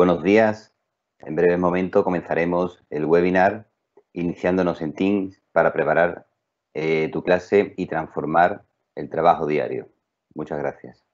Buenos días. En breve momento comenzaremos el webinar iniciándonos en Teams para preparar eh, tu clase y transformar el trabajo diario. Muchas gracias.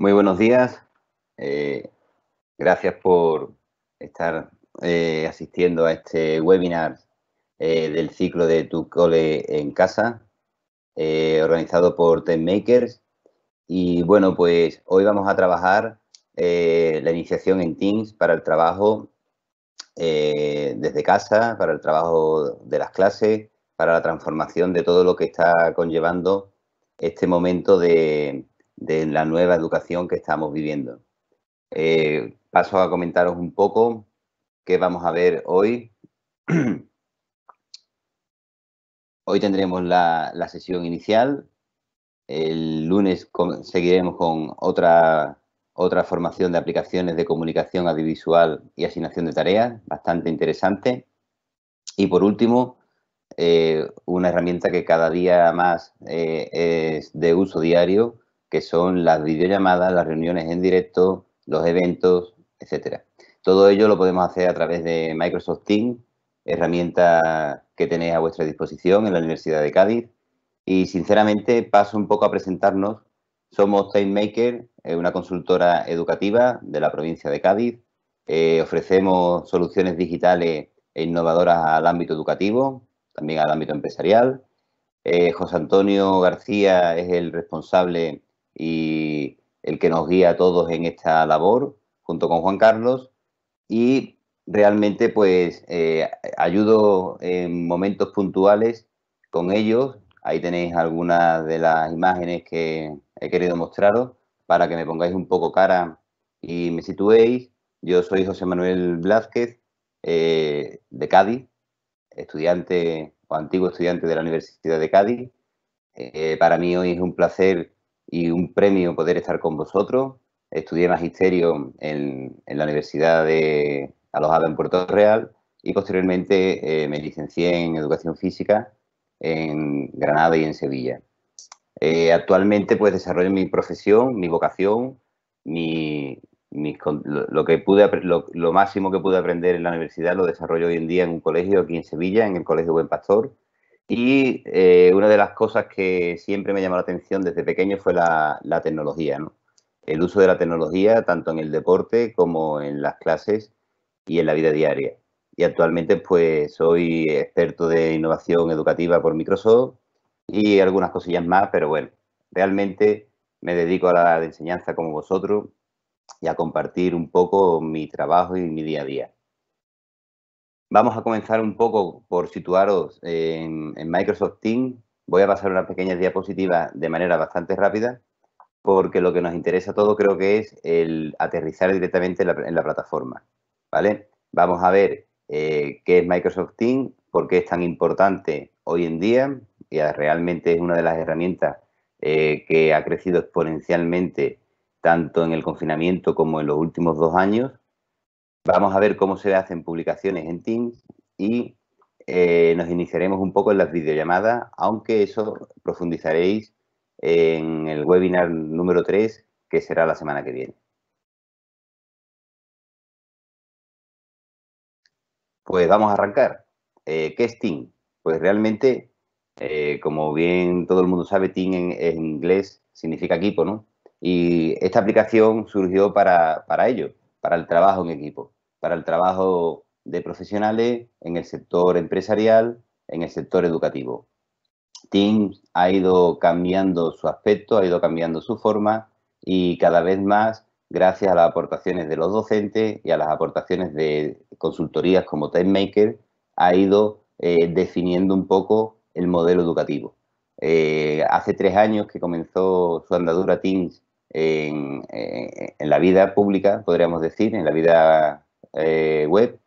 Muy buenos días. Eh, gracias por estar eh, asistiendo a este webinar eh, del ciclo de Tu Cole en Casa, organizado por Tenmakers. Y bueno, pues hoy vamos a trabajar la iniciación en Teams para el trabajo desde casa, para el trabajo de las clases, para la transformación de todo lo que está conllevando este momento de, de la nueva educación que estamos viviendo. Eh, paso a comentaros un poco qué vamos a ver hoy. Hoy tendremos la, sesión inicial. El lunes seguiremos con otra, otra formación de aplicaciones de comunicación audiovisual y asignación de tareas, bastante interesante. Y por último, eh, una herramienta que cada día más eh, es de uso diario, que son las videollamadas, las reuniones en directo, los eventos, etcétera. Todo ello lo podemos hacer a través de Microsoft Teams, herramienta que tenéis a vuestra disposición en la Universidad de Cádiz. Y sinceramente paso un poco a presentarnos. Somos TimeMaker, eh, una consultora educativa de la provincia de Cádiz. Eh, ofrecemos soluciones digitales e innovadoras al ámbito educativo, también al ámbito empresarial. Eh, José Antonio García es el responsable y el que nos guía a todos en esta labor, junto con Juan Carlos, y realmente pues eh, ayudo en momentos puntuales con ellos. Ahí tenéis algunas de las imágenes que he querido mostraros para que me pongáis un poco cara y me situéis. Yo soy José Manuel Blázquez, eh, de Cádiz, estudiante o antiguo estudiante de la Universidad de Cádiz. Eh, para mí hoy es un placer y un premio poder estar con vosotros. Estudié magisterio en, la Universidad de Alojada en Puerto Real y posteriormente eh, me licencié en Educación Física en Granada y en Sevilla. Eh, actualmente pues desarrollo mi profesión, mi vocación, mi, lo, que pude, lo, lo, máximo que pude aprender en la universidad lo desarrollo hoy en día en un colegio aquí en Sevilla, en el Colegio Buen Pastor, y eh, una de las cosas que siempre me llamó la atención desde pequeño fue la, la tecnología, ¿no? El uso de la tecnología tanto en el deporte como en las clases y en la vida diaria. Y actualmente pues soy experto de innovación educativa por Microsoft y algunas cosillas más, pero bueno, realmente me dedico a la enseñanza como vosotros y a compartir un poco mi trabajo y mi día a día. Vamos a comenzar un poco por situaros en, Microsoft Teams. Voy a pasar unas pequeñas diapositivas de manera bastante rápida porque lo que nos interesa a todos creo que es el aterrizar directamente en la, plataforma. ¿vale? Vamos a ver eh, qué es Microsoft Teams, por qué es tan importante hoy en día y realmente es una de las herramientas eh, que ha crecido exponencialmente tanto en el confinamiento como en los últimos dos años Vamos a ver cómo se hacen publicaciones en Teams y eh, nos iniciaremos un poco en las videollamadas, aunque eso profundizaréis en el webinar número 3, que será la semana que viene. Pues vamos a arrancar. Eh, ¿Qué es Teams? Pues realmente, eh, como bien todo el mundo sabe, Teams en, inglés significa equipo, ¿no? Y esta aplicación surgió para ello para el trabajo en equipo, para el trabajo de profesionales en el sector empresarial, en el sector educativo. Teams ha ido cambiando su aspecto, ha ido cambiando su forma y cada vez más, gracias a las aportaciones de los docentes y a las aportaciones de consultorías como Time ha ido eh, definiendo un poco el modelo educativo. Eh, hace tres años que comenzó su andadura Teams eh, en, la vida pública, podríamos decir, en la vida eh, web,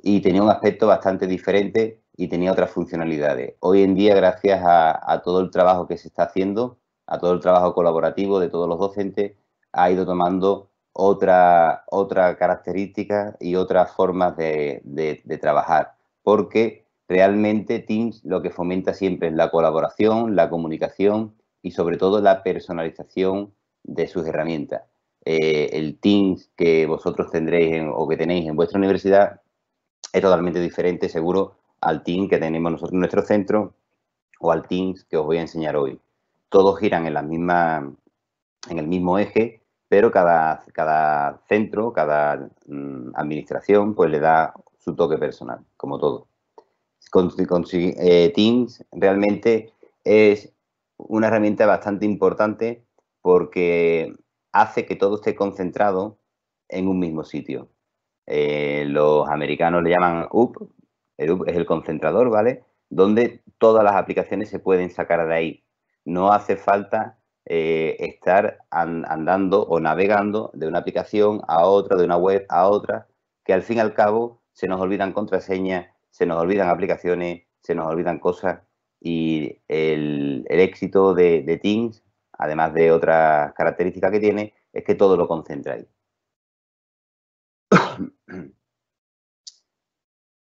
y tenía un aspecto bastante diferente y tenía otras funcionalidades. Hoy en día, gracias a, todo el trabajo que se está haciendo, a todo el trabajo colaborativo de todos los docentes, ha ido tomando otra, otra característica y otras formas de, de, trabajar, porque realmente Teams lo que fomenta siempre es la colaboración, la comunicación y sobre todo la personalización de sus herramientas. Eh, el Teams que vosotros tendréis o que tenéis en vuestra universidad es totalmente diferente, seguro, al Teams que tenemos nosotros en nuestro centro o al Teams que os voy a enseñar hoy. Todos giran en, la misma, en el mismo eje, pero cada, cada centro, cada mm, administración, pues le da su toque personal, como todo. Eh, Teams realmente es una herramienta bastante importante porque hace que todo esté concentrado en un mismo sitio. Eh, los americanos le llaman UP, el UP es el concentrador, ¿vale? Donde todas las aplicaciones se pueden sacar de ahí. No hace falta eh, estar andando o navegando de una aplicación a otra, de una web a otra, que al fin y al cabo se nos olvidan contraseñas, se nos olvidan aplicaciones, se nos olvidan cosas y el, éxito de Teams además de otras características que tiene, es que todo lo concentra ahí.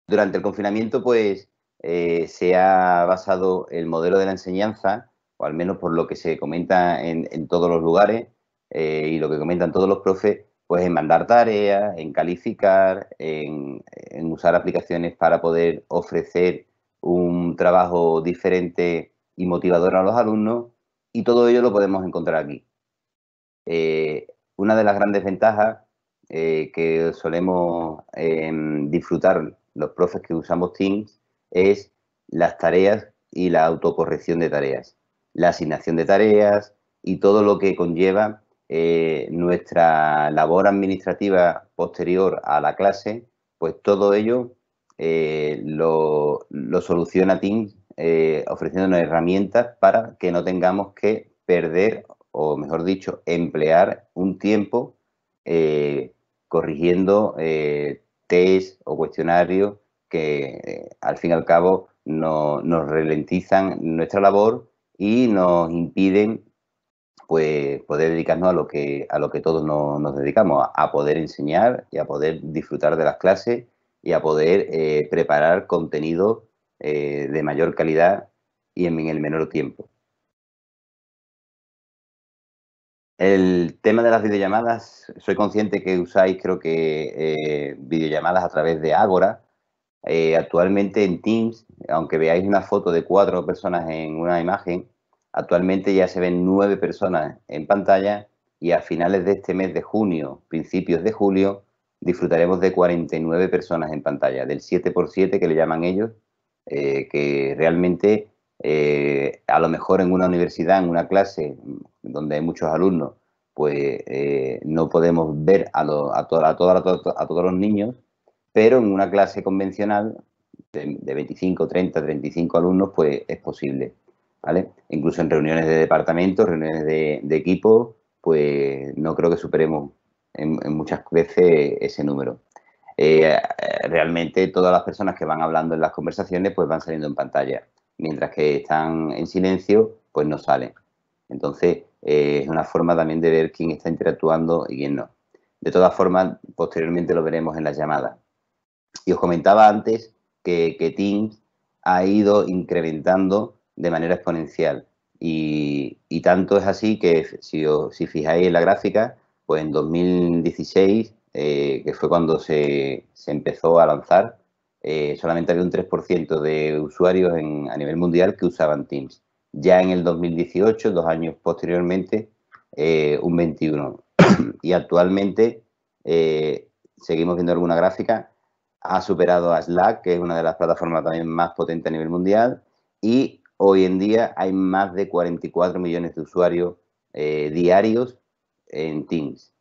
Durante el confinamiento, pues, eh, se ha basado el modelo de la enseñanza, o al menos por lo que se comenta en, todos los lugares eh, y lo que comentan todos los profes, pues en mandar tareas, en calificar, en usar aplicaciones para poder ofrecer un trabajo diferente y motivador a los alumnos y todo ello lo podemos encontrar aquí. Eh, una de las grandes ventajas eh, que solemos em, disfrutar los profes que usamos Teams es las tareas y la autocorrección de tareas, la asignación de tareas y todo lo que conlleva eh, nuestra labor administrativa posterior a la clase, pues todo ello lo, lo, soluciona Teams eh, ofreciéndonos herramientas para que no tengamos que perder, o mejor dicho, emplear un tiempo eh, corrigiendo eh, test o cuestionarios que al fin y al cabo nos ralentizan nuestra labor y nos impiden pues poder dedicarnos a lo que a lo que todos nos, dedicamos, a, poder enseñar y a poder disfrutar de las clases y a poder preparar contenido eh, de mayor calidad y en el menor tiempo. El tema de las videollamadas, soy consciente que usáis creo que eh, videollamadas a través de Agora. Eh, actualmente en Teams, aunque veáis una foto de cuatro personas en una imagen, actualmente ya se ven nueve personas en pantalla y a finales de este mes de junio, principios de julio, disfrutaremos de 49 personas en pantalla, del 7x7 que le llaman ellos, eh, que realmente eh, a lo mejor en una universidad, en una clase mm, donde hay muchos alumnos, pues eh, no podemos ver a, a, todos los niños, pero en una clase convencional de, 25, 30, 35 alumnos, pues es posible. ¿vale? Incluso en reuniones de departamento, reuniones de, equipo, pues no creo que superemos en muchas veces ese número. Eh, eh, realmente todas las personas que van hablando en las conversaciones pues van saliendo en pantalla, mientras que están en silencio pues no salen. Entonces eh, es una forma también de ver quién está interactuando y quién no. De todas formas, posteriormente lo veremos en las llamadas. Y os comentaba antes que, que Teams ha ido incrementando de manera exponencial. Y, y tanto es así que si os si fijáis en la gráfica, pues en 2016 eh, que fue cuando se, empezó a lanzar, eh, solamente había un 3% de usuarios en, a nivel mundial que usaban Teams. Ya en el 2018, dos años posteriormente, eh, un 21. y actualmente, seguimos viendo alguna gráfica, ha superado a Slack, que es una de las plataformas también más potentes a nivel mundial, y hoy en día hay más de 44 millones de usuarios diarios en Teams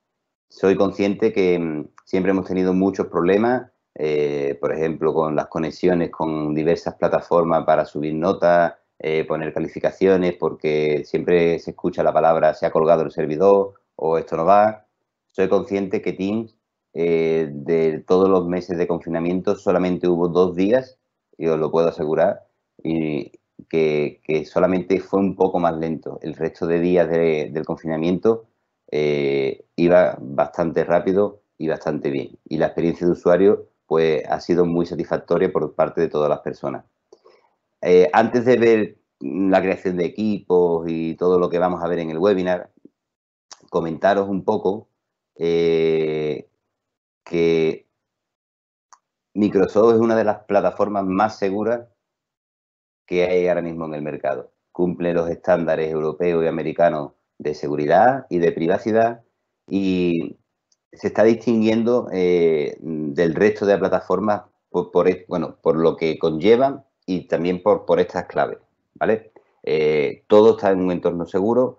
soy consciente que mm, siempre hemos tenido muchos problemas, eh, por ejemplo, con las conexiones con diversas plataformas para subir notas, eh, poner calificaciones, porque siempre se escucha la palabra se ha colgado el servidor o esto no va. Soy consciente que Teams, eh, de todos los meses de confinamiento, solamente hubo dos días, y os lo puedo asegurar, y que, solamente fue un poco más lento. El resto de días del confinamiento eh, iba bastante rápido y bastante bien. Y la experiencia de usuario pues, ha sido muy satisfactoria por parte de todas las personas. Eh, antes de ver la creación de equipos y todo lo que vamos a ver en el webinar, comentaros un poco eh, que Microsoft es una de las plataformas más seguras que hay ahora mismo en el mercado. Cumple los estándares europeos y americanos de seguridad y de privacidad y se está distinguiendo eh, del resto de la plataformas por, bueno, por lo que conllevan y también por, por estas claves, ¿vale? Eh, todo está en un entorno seguro,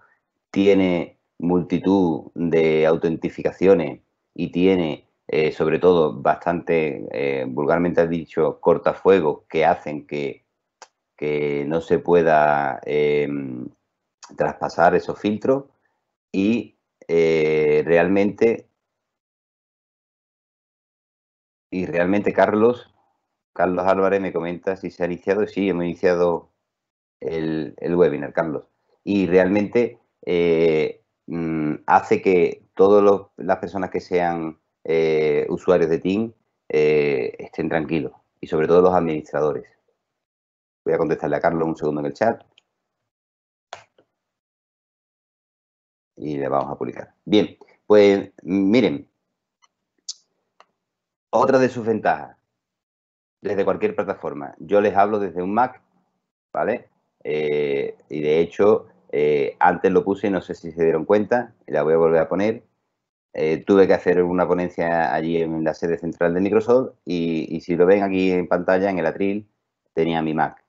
tiene multitud de autentificaciones y tiene, eh, sobre todo, bastante, vulgarmente has dicho, cortafuegos que hacen que, que no se pueda traspasar esos filtros y eh, realmente y realmente Carlos Carlos Álvarez me comenta si se ha iniciado sí hemos iniciado el, el webinar Carlos y realmente eh, mm, hace que todas las personas que sean eh, usuarios de Team estén tranquilos y sobre todo los administradores voy a contestarle a Carlos un segundo en el chat y le vamos a publicar. Bien, pues miren, otra de sus ventajas, desde cualquier plataforma. Yo les hablo desde un Mac, ¿vale? Eh, y de hecho, eh, antes lo puse, no sé si se dieron cuenta, la voy a volver a poner. Eh, tuve que hacer una ponencia allí en la sede central de Microsoft y, y si lo ven aquí en pantalla, en el atril, tenía mi Mac.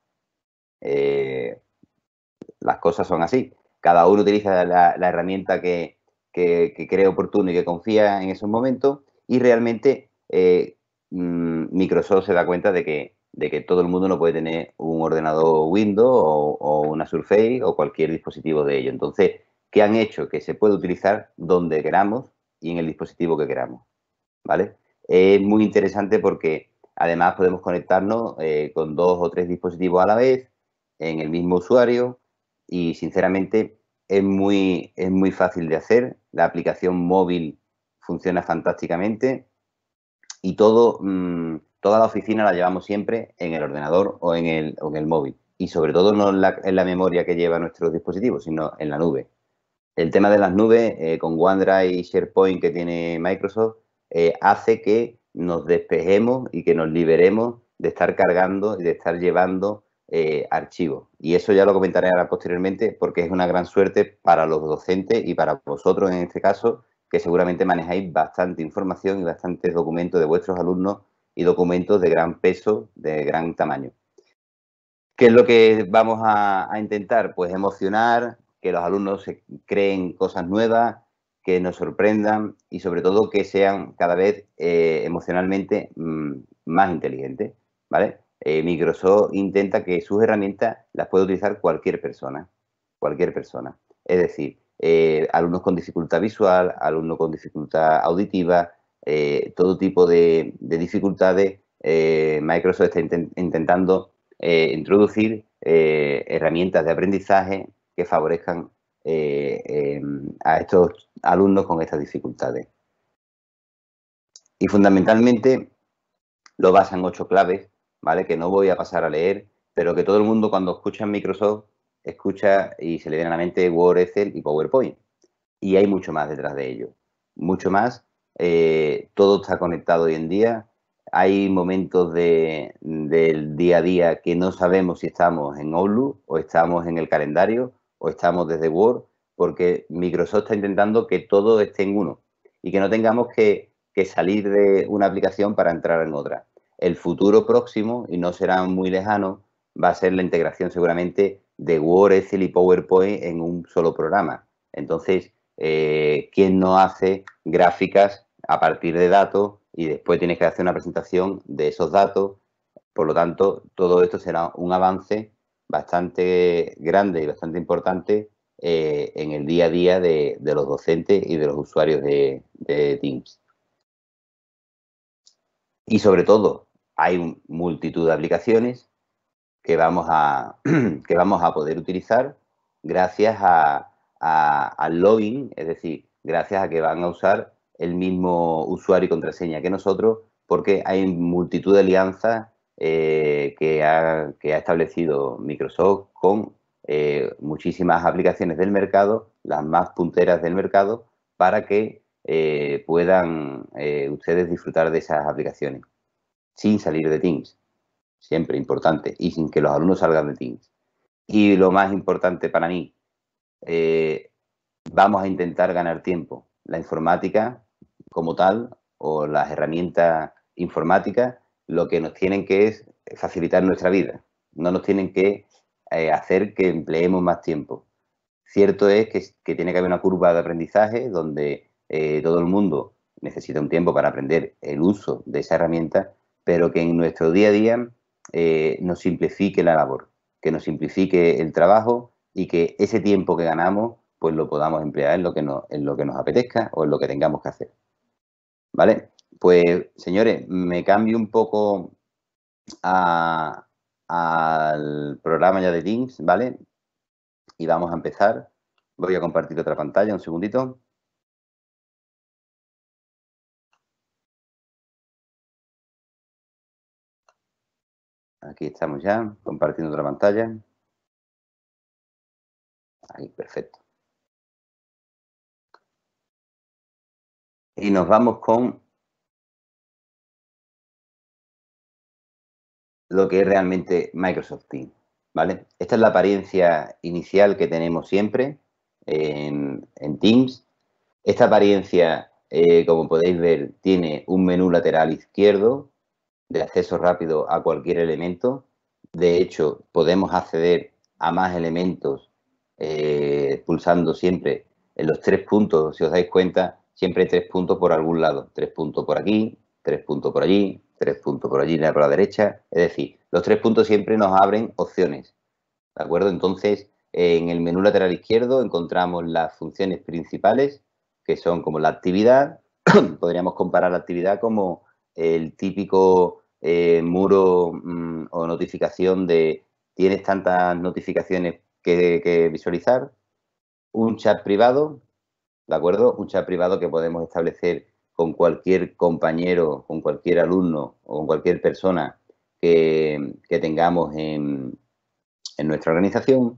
las cosas son así cada uno utiliza la, herramienta que, cree oportuno y que confía en esos momentos y realmente eh, mm, Microsoft se da cuenta de que, de que todo el mundo no puede tener un ordenador Windows o, una Surface o cualquier dispositivo de ello. Entonces, ¿qué han hecho? Que se puede utilizar donde queramos y en el dispositivo que queramos. ¿Vale? Es muy interesante porque además podemos conectarnos eh, con dos o tres dispositivos a la vez en el mismo usuario y sinceramente es muy, es muy fácil de hacer. La aplicación móvil funciona fantásticamente y todo, mm, toda la oficina la llevamos siempre en el ordenador o en el, o en el móvil. Y sobre todo no en la, memoria que lleva nuestro dispositivo, sino en la nube. El tema de las nubes, eh, con OneDrive y SharePoint que tiene Microsoft, eh, hace que nos despejemos y que nos liberemos de estar cargando y de estar llevando eh, archivo. Y eso ya lo comentaré ahora posteriormente porque es una gran suerte para los docentes y para vosotros en este caso, que seguramente manejáis bastante información y bastantes documentos de vuestros alumnos y documentos de gran peso, de gran tamaño. ¿Qué es lo que vamos a, intentar? Pues emocionar, que los alumnos creen cosas nuevas, que nos sorprendan y sobre todo que sean cada vez eh, emocionalmente mm, más inteligentes, ¿vale? Eh, Microsoft intenta que sus herramientas las pueda utilizar cualquier persona, cualquier persona. Es decir, eh, alumnos con dificultad visual, alumnos con dificultad auditiva, eh, todo tipo de, dificultades, Microsoft está intentando introducir herramientas de aprendizaje que favorezcan em, a estos alumnos con estas dificultades. Y fundamentalmente lo basan en ocho claves ¿vale? Que no voy a pasar a leer, pero que todo el mundo cuando escucha Microsoft escucha y se le viene a la mente Word, Excel y PowerPoint. Y hay mucho más detrás de ello. Mucho más. Eh, todo está conectado hoy en día. Hay momentos del día a día que no sabemos si estamos en Outlook o estamos en el calendario o estamos desde Word, porque Microsoft está intentando que todo esté en uno y que no tengamos que salir de una aplicación para entrar en otra el futuro próximo, y no será muy lejano, va a ser la integración seguramente de Word, Excel y PowerPoint en un solo programa. Entonces, eh, ¿quién no hace gráficas a partir de datos y después tienes que hacer una presentación de esos datos? Por lo tanto, todo esto será un avance bastante grande y bastante importante eh, en el día a día de, los docentes y de los usuarios de, de Teams. Y sobre todo, hay multitud de aplicaciones que vamos a, que vamos a poder utilizar gracias a, al login, es decir, gracias a que van a usar el mismo usuario y contraseña que nosotros, porque hay multitud de alianzas eh, que, ha, establecido Microsoft con eh, muchísimas aplicaciones del mercado, las más punteras del mercado, para que eh, puedan ustedes disfrutar de esas aplicaciones sin salir de Teams. Siempre importante. Y sin que los alumnos salgan de Teams. Y lo más importante para mí, eh, vamos a intentar ganar tiempo. La informática como tal o las herramientas informáticas lo que nos tienen que es facilitar nuestra vida. No nos tienen que eh, hacer que empleemos más tiempo. Cierto es que, tiene que haber una curva de aprendizaje donde eh, todo el mundo necesita un tiempo para aprender el uso de esa herramienta, pero que en nuestro día a día eh, nos simplifique la labor, que nos simplifique el trabajo y que ese tiempo que ganamos pues lo podamos emplear en lo que nos, apetezca o en lo que tengamos que hacer. ¿Vale? Pues, señores, me cambio un poco al programa ya de Teams, ¿vale? Y vamos a empezar. Voy a compartir otra pantalla, un segundito. Aquí estamos ya, compartiendo otra pantalla. Ahí, perfecto. Y nos vamos con lo que es realmente Microsoft Teams. ¿vale? Esta es la apariencia inicial que tenemos siempre en, Teams. Esta apariencia, eh, como podéis ver, tiene un menú lateral izquierdo de acceso rápido a cualquier elemento. De hecho, podemos acceder a más elementos eh, pulsando siempre en los tres puntos, si os dais cuenta, siempre hay tres puntos por algún lado. Tres puntos por aquí, tres puntos por allí, tres puntos por allí, por la derecha. Es decir, los tres puntos siempre nos abren opciones. ¿De acuerdo? Entonces, en el menú lateral izquierdo encontramos las funciones principales, que son como la actividad. Podríamos comparar la actividad como el típico eh, muro mm, o notificación de tienes tantas notificaciones que, visualizar, un chat privado, ¿de acuerdo? Un chat privado que podemos establecer con cualquier compañero, con cualquier alumno o con cualquier persona que, tengamos en, nuestra organización.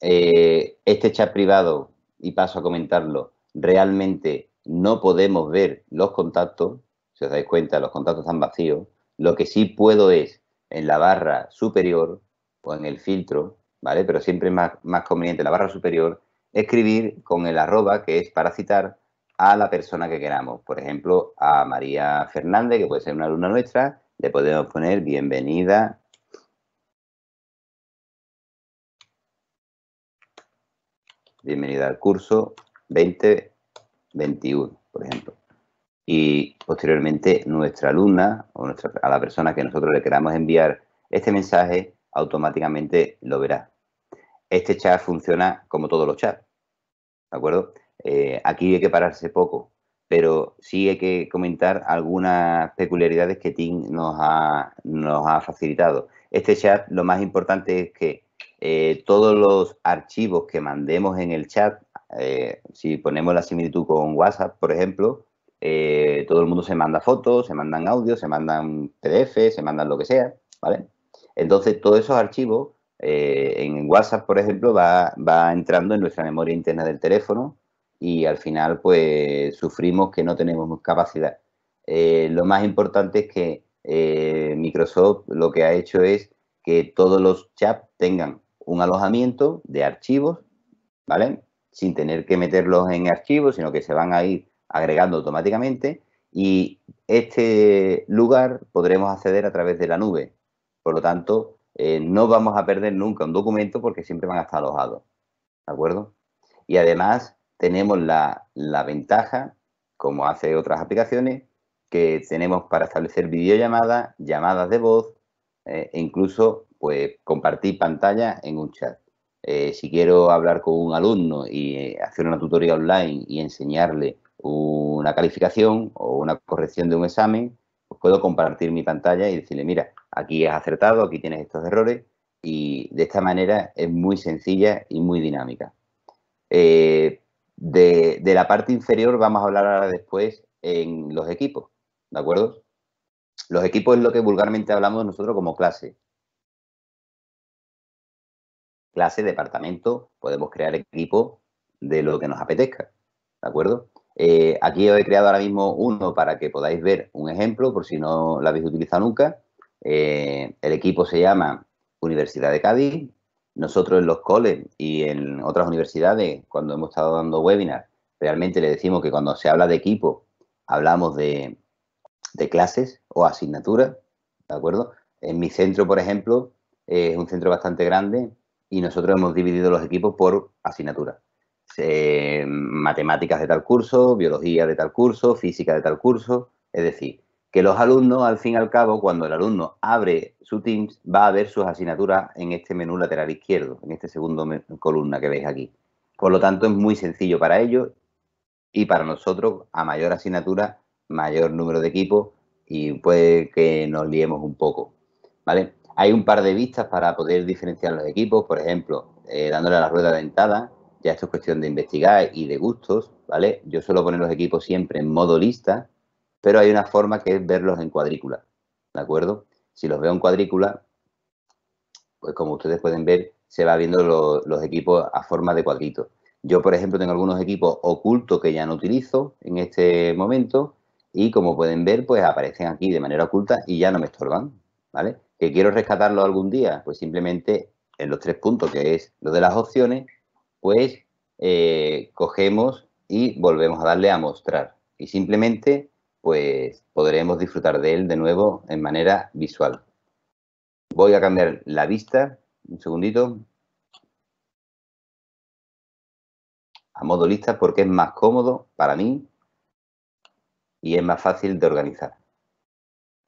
Eh, este chat privado, y paso a comentarlo, realmente no podemos ver los contactos, os dais cuenta, los contactos están vacíos. Lo que sí puedo es en la barra superior o en el filtro, ¿vale? Pero siempre es más, más conveniente en la barra superior escribir con el arroba, que es para citar a la persona que queramos. Por ejemplo, a María Fernández, que puede ser una alumna nuestra, le podemos poner bienvenida bienvenida al curso 2021, por ejemplo y posteriormente nuestra alumna o nuestra, a la persona que nosotros le queramos enviar este mensaje automáticamente lo verá. Este chat funciona como todos los chats, ¿de acuerdo? Eh, aquí hay que pararse poco, pero sí hay que comentar algunas peculiaridades que Tim nos ha, nos ha facilitado. Este chat lo más importante es que eh, todos los archivos que mandemos en el chat, eh, si ponemos la similitud con WhatsApp, por ejemplo, eh, todo el mundo se manda fotos, se mandan audios, se mandan PDF, se mandan lo que sea, ¿vale? Entonces, todos esos archivos eh, en WhatsApp, por ejemplo, va, entrando en nuestra memoria interna del teléfono y al final, pues, sufrimos que no tenemos capacidad. Eh, lo más importante es que Microsoft lo que ha hecho es que todos los chats tengan un alojamiento de archivos, ¿vale? Sin tener que meterlos en archivos, sino que se van a ir agregando automáticamente y este lugar podremos acceder a través de la nube. Por lo tanto, eh, no vamos a perder nunca un documento porque siempre van a estar alojados. ¿De acuerdo? Y además tenemos la, ventaja, como hace otras aplicaciones, que tenemos para establecer videollamadas, llamadas de voz eh, e incluso pues, compartir pantalla en un chat. Eh, si quiero hablar con un alumno y eh, hacer una tutoría online y enseñarle una calificación o una corrección de un examen, pues puedo compartir mi pantalla y decirle, mira, aquí has acertado, aquí tienes estos errores y de esta manera es muy sencilla y muy dinámica. Eh, de, de, la parte inferior vamos a hablar ahora después en los equipos, ¿de acuerdo? Los equipos es lo que vulgarmente hablamos nosotros como clase clase, departamento, podemos crear equipo de lo que nos apetezca, ¿de acuerdo? Eh, aquí os he creado ahora mismo uno para que podáis ver un ejemplo, por si no lo habéis utilizado nunca. Eh, el equipo se llama Universidad de Cádiz. Nosotros en los coles y en otras universidades, cuando hemos estado dando webinars, realmente le decimos que cuando se habla de equipo, hablamos de, clases o asignaturas, ¿de acuerdo? En mi centro, por ejemplo, es un centro bastante grande, y nosotros hemos dividido los equipos por asignaturas. Eh, matemáticas de tal curso, biología de tal curso, física de tal curso. Es decir, que los alumnos, al fin y al cabo, cuando el alumno abre su Teams, va a ver sus asignaturas en este menú lateral izquierdo, en este segundo columna que veis aquí. Por lo tanto, es muy sencillo para ellos y para nosotros, a mayor asignatura, mayor número de equipos y puede que nos liemos un poco. ¿Vale? Hay un par de vistas para poder diferenciar los equipos, por ejemplo, eh, dándole a la rueda dentada, ya esto es cuestión de investigar y de gustos, ¿vale? Yo suelo poner los equipos siempre en modo lista, pero hay una forma que es verlos en cuadrícula, ¿de acuerdo? Si los veo en cuadrícula, pues como ustedes pueden ver, se va viendo los equipos a forma de cuadrito. Yo, por ejemplo, tengo algunos equipos ocultos que ya no utilizo en este momento y como pueden ver, pues aparecen aquí de manera oculta y ya no me estorban, ¿Que quiero rescatarlo algún día? Pues simplemente en los tres puntos, que es lo de las opciones, pues eh, cogemos y volvemos a darle a mostrar. Y simplemente, pues podremos disfrutar de él de nuevo en manera visual. Voy a cambiar la vista, un segundito. A modo lista porque es más cómodo para mí y es más fácil de organizar.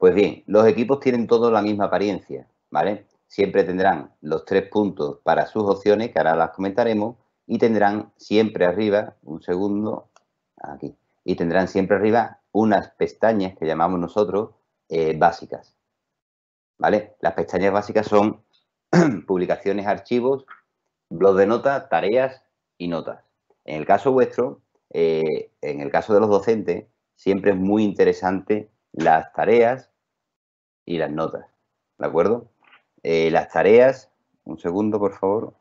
Pues bien, los equipos tienen todos la misma apariencia, ¿vale? Siempre tendrán los tres puntos para sus opciones, que ahora las comentaremos, y tendrán siempre arriba, un segundo, aquí, y tendrán siempre arriba unas pestañas que llamamos nosotros eh, básicas, ¿vale? Las pestañas básicas son publicaciones, archivos, blog de notas, tareas y notas. En el caso vuestro, eh, en el caso de los docentes, siempre es muy interesante las tareas y las notas, ¿de acuerdo? Eh, las tareas, un segundo por favor.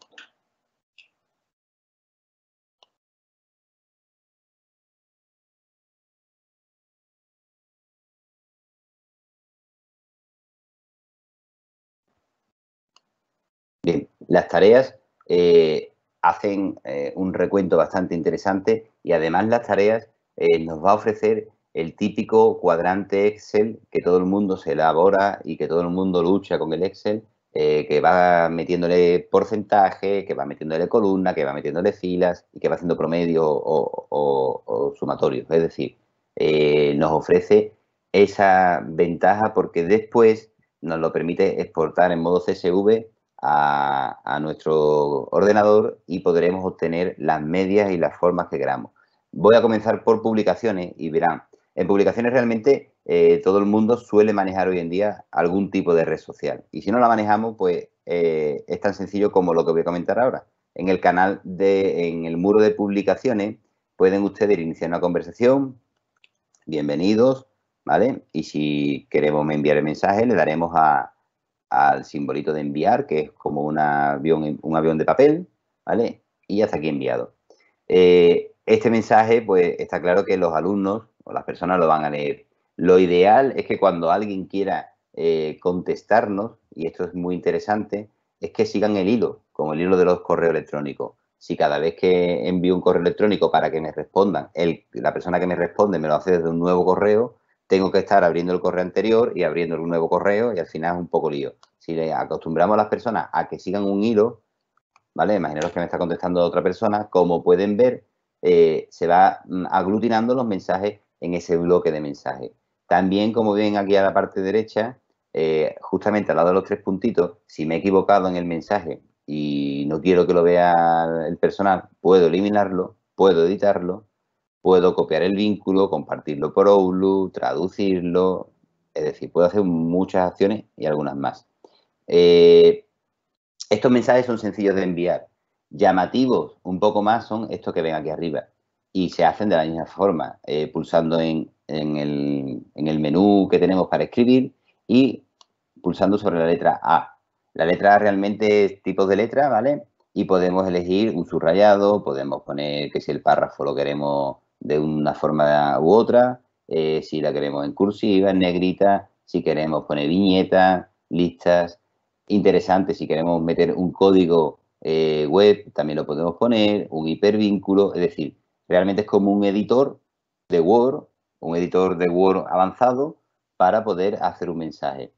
Bien, las tareas eh, hacen eh, un recuento bastante interesante y además las tareas nos va a ofrecer el típico cuadrante Excel que todo el mundo se elabora y que todo el mundo lucha con el Excel, eh, que va metiéndole porcentaje, que va metiéndole columna, que va metiéndole filas y que va haciendo promedio o, sumatorio. Es decir, eh, nos ofrece esa ventaja porque después nos lo permite exportar en modo CSV a, a nuestro ordenador y podremos obtener las medias y las formas que queramos. Voy a comenzar por publicaciones y verán, en publicaciones realmente eh, todo el mundo suele manejar hoy en día algún tipo de red social. Y si no la manejamos, pues eh, es tan sencillo como lo que voy a comentar ahora. En el canal, de, en el muro de publicaciones, pueden ustedes iniciar una conversación. Bienvenidos, ¿vale? Y si queremos enviar el mensaje, le daremos al simbolito de enviar, que es como un avión, un avión de papel, ¿vale? Y hasta aquí enviado. Eh, este mensaje, pues está claro que los alumnos las personas lo van a leer. Lo ideal es que cuando alguien quiera eh, contestarnos, y esto es muy interesante, es que sigan el hilo, como el hilo de los correos electrónicos. Si cada vez que envío un correo electrónico para que me respondan, el, la persona que me responde me lo hace desde un nuevo correo, tengo que estar abriendo el correo anterior y abriendo un nuevo correo y al final es un poco lío. Si le acostumbramos a las personas a que sigan un hilo, ¿vale? Imaginaros que me está contestando otra persona, como pueden ver, eh, se va mm, aglutinando los mensajes en ese bloque de mensaje. También, como ven aquí a la parte derecha, eh, justamente al lado de los tres puntitos, si me he equivocado en el mensaje y no quiero que lo vea el personal, puedo eliminarlo, puedo editarlo, puedo copiar el vínculo, compartirlo por Oulu, traducirlo, es decir, puedo hacer muchas acciones y algunas más. Eh, estos mensajes son sencillos de enviar. Llamativos un poco más son estos que ven aquí arriba y se hacen de la misma forma, eh, pulsando en, el, en, el, menú que tenemos para escribir y pulsando sobre la letra A. La letra A realmente es tipo de letra, ¿vale? Y podemos elegir un subrayado, podemos poner que si el párrafo lo queremos de una forma u otra, eh, si la queremos en cursiva, en negrita, si queremos poner viñetas, listas. Interesante, si queremos meter un código eh, web, también lo podemos poner, un hipervínculo, es decir, Realmente es como un editor de Word, un editor de Word avanzado para poder hacer un mensaje.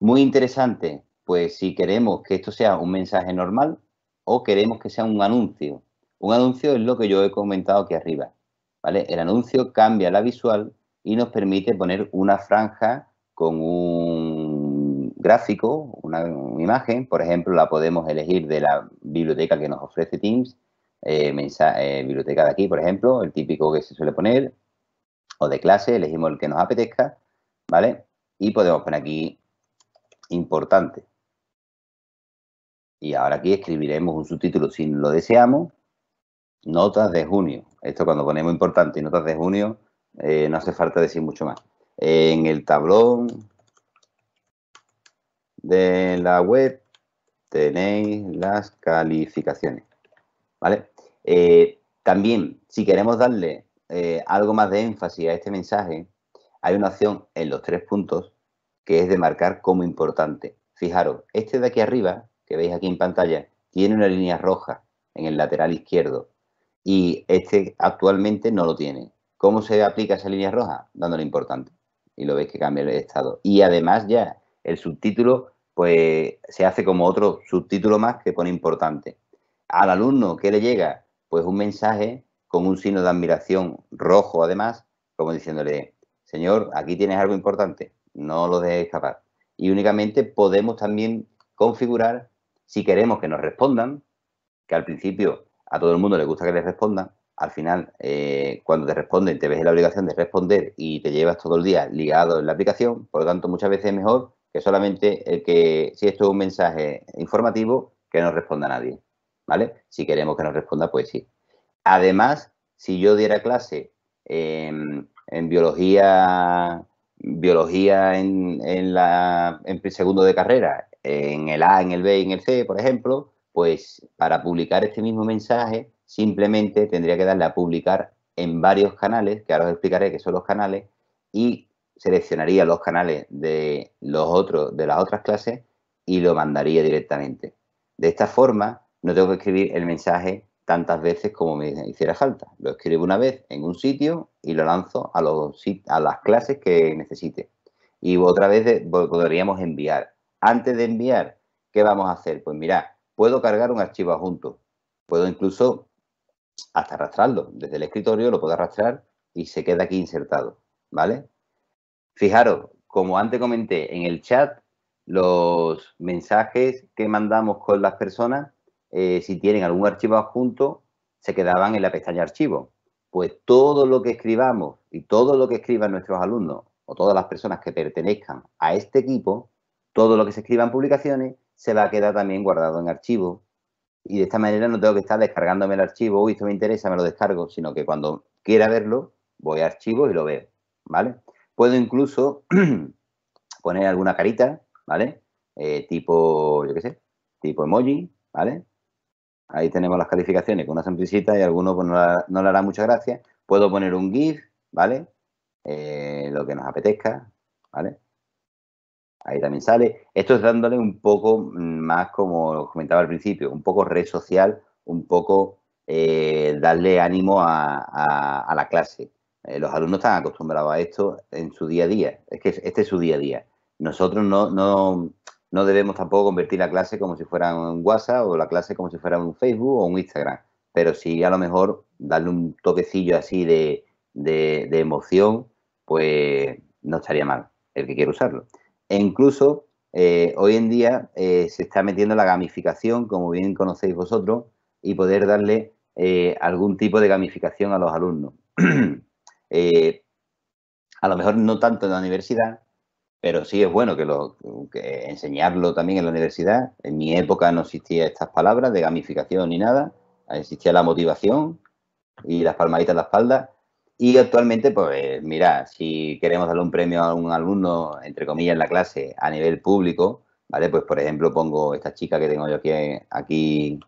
Muy interesante, pues si queremos que esto sea un mensaje normal o queremos que sea un anuncio. Un anuncio es lo que yo he comentado aquí arriba. El anuncio cambia la visual y nos permite poner una franja con un gráfico, una imagen. Por ejemplo, la podemos elegir de la biblioteca que nos ofrece Teams eh, mensaje, eh, biblioteca de aquí, por ejemplo, el típico que se suele poner, o de clase, elegimos el que nos apetezca, ¿vale? Y podemos poner aquí importante. Y ahora aquí escribiremos un subtítulo si lo deseamos, notas de junio. Esto cuando ponemos importante y notas de junio, eh, no hace falta decir mucho más. En el tablón de la web tenéis las calificaciones. ¿vale? Eh, también, si queremos darle eh, algo más de énfasis a este mensaje, hay una opción en los tres puntos que es de marcar como importante. Fijaros, este de aquí arriba, que veis aquí en pantalla, tiene una línea roja en el lateral izquierdo y este actualmente no lo tiene. ¿Cómo se aplica esa línea roja? Dándole importante. Y lo veis que cambia el estado. Y además ya el subtítulo pues se hace como otro subtítulo más que pone importante al alumno que le llega pues un mensaje con un signo de admiración rojo además, como diciéndole, señor, aquí tienes algo importante, no lo dejes escapar. Y únicamente podemos también configurar si queremos que nos respondan, que al principio a todo el mundo le gusta que les respondan, al final eh, cuando te responden te ves la obligación de responder y te llevas todo el día ligado en la aplicación, por lo tanto muchas veces es mejor que solamente el que, si esto es un mensaje informativo, que no responda nadie. ¿vale? Si queremos que nos responda, pues sí. Además, si yo diera clase en, biología, biología en, en, la, segundo de carrera, en el A, en el B y en el C, por ejemplo, pues para publicar este mismo mensaje simplemente tendría que darle a publicar en varios canales, que ahora os explicaré qué son los canales, y seleccionaría los canales de los otros, de las otras clases y lo mandaría directamente. De esta forma, no tengo que escribir el mensaje tantas veces como me hiciera falta. Lo escribo una vez en un sitio y lo lanzo a, los, a las clases que necesite. Y otra vez podríamos enviar. Antes de enviar, ¿qué vamos a hacer? Pues mira, puedo cargar un archivo adjunto. Puedo incluso hasta arrastrarlo. Desde el escritorio lo puedo arrastrar y se queda aquí insertado. ¿Vale? Fijaros, como antes comenté en el chat, los mensajes que mandamos con las personas eh, si tienen algún archivo adjunto, se quedaban en la pestaña archivo. Pues todo lo que escribamos y todo lo que escriban nuestros alumnos o todas las personas que pertenezcan a este equipo, todo lo que se escriba en publicaciones se va a quedar también guardado en archivo. Y de esta manera no tengo que estar descargándome el archivo, uy, esto me interesa, me lo descargo, sino que cuando quiera verlo, voy a Archivo y lo veo, ¿vale? Puedo incluso poner alguna carita, ¿vale? Eh, tipo, yo qué sé, tipo emoji, ¿vale? Ahí tenemos las calificaciones con una sonrisita y alguno pues, no, le hará mucha gracia. Puedo poner un GIF, ¿vale? Eh, lo que nos apetezca, ¿vale? Ahí también sale. Esto es dándole un poco mm, más, como comentaba al principio, un poco red social, un poco eh, darle ánimo a, la clase. Eh, los alumnos están acostumbrados a esto en su día a día. Es que este es su día a día. Nosotros no, no no debemos tampoco convertir la clase como si fuera un WhatsApp o la clase como si fuera un Facebook o un Instagram, pero si a lo mejor darle un toquecillo así de, emoción, pues no estaría mal el que quiera usarlo. E incluso eh, hoy en día eh, se está metiendo la gamificación, como bien conocéis vosotros, y poder darle eh, algún tipo de gamificación a los alumnos. a lo mejor no tanto en la universidad, pero sí es bueno que lo enseñarlo también en la universidad. En mi época no existía estas palabras de gamificación ni nada, existía la motivación y las palmaditas en la espalda. Y actualmente, pues eh, mira, si queremos darle un premio a un alumno, entre comillas, en la clase a nivel público, ¿vale? Pues por ejemplo pongo esta chica que tengo yo aquí, aquí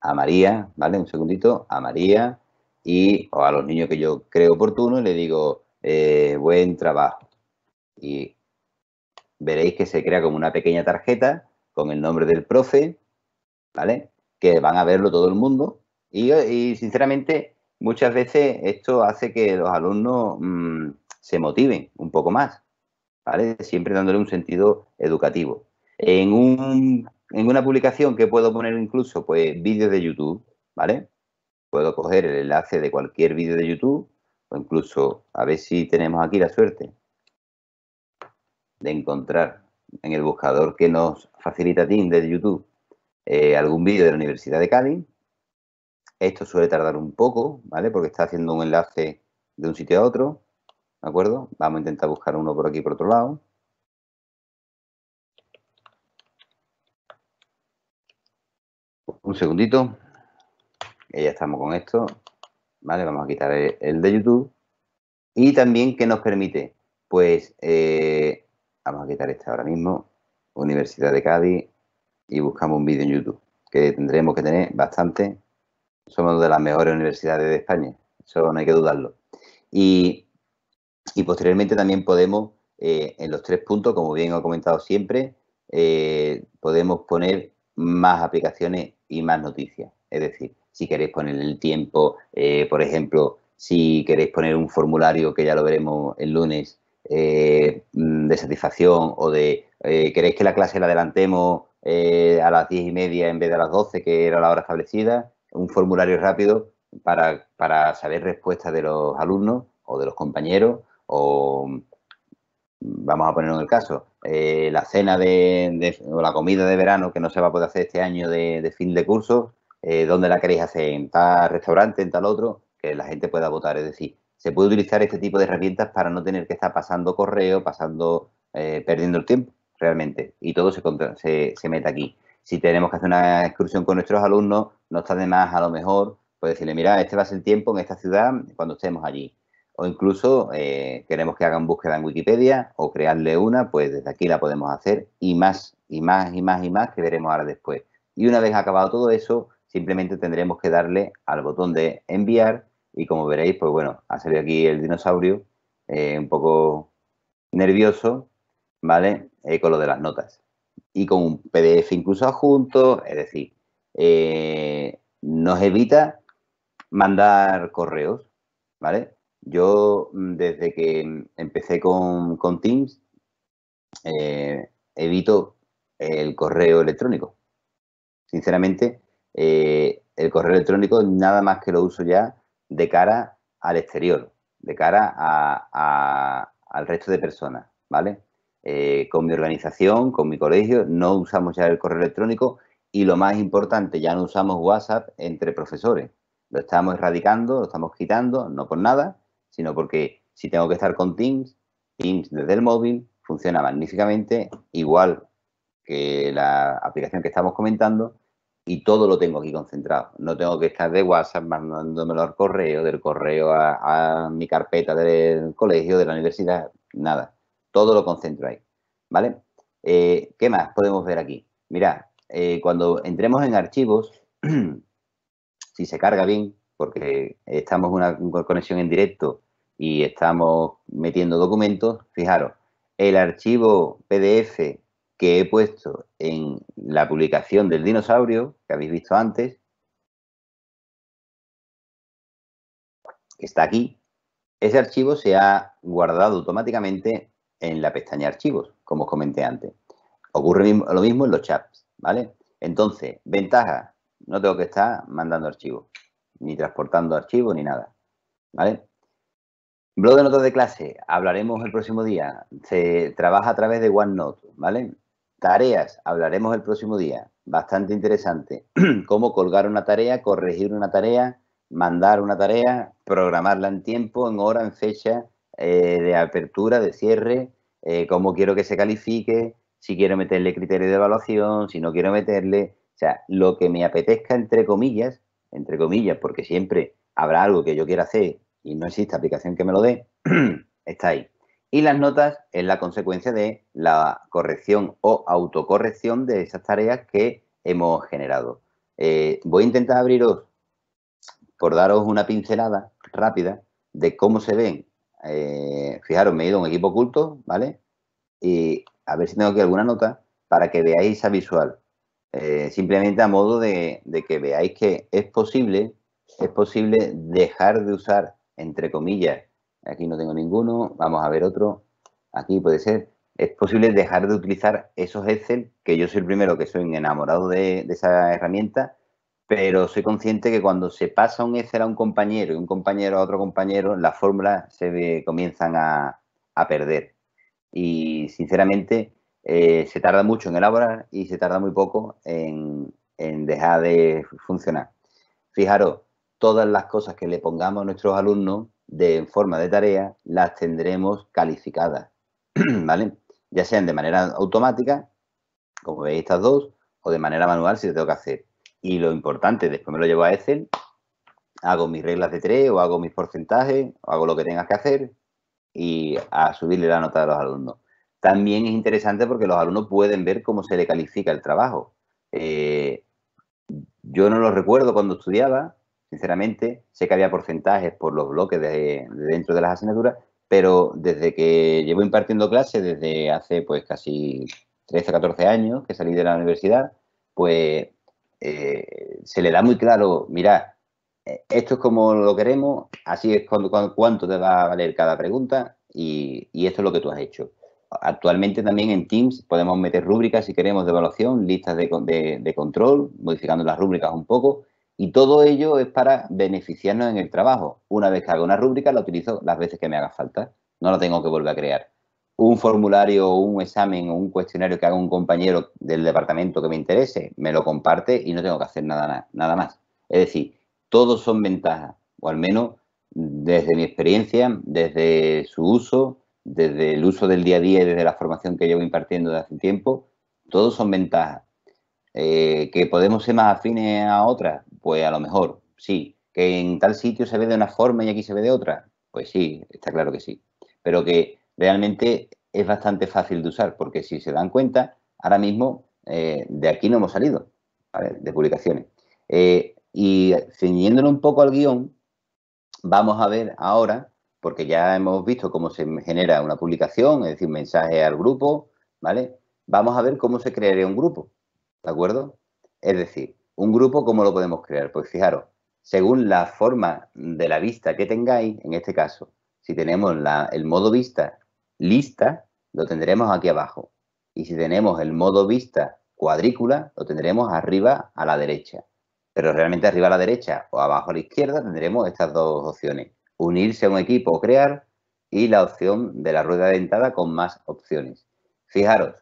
a María, ¿vale? Un segundito, a María y a los niños que yo creo oportuno y le digo, eh, buen trabajo. Y veréis que se crea como una pequeña tarjeta con el nombre del profe, ¿vale? Que van a verlo todo el mundo. Y, sinceramente, muchas veces esto hace que los alumnos mm, se motiven un poco más, ¿vale? Siempre dándole un sentido educativo. En, en una publicación que puedo poner incluso, pues, vídeos de YouTube, ¿vale? Puedo coger el enlace de cualquier vídeo de YouTube o incluso, a ver si tenemos aquí la suerte, de encontrar en el buscador que nos facilita Tinder de YouTube eh, algún vídeo de la Universidad de Cali. Esto suele tardar un poco, ¿vale? Porque está haciendo un enlace de un sitio a otro, ¿de acuerdo? Vamos a intentar buscar uno por aquí por otro lado. Un segundito. ya estamos con esto. ¿Vale? Vamos a quitar el, de YouTube. Y también, que nos permite? Pues eh, Vamos a quitar este ahora mismo, Universidad de Cádiz, y buscamos un vídeo en YouTube, que tendremos que tener bastante. Somos de las mejores universidades de España, eso no hay que dudarlo. Y, posteriormente también podemos, eh, en los tres puntos, como bien he comentado siempre, eh, podemos poner más aplicaciones y más noticias. Es decir, si queréis poner el tiempo, eh, por ejemplo, si queréis poner un formulario, que ya lo veremos el lunes, eh, mm, de satisfacción o de eh, queréis que la clase la adelantemos eh, a las diez y media en vez de a las doce que era la hora establecida, un formulario rápido para, saber respuestas de los alumnos o de los compañeros o mm, vamos a ponerlo en el caso, la cena de, o la comida de verano que no se va a poder hacer este año de, fin de curso, ¿dónde la queréis hacer? ¿En tal restaurante, en tal otro? Que la gente pueda votar. Es decir, se puede utilizar este tipo de herramientas para no tener que estar pasando correo, pasando, eh, perdiendo el tiempo realmente. Y todo se, se, mete aquí. Si tenemos que hacer una excursión con nuestros alumnos, no está de más a lo mejor, pues decirle, mira, este va a ser el tiempo en esta ciudad cuando estemos allí. O incluso eh, queremos que hagan búsqueda en Wikipedia o crearle una, pues desde aquí la podemos hacer y más, y más, y más, y más que veremos ahora después. Y una vez acabado todo eso, simplemente tendremos que darle al botón de enviar y como veréis, pues bueno, ha salido aquí el dinosaurio, eh, un poco nervioso, ¿vale? Eh, con lo de las notas. Y con un PDF incluso adjunto, es decir, eh, nos evita mandar correos, ¿vale? Yo mm, desde que empecé con, Teams, evito el correo electrónico. Sinceramente, el correo electrónico nada más que lo uso ya de cara al exterior, de cara a, al resto de personas, ¿vale? Eh, con mi organización, con mi colegio, no usamos ya el correo electrónico y lo más importante, ya no usamos WhatsApp entre profesores. Lo estamos erradicando, lo estamos quitando, no por nada, sino porque si tengo que estar con Teams, Teams desde el móvil funciona magníficamente, igual que la aplicación que estamos comentando, y todo lo tengo aquí concentrado. No tengo que estar de WhatsApp mandándome los correo, del correo a, mi carpeta del colegio, de la universidad, nada. Todo lo concentro ahí, ¿vale? Eh, ¿Qué más podemos ver aquí? Mira, eh, cuando entremos en archivos, si se carga bien, porque estamos en una conexión en directo y estamos metiendo documentos, fijaros, el archivo PDF que he puesto en la publicación del dinosaurio que habéis visto antes, que está aquí, ese archivo se ha guardado automáticamente en la pestaña archivos, como os comenté antes. Ocurre lo mismo en los chats, ¿vale? Entonces, ventaja, no tengo que estar mandando archivos, ni transportando archivos, ni nada, ¿vale? Blog de notas de clase, hablaremos el próximo día. Se trabaja a través de OneNote, ¿vale? Tareas, hablaremos el próximo día. Bastante interesante. Cómo colgar una tarea, corregir una tarea, mandar una tarea, programarla en tiempo, en hora, en fecha, eh, de apertura, de cierre, eh, cómo quiero que se califique, si quiero meterle criterio de evaluación, si no quiero meterle, o sea, lo que me apetezca, entre comillas, entre comillas, porque siempre habrá algo que yo quiera hacer y no existe aplicación que me lo dé, está ahí. Y las notas es la consecuencia de la corrección o autocorrección de esas tareas que hemos generado. Eh, voy a intentar abriros, por daros una pincelada rápida de cómo se ven. Eh, fijaros, me he ido a un equipo oculto, ¿vale? Y a ver si tengo aquí alguna nota para que veáis a visual. Eh, simplemente a modo de, de, que veáis que es posible, es posible dejar de usar, entre comillas, aquí no tengo ninguno, vamos a ver otro, aquí puede ser. Es posible dejar de utilizar esos Excel, que yo soy el primero que soy enamorado de, esa herramienta, pero soy consciente que cuando se pasa un Excel a un compañero y un compañero a otro compañero, las fórmulas se comienzan a, perder. Y sinceramente eh, se tarda mucho en elaborar y se tarda muy poco en, en dejar de funcionar. Fijaros, todas las cosas que le pongamos a nuestros alumnos de, forma de tarea las tendremos calificadas, ¿vale? Ya sean de manera automática, como veis estas dos, o de manera manual si tengo que hacer. Y lo importante, después me lo llevo a Excel, hago mis reglas de tres o hago mis porcentajes o hago lo que tengas que hacer y a subirle la nota a los alumnos. También es interesante porque los alumnos pueden ver cómo se le califica el trabajo. Eh, yo no lo recuerdo cuando estudiaba, Sinceramente, sé que había porcentajes por los bloques de, dentro de las asignaturas, pero desde que llevo impartiendo clases, desde hace pues casi 13 o 14 años que salí de la universidad, pues eh, se le da muy claro, mira, e, esto es como lo queremos, así es cuánto te va a valer cada pregunta y, esto es lo que tú has hecho. Actualmente también en Teams podemos meter rúbricas si queremos de evaluación, listas de control, modificando las rúbricas un poco y todo ello es para beneficiarnos en el trabajo. Una vez que hago una rúbrica, la utilizo las veces que me haga falta. No la tengo que volver a crear. Un formulario, un examen o un cuestionario que haga un compañero del departamento que me interese, me lo comparte y no tengo que hacer nada, nada más. Es decir, todos son ventajas, o al menos desde mi experiencia, desde su uso, desde el uso del día a día y desde la formación que llevo impartiendo desde hace tiempo, todos son ventajas. Eh, que podemos ser más afines a otras, pues a lo mejor sí. Que en tal sitio se ve de una forma y aquí se ve de otra, pues sí, está claro que sí. Pero que realmente es bastante fácil de usar, porque si se dan cuenta, ahora mismo eh, de aquí no hemos salido, ¿vale? De publicaciones. Eh, y ceñiéndolo un poco al guión, vamos a ver ahora, porque ya hemos visto cómo se genera una publicación, es decir, un mensaje al grupo, ¿vale? Vamos a ver cómo se crearía un grupo, ¿de acuerdo? Es decir, un grupo, ¿cómo lo podemos crear? Pues fijaros, según la forma de la vista que tengáis, en este caso, si tenemos el modo vista lista, lo tendremos aquí abajo. Y si tenemos el modo vista cuadrícula, lo tendremos arriba a la derecha. Pero realmente arriba a la derecha o abajo a la izquierda tendremos estas dos opciones. Unirse a un equipo o crear y la opción de la rueda dentada con más opciones. Fijaros,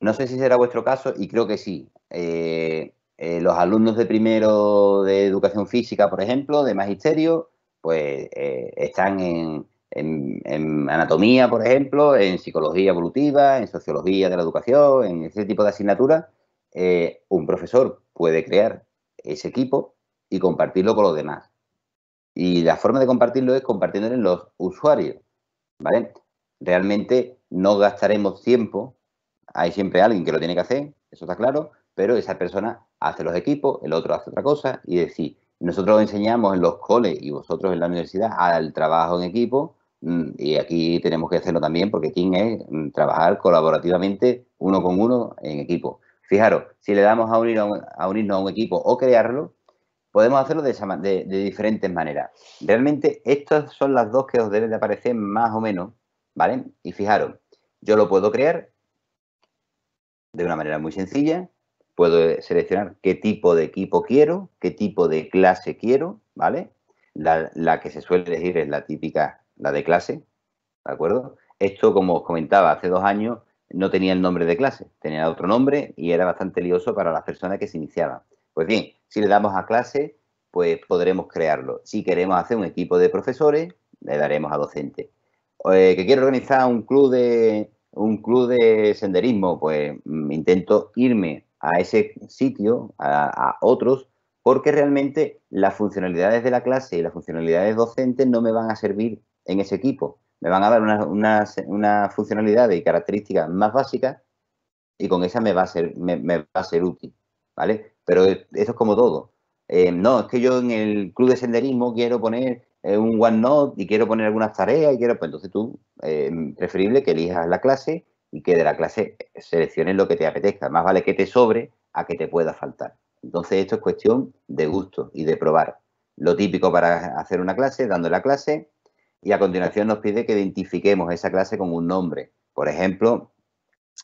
no sé si será vuestro caso y creo que sí. Eh, eh, los alumnos de primero de educación física, por ejemplo, de magisterio, pues eh, están en, anatomía, por ejemplo, en psicología evolutiva, en sociología de la educación, en ese tipo de asignaturas. Eh, un profesor puede crear ese equipo y compartirlo con los demás. Y la forma de compartirlo es compartiéndolo en los usuarios. ¿vale? Realmente no gastaremos tiempo. Hay siempre alguien que lo tiene que hacer, eso está claro, pero esa persona hace los equipos, el otro hace otra cosa, y decir, nosotros enseñamos en los coles y vosotros en la universidad al trabajo en equipo, mm, y aquí tenemos que hacerlo también, porque quién es mm, trabajar colaborativamente uno con uno en equipo. Fijaros, si le damos a, unir a, unirnos a un equipo o crearlo, podemos hacerlo de, de, diferentes maneras. Realmente estas son las dos que os deben de aparecer más o menos, ¿vale? Y fijaros, yo lo puedo crear de una manera muy sencilla, puedo seleccionar qué tipo de equipo quiero, qué tipo de clase quiero, ¿vale? La, que se suele elegir es la típica, la de clase, ¿de acuerdo? Esto, como os comentaba, hace dos años no tenía el nombre de clase, tenía otro nombre y era bastante lioso para las personas que se iniciaban. Pues bien, si le damos a clase, pues podremos crearlo. Si queremos hacer un equipo de profesores, le daremos a docente. Eh, que quiero organizar un club de un club de senderismo, pues mm, intento irme a ese sitio, a, otros, porque realmente las funcionalidades de la clase y las funcionalidades docentes no me van a servir en ese equipo. Me van a dar unas una, funcionalidad funcionalidades y características más básicas y con esa me va a ser, me, va a ser útil, ¿vale? Pero eso es como todo. Eh, no, es que yo en el club de senderismo quiero poner eh, un one note y quiero poner algunas tareas y quiero... Pues entonces tú, eh, preferible que elijas la clase y que de la clase selecciones lo que te apetezca. Más vale que te sobre a que te pueda faltar. Entonces, esto es cuestión de gusto y de probar. Lo típico para hacer una clase, dando la clase, y a continuación nos pide que identifiquemos esa clase con un nombre. Por ejemplo,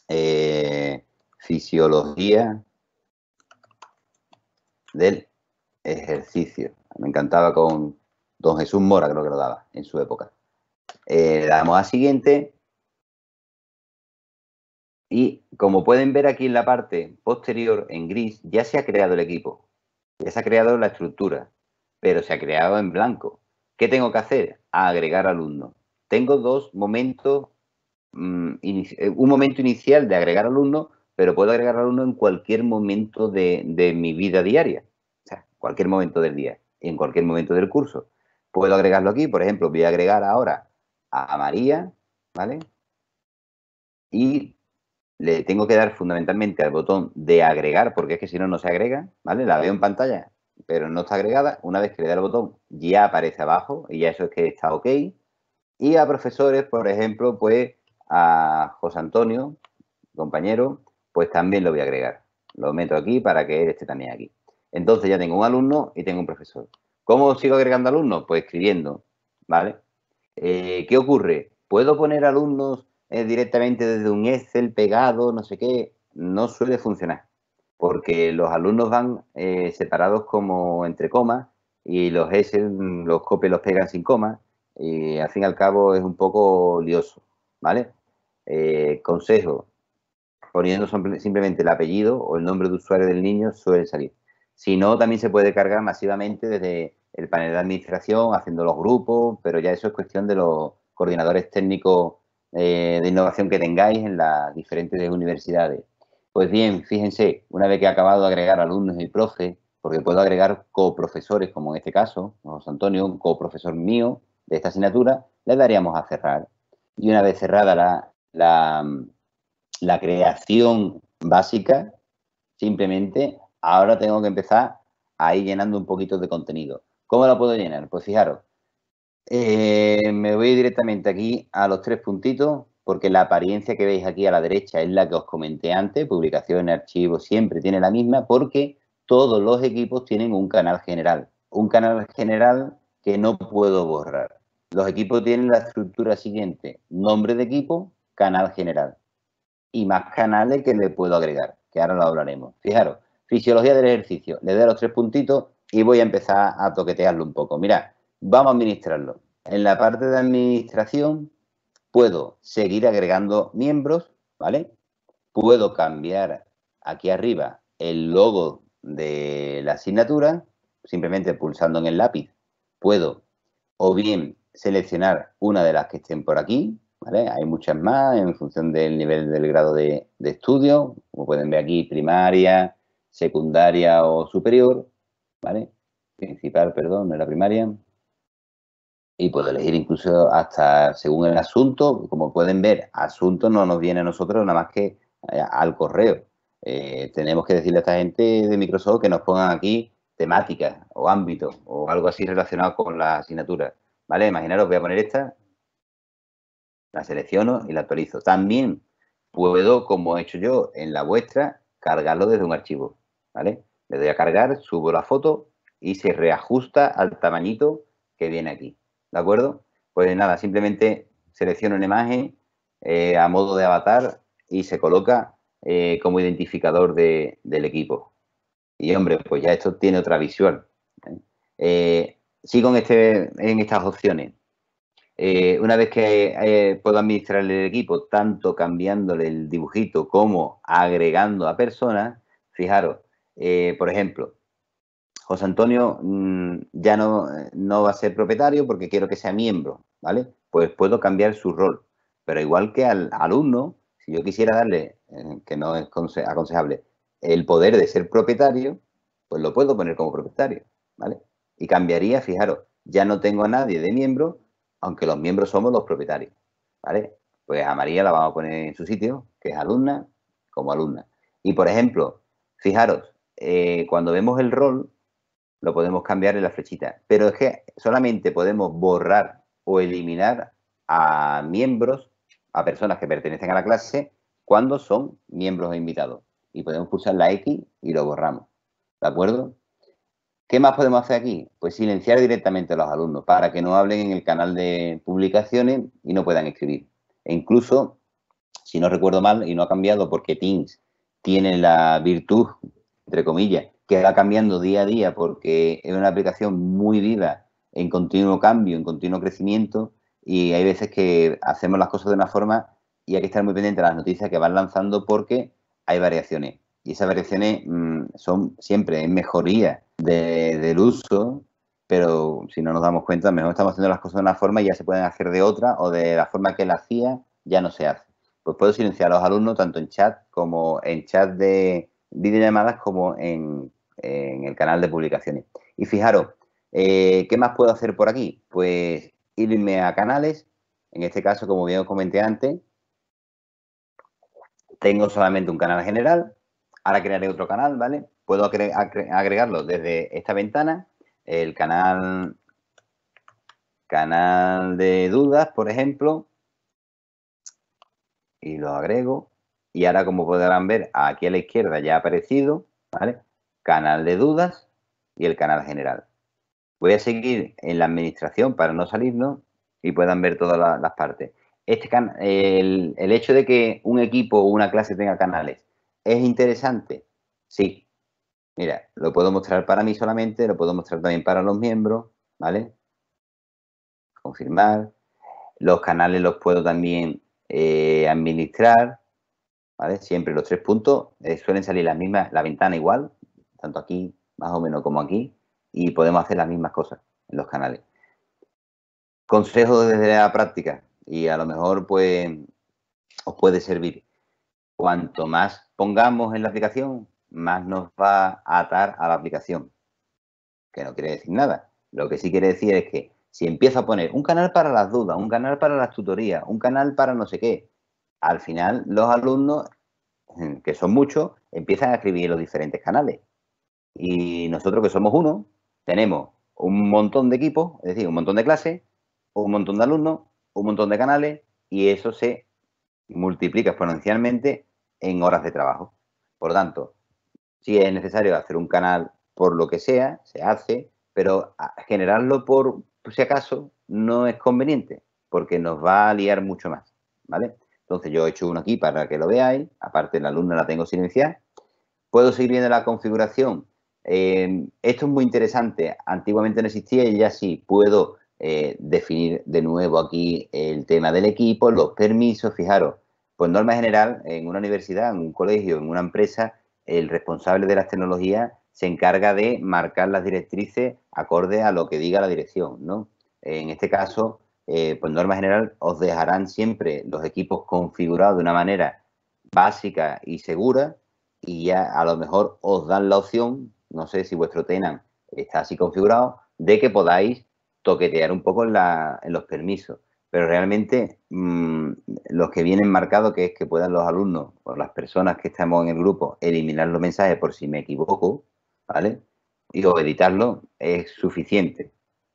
eh, fisiología del ejercicio. Me encantaba con don Jesús Mora, creo que lo daba en su época. Eh, le damos a siguiente y como pueden ver aquí en la parte posterior, en gris, ya se ha creado el equipo, ya se ha creado la estructura, pero se ha creado en blanco. ¿Qué tengo que hacer? Agregar alumno. Tengo dos momentos, mm, eh, un momento inicial de agregar alumno, pero puedo agregar alumno en cualquier momento de, de mi vida diaria, o sea, cualquier momento del día, en cualquier momento del curso. Puedo agregarlo aquí, por ejemplo, voy a agregar ahora a María, ¿vale? Y le tengo que dar fundamentalmente al botón de agregar, porque es que si no, no se agrega, ¿vale? La veo en pantalla, pero no está agregada. Una vez que le da el botón, ya aparece abajo y ya eso es que está ok. Y a profesores, por ejemplo, pues a José Antonio, compañero, pues también lo voy a agregar. Lo meto aquí para que él esté también aquí. Entonces ya tengo un alumno y tengo un profesor. ¿Cómo sigo agregando alumnos? Pues escribiendo, ¿vale? Eh, ¿Qué ocurre? ¿Puedo poner alumnos directamente desde un Excel pegado, no sé qué, no suele funcionar, porque los alumnos van eh, separados como entre comas y los Excel mm, los copian los pegan sin comas y al fin y al cabo es un poco lioso, ¿vale? Eh, consejo, poniendo simplemente el apellido o el nombre de usuario del niño suele salir. Si no, también se puede cargar masivamente desde el panel de administración, haciendo los grupos, pero ya eso es cuestión de los coordinadores técnicos eh, de innovación que tengáis en las diferentes universidades. Pues bien, fíjense, una vez que he acabado de agregar alumnos y profes, porque puedo agregar coprofesores, como en este caso, José Antonio, un coprofesor mío de esta asignatura, le daríamos a cerrar. Y una vez cerrada la, la, creación básica, simplemente ahora tengo que empezar ahí llenando un poquito de contenido. ¿Cómo lo puedo llenar? Pues fijaros, eh, me voy directamente aquí a los tres puntitos, porque la apariencia que veis aquí a la derecha es la que os comenté antes, publicación, archivo, siempre tiene la misma, porque todos los equipos tienen un canal general, un canal general que no puedo borrar. Los equipos tienen la estructura siguiente, nombre de equipo, canal general y más canales que le puedo agregar, que ahora lo hablaremos. Fijaros, fisiología del ejercicio, le doy los tres puntitos y voy a empezar a toquetearlo un poco. Mirad, Vamos a administrarlo. En la parte de administración puedo seguir agregando miembros, ¿vale? Puedo cambiar aquí arriba el logo de la asignatura, simplemente pulsando en el lápiz. Puedo o bien seleccionar una de las que estén por aquí, ¿vale? Hay muchas más en función del nivel del grado de, estudio, como pueden ver aquí, primaria, secundaria o superior, ¿vale? Principal, perdón, no la primaria, y puedo elegir incluso hasta según el asunto. Como pueden ver, asunto no nos viene a nosotros nada más que eh, al correo. Eh, tenemos que decirle a esta gente de Microsoft que nos pongan aquí temática o ámbito o algo así relacionado con la asignatura. ¿Vale? Imaginaros, voy a poner esta, la selecciono y la actualizo. También puedo, como he hecho yo en la vuestra, cargarlo desde un archivo. ¿Vale? Le doy a cargar, subo la foto y se reajusta al tamañito que viene aquí. ¿de acuerdo? Pues nada, simplemente selecciono una imagen eh, a modo de avatar y se coloca eh, como identificador del equipo. Y hombre, pues ya esto tiene otra visual. ¿eh? sigo este, en estas opciones. una vez que puedo administrar el equipo, tanto cambiándole el dibujito como agregando a personas, fijaros, por ejemplo, José Antonio mm, ya no, no va a ser propietario porque quiero que sea miembro, ¿vale? Pues puedo cambiar su rol. Pero igual que al alumno, si yo quisiera darle, eh, que no es aconsejable, el poder de ser propietario, pues lo puedo poner como propietario, ¿vale? Y cambiaría, fijaros, ya no tengo a nadie de miembro, aunque los miembros somos los propietarios, ¿vale? Pues a María la vamos a poner en su sitio, que es alumna, como alumna. Y por ejemplo, fijaros, eh, cuando vemos el rol, lo podemos cambiar en la flechita. Pero es que solamente podemos borrar o eliminar a miembros, a personas que pertenecen a la clase, cuando son miembros o invitados. Y podemos pulsar la X y lo borramos. ¿De acuerdo? ¿Qué más podemos hacer aquí? Pues silenciar directamente a los alumnos para que no hablen en el canal de publicaciones y no puedan escribir. E incluso, si no recuerdo mal y no ha cambiado porque Teams tiene la virtud, entre comillas, que va cambiando día a día porque es una aplicación muy viva, en continuo cambio, en continuo crecimiento y hay veces que hacemos las cosas de una forma y hay que estar muy pendiente de las noticias que van lanzando porque hay variaciones y esas variaciones mm, son siempre en mejoría del uso, pero si no nos damos cuenta, mejor estamos haciendo las cosas de una forma y ya se pueden hacer de otra o de la forma que la hacía ya no se hace. Pues puedo silenciar a los alumnos tanto en chat como en chat de videollamadas como en en el canal de publicaciones. Y fijaros, eh, ¿qué más puedo hacer por aquí? Pues irme a canales, en este caso, como bien os comenté antes, tengo solamente un canal general, ahora crearé otro canal, ¿vale? Puedo agregarlo desde esta ventana, el canal, canal de dudas, por ejemplo, y lo agrego. Y ahora, como podrán ver, aquí a la izquierda ya ha aparecido, ¿vale? canal de dudas y el canal general. Voy a seguir en la administración para no salirnos y puedan ver todas las partes. Este el, hecho de que un equipo o una clase tenga canales es interesante. Sí. Mira, lo puedo mostrar para mí solamente, lo puedo mostrar también para los miembros, ¿vale? Confirmar. Los canales los puedo también eh, administrar, Siempre los tres puntos eh, suelen salir las mismas, la ventana igual, tanto aquí más o menos como aquí, y podemos hacer las mismas cosas en los canales. Consejo desde la práctica, y a lo mejor pues os puede servir. Cuanto más pongamos en la aplicación, más nos va a atar a la aplicación. Que no quiere decir nada. Lo que sí quiere decir es que si empiezo a poner un canal para las dudas, un canal para las tutorías, un canal para no sé qué, al final los alumnos, que son muchos, empiezan a escribir los diferentes canales. Y nosotros que somos uno, tenemos un montón de equipos, es decir, un montón de clases, un montón de alumnos, un montón de canales y eso se multiplica exponencialmente en horas de trabajo. Por lo tanto, si es necesario hacer un canal por lo que sea, se hace, pero generarlo por, si acaso no es conveniente porque nos va a liar mucho más, ¿vale? Entonces yo he hecho uno aquí para que lo veáis, aparte la alumna la tengo silenciada. Puedo seguir viendo la configuración Em, esto es muy interesante. Antiguamente no existía y ya sí puedo eh, definir de nuevo aquí el tema del equipo, los permisos. Fijaros, pues norma general, en una universidad, en un colegio, en una empresa, el responsable de las tecnologías se encarga de marcar las directrices acorde a lo que diga la dirección, ¿no? En este caso, pues norma general, os dejarán siempre los equipos configurados de una manera básica y segura y ya a lo mejor os dan la opción no sé si vuestro TENAN está así configurado, de que podáis toquetear un poco en, los permisos. Pero realmente lo mm, los que vienen marcados, que es que puedan los alumnos o las personas que estamos en el grupo eliminar los mensajes por si me equivoco, ¿vale? Y o editarlo es suficiente,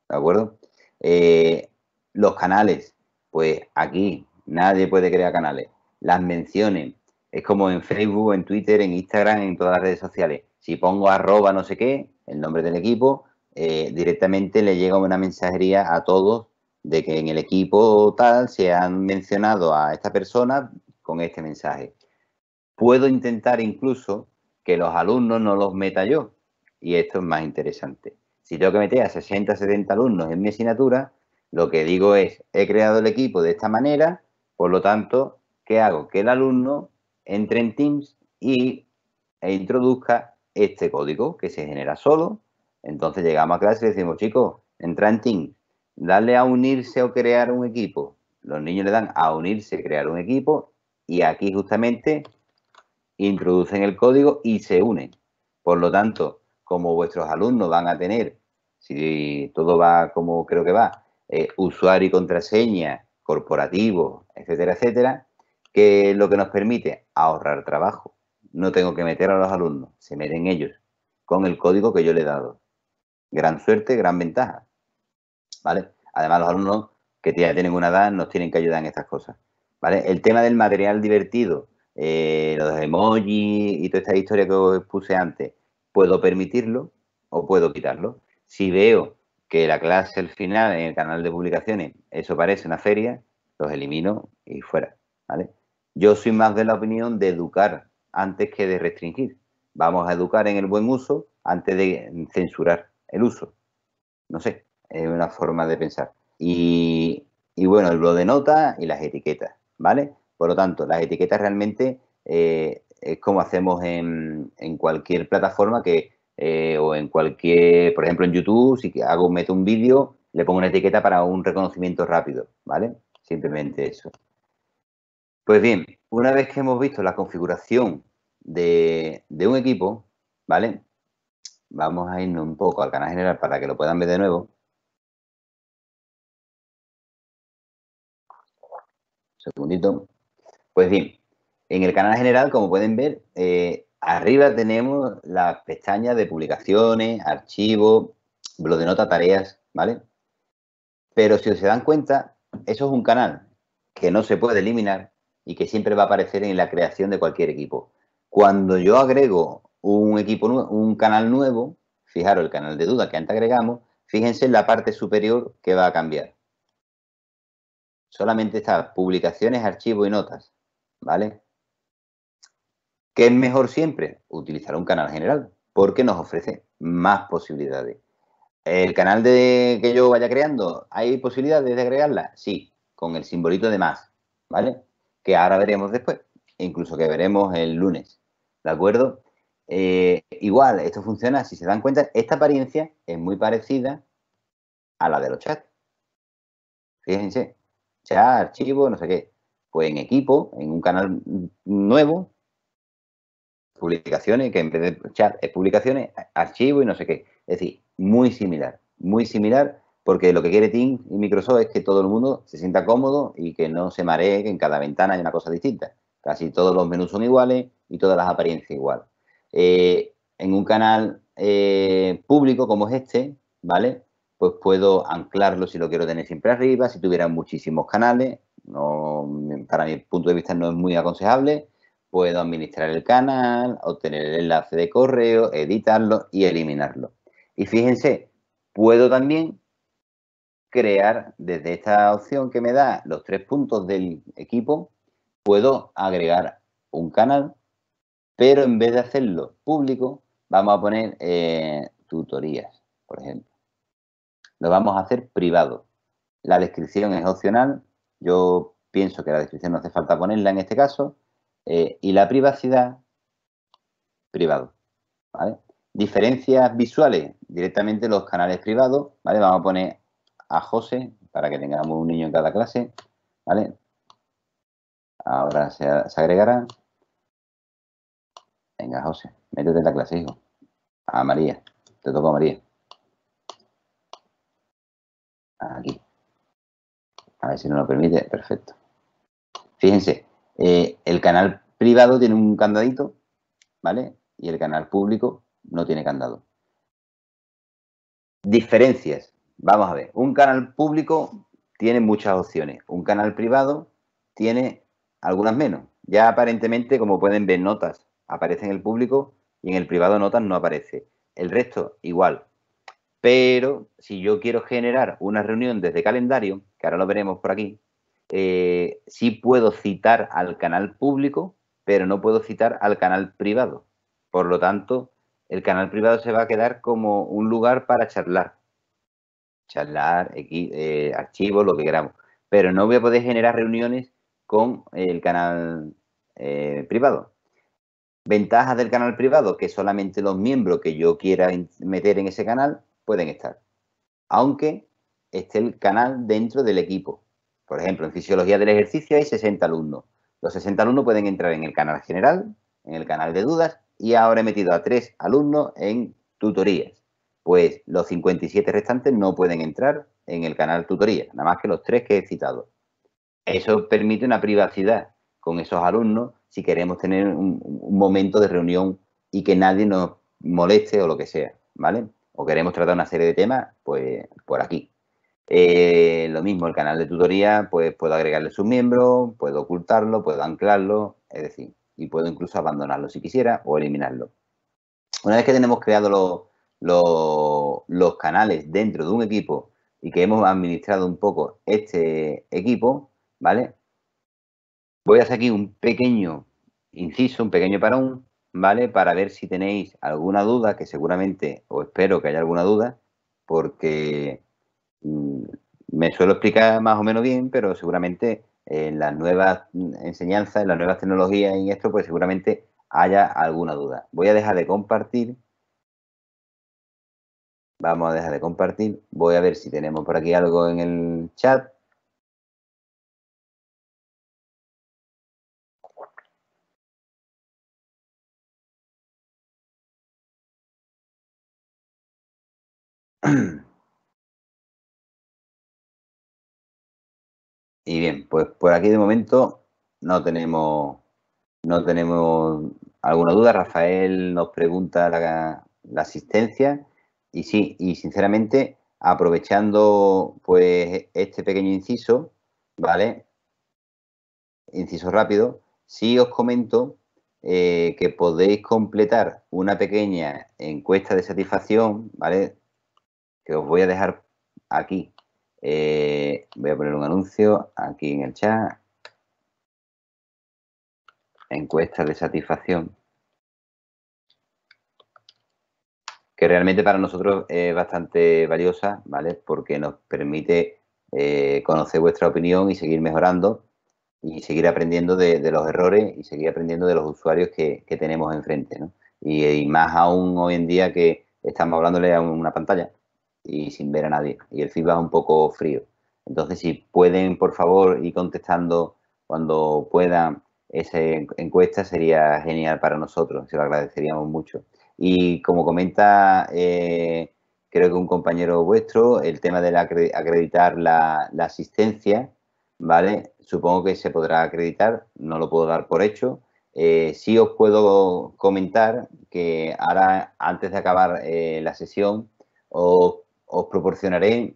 ¿de acuerdo? Eh, los canales, pues aquí nadie puede crear canales. Las menciones, es como en Facebook, en Twitter, en Instagram, en todas las redes sociales. Si pongo arroba no sé qué, el nombre del equipo, eh, directamente le llega una mensajería a todos de que en el equipo tal se han mencionado a esta persona con este mensaje. Puedo intentar incluso que los alumnos no los meta yo. Y esto es más interesante. Si tengo que meter a 60, 70 alumnos en mi asignatura, lo que digo es, he creado el equipo de esta manera, por lo tanto, ¿qué hago? Que el alumno entre en Teams y, e introduzca este código que se genera solo. Entonces llegamos a clase y decimos, chicos, entra en Team, dale a unirse o crear un equipo. Los niños le dan a unirse, crear un equipo y aquí justamente introducen el código y se unen. Por lo tanto, como vuestros alumnos van a tener, si todo va como creo que va, eh, usuario y contraseña, corporativo, etcétera, etcétera, que lo que nos permite ahorrar trabajo no tengo que meter a los alumnos, se meten ellos con el código que yo le he dado. Gran suerte, gran ventaja. ¿Vale? Además, los alumnos que ya tienen una edad nos tienen que ayudar en estas cosas. ¿Vale? El tema del material divertido, eh, los emojis y toda esta historia que os puse antes, ¿puedo permitirlo o puedo quitarlo? Si veo que la clase, al final, en el canal de publicaciones, eso parece una feria, los elimino y fuera. ¿Vale? Yo soy más de la opinión de educar antes que de restringir. Vamos a educar en el buen uso antes de censurar el uso. No sé, es una forma de pensar. Y, y bueno, de nota y las etiquetas, ¿vale? Por lo tanto, las etiquetas realmente eh, es como hacemos en, cualquier plataforma que, eh, o en cualquier, por ejemplo, en YouTube, si hago, meto un vídeo, le pongo una etiqueta para un reconocimiento rápido, ¿vale? Simplemente eso. Pues bien, una vez que hemos visto la configuración de, un equipo, ¿vale? Vamos a irnos un poco al canal general para que lo puedan ver de nuevo. segundito. Pues bien, en el canal general, como pueden ver, eh, arriba tenemos las pestañas de publicaciones, archivos, blog de nota, tareas, ¿vale? Pero si se dan cuenta, eso es un canal que no se puede eliminar y que siempre va a aparecer en la creación de cualquier equipo. Cuando yo agrego un equipo un canal nuevo, fijaros el canal de duda que antes agregamos, fíjense en la parte superior que va a cambiar. Solamente está publicaciones, archivo y notas, ¿vale? ¿Qué es mejor siempre? Utilizar un canal general, porque nos ofrece más posibilidades. ¿El canal que yo vaya creando, hay posibilidades de agregarla? Sí, con el simbolito de más, ¿vale? que ahora veremos después, incluso que veremos el lunes, ¿de acuerdo? Eh, igual, esto funciona, si se dan cuenta, esta apariencia es muy parecida a la de los chats. Fíjense, chat, archivo, no sé qué. Pues en equipo, en un canal nuevo, publicaciones, que en vez de chat es publicaciones, archivo y no sé qué. Es decir, muy similar, muy similar porque lo que quiere Team y Microsoft es que todo el mundo se sienta cómodo y que no se maree, que en cada ventana hay una cosa distinta. Casi todos los menús son iguales y todas las apariencias igual. Eh, en un canal eh, público como es este, ¿vale? Pues puedo anclarlo si lo quiero tener siempre arriba, si tuviera muchísimos canales, no, para mi punto de vista no es muy aconsejable. Puedo administrar el canal, obtener el enlace de correo, editarlo y eliminarlo. Y fíjense, puedo también crear desde esta opción que me da los tres puntos del equipo, puedo agregar un canal, pero en vez de hacerlo público, vamos a poner eh, tutorías, por ejemplo. Lo vamos a hacer privado. La descripción es opcional. Yo pienso que la descripción no hace falta ponerla en este caso. Eh, y la privacidad, privado. Diferencias visuales, directamente los canales privados. ¿vale? Vamos a poner a José para que tengamos un niño en cada clase, ¿vale? Ahora se, agregará. Venga, José, métete en la clase, hijo. A María, te toca a María. Aquí. A ver si no lo permite. Perfecto. Fíjense, eh, el canal privado tiene un candadito, ¿vale? Y el canal público no tiene candado. Diferencias. Vamos a ver, un canal público tiene muchas opciones, un canal privado tiene algunas menos. Ya aparentemente, como pueden ver, notas aparecen en el público y en el privado notas no aparece. El resto, igual. Pero si yo quiero generar una reunión desde calendario, que ahora lo veremos por aquí, eh, sí puedo citar al canal público, pero no puedo citar al canal privado. Por lo tanto, el canal privado se va a quedar como un lugar para charlar, charlar, eh, archivos, lo que queramos. Pero no voy a poder generar reuniones con el canal eh, privado. Ventajas del canal privado, que solamente los miembros que yo quiera meter en ese canal pueden estar. Aunque esté el canal dentro del equipo. Por ejemplo, en fisiología del ejercicio hay 60 alumnos. Los 60 alumnos pueden entrar en el canal general, en el canal de dudas, y ahora he metido a tres alumnos en tutorías pues los 57 restantes no pueden entrar en el canal tutoría, nada más que los tres que he citado. Eso permite una privacidad con esos alumnos si queremos tener un, momento de reunión y que nadie nos moleste o lo que sea, ¿vale? O queremos tratar una serie de temas, pues por aquí. Eh, lo mismo, el canal de tutoría, pues puedo agregarle sus miembros, puedo ocultarlo, puedo anclarlo, es decir, y puedo incluso abandonarlo si quisiera o eliminarlo. Una vez que tenemos creado los los, canales dentro de un equipo y que hemos administrado un poco este equipo, ¿vale? Voy a hacer aquí un pequeño inciso, un pequeño parón, ¿vale? Para ver si tenéis alguna duda, que seguramente, o espero que haya alguna duda, porque mm, me suelo explicar más o menos bien, pero seguramente en las nuevas enseñanzas, en las nuevas tecnologías y esto, pues seguramente haya alguna duda. Voy a dejar de compartir Vamos a dejar de compartir. Voy a ver si tenemos por aquí algo en el chat. Y bien, pues por aquí de momento no tenemos, no tenemos alguna duda. Rafael nos pregunta la, la asistencia y sí, y sinceramente, aprovechando pues este pequeño inciso, ¿vale? Inciso rápido, sí os comento eh, que podéis completar una pequeña encuesta de satisfacción, ¿vale? Que os voy a dejar aquí. Eh, voy a poner un anuncio aquí en el chat. Encuesta de satisfacción. realmente para nosotros es bastante valiosa, ¿vale? Porque nos permite eh, conocer vuestra opinión y seguir mejorando y seguir aprendiendo de, los errores y seguir aprendiendo de los usuarios que, tenemos enfrente, ¿no? Y, más aún hoy en día que estamos hablándole a una pantalla y sin ver a nadie y el feedback un poco frío. Entonces, si pueden, por favor, ir contestando cuando puedan esa encuesta, sería genial para nosotros, se lo agradeceríamos mucho. Y como comenta, eh, creo que un compañero vuestro, el tema de la, acreditar la, asistencia, ¿vale? Supongo que se podrá acreditar, no lo puedo dar por hecho. Si eh, sí os puedo comentar que ahora, antes de acabar eh, la sesión, os, proporcionaré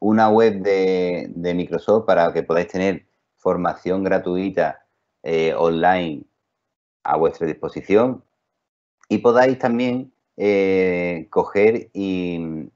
una web de, Microsoft para que podáis tener formación gratuita online a vuestra disposición y podáis también eh, coger y,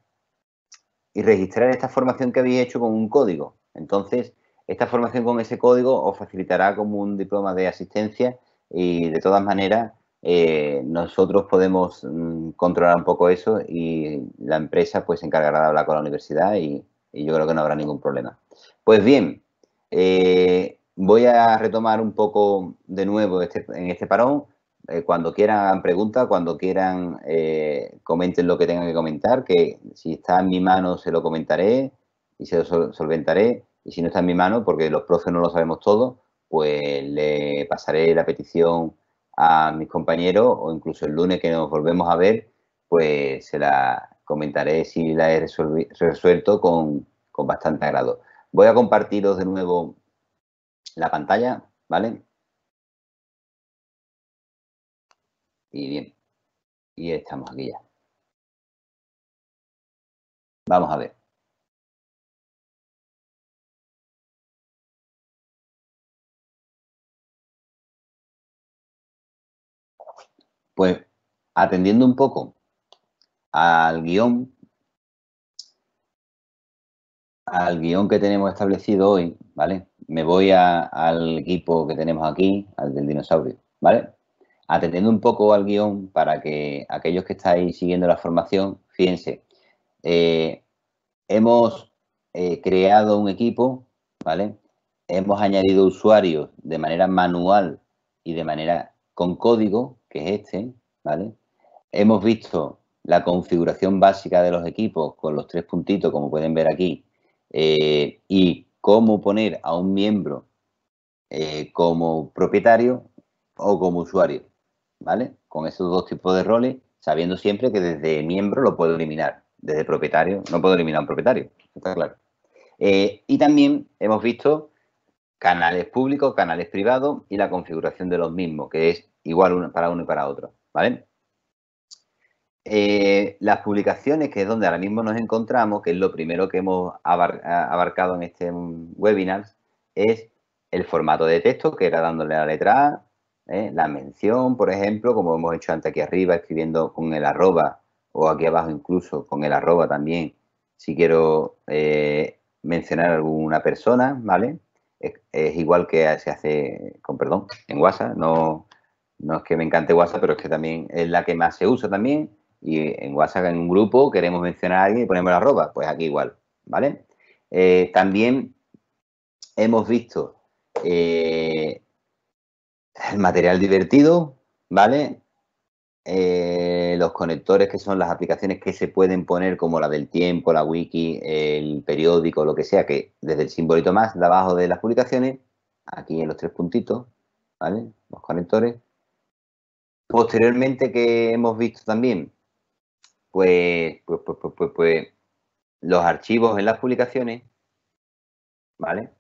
registrar esta formación que habéis hecho con un código. Entonces, esta formación con ese código os facilitará como un diploma de asistencia y de todas maneras eh, nosotros podemos mm, controlar un poco eso y la empresa pues se encargará de hablar con la universidad y, yo creo que no habrá ningún problema. Pues bien, eh, voy a retomar un poco de nuevo este, en este parón eh, cuando quieran preguntas, cuando quieran eh, comenten lo que tengan que comentar, que si está en mi mano se lo comentaré y se lo solventaré. Y si no está en mi mano, porque los profes no lo sabemos todo, pues le pasaré la petición a mis compañeros o incluso el lunes que nos volvemos a ver, pues se la comentaré si la he resuelto con, con bastante agrado. Voy a compartiros de nuevo la pantalla, ¿vale? Y bien, y estamos aquí ya. Vamos a ver. Pues atendiendo un poco al guión, al guión que tenemos establecido hoy, ¿vale? Me voy al equipo que tenemos aquí, al del dinosaurio, ¿vale? atendiendo un poco al guión para que aquellos que estáis siguiendo la formación, fíjense, eh, hemos eh, creado un equipo, ¿vale? Hemos añadido usuarios de manera manual y de manera con código, que es este, ¿vale? Hemos visto la configuración básica de los equipos con los tres puntitos, como pueden ver aquí, eh, y cómo poner a un miembro como propietario o como usuario. ¿vale? Con esos dos tipos de roles, sabiendo siempre que desde miembro lo puedo eliminar, desde propietario no puedo eliminar a un propietario, está claro. Eh, y también hemos visto canales públicos, canales privados y la configuración de los mismos, que es igual para uno y para otro, ¿vale? Eh, las publicaciones, que es donde ahora mismo nos encontramos, que es lo primero que hemos abarcado en este webinar, es el formato de texto, que era dándole la letra A, ¿eh? la mención, por ejemplo, como hemos hecho antes aquí arriba, escribiendo con el arroba o aquí abajo incluso con el arroba también, si quiero eh, mencionar alguna persona, ¿vale? Es, igual que se hace, con perdón, en WhatsApp, no, no es que me encante WhatsApp, pero es que también es la que más se usa también, y en WhatsApp en un grupo queremos mencionar a alguien y ponemos el arroba, pues aquí igual, ¿vale? Eh, también hemos visto el material divertido, ¿vale? los conectores que son las aplicaciones que se pueden poner como la del tiempo, la wiki, el periódico, lo que sea, que desde el simbolito más de abajo de las publicaciones, aquí en los tres puntitos, ¿vale? Los conectores. Posteriormente, que hemos visto también? pues, pues, pues, pues, pues los archivos en las publicaciones, ¿vale?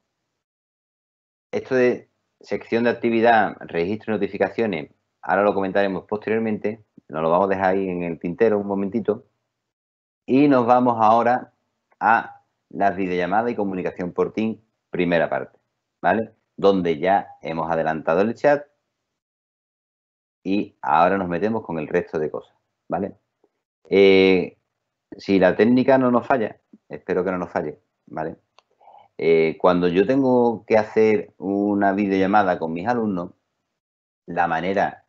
Esto de sección de actividad, registro y notificaciones, ahora lo comentaremos posteriormente, nos lo vamos a dejar ahí en el tintero un momentito, y nos vamos ahora a las videollamadas y comunicación por Team, primera parte, ¿vale? Donde ya hemos adelantado el chat y ahora nos metemos con el resto de cosas, ¿vale? Eh, si la técnica no nos falla, espero que no nos falle, ¿vale? Eh, cuando yo tengo que hacer una videollamada con mis alumnos, la manera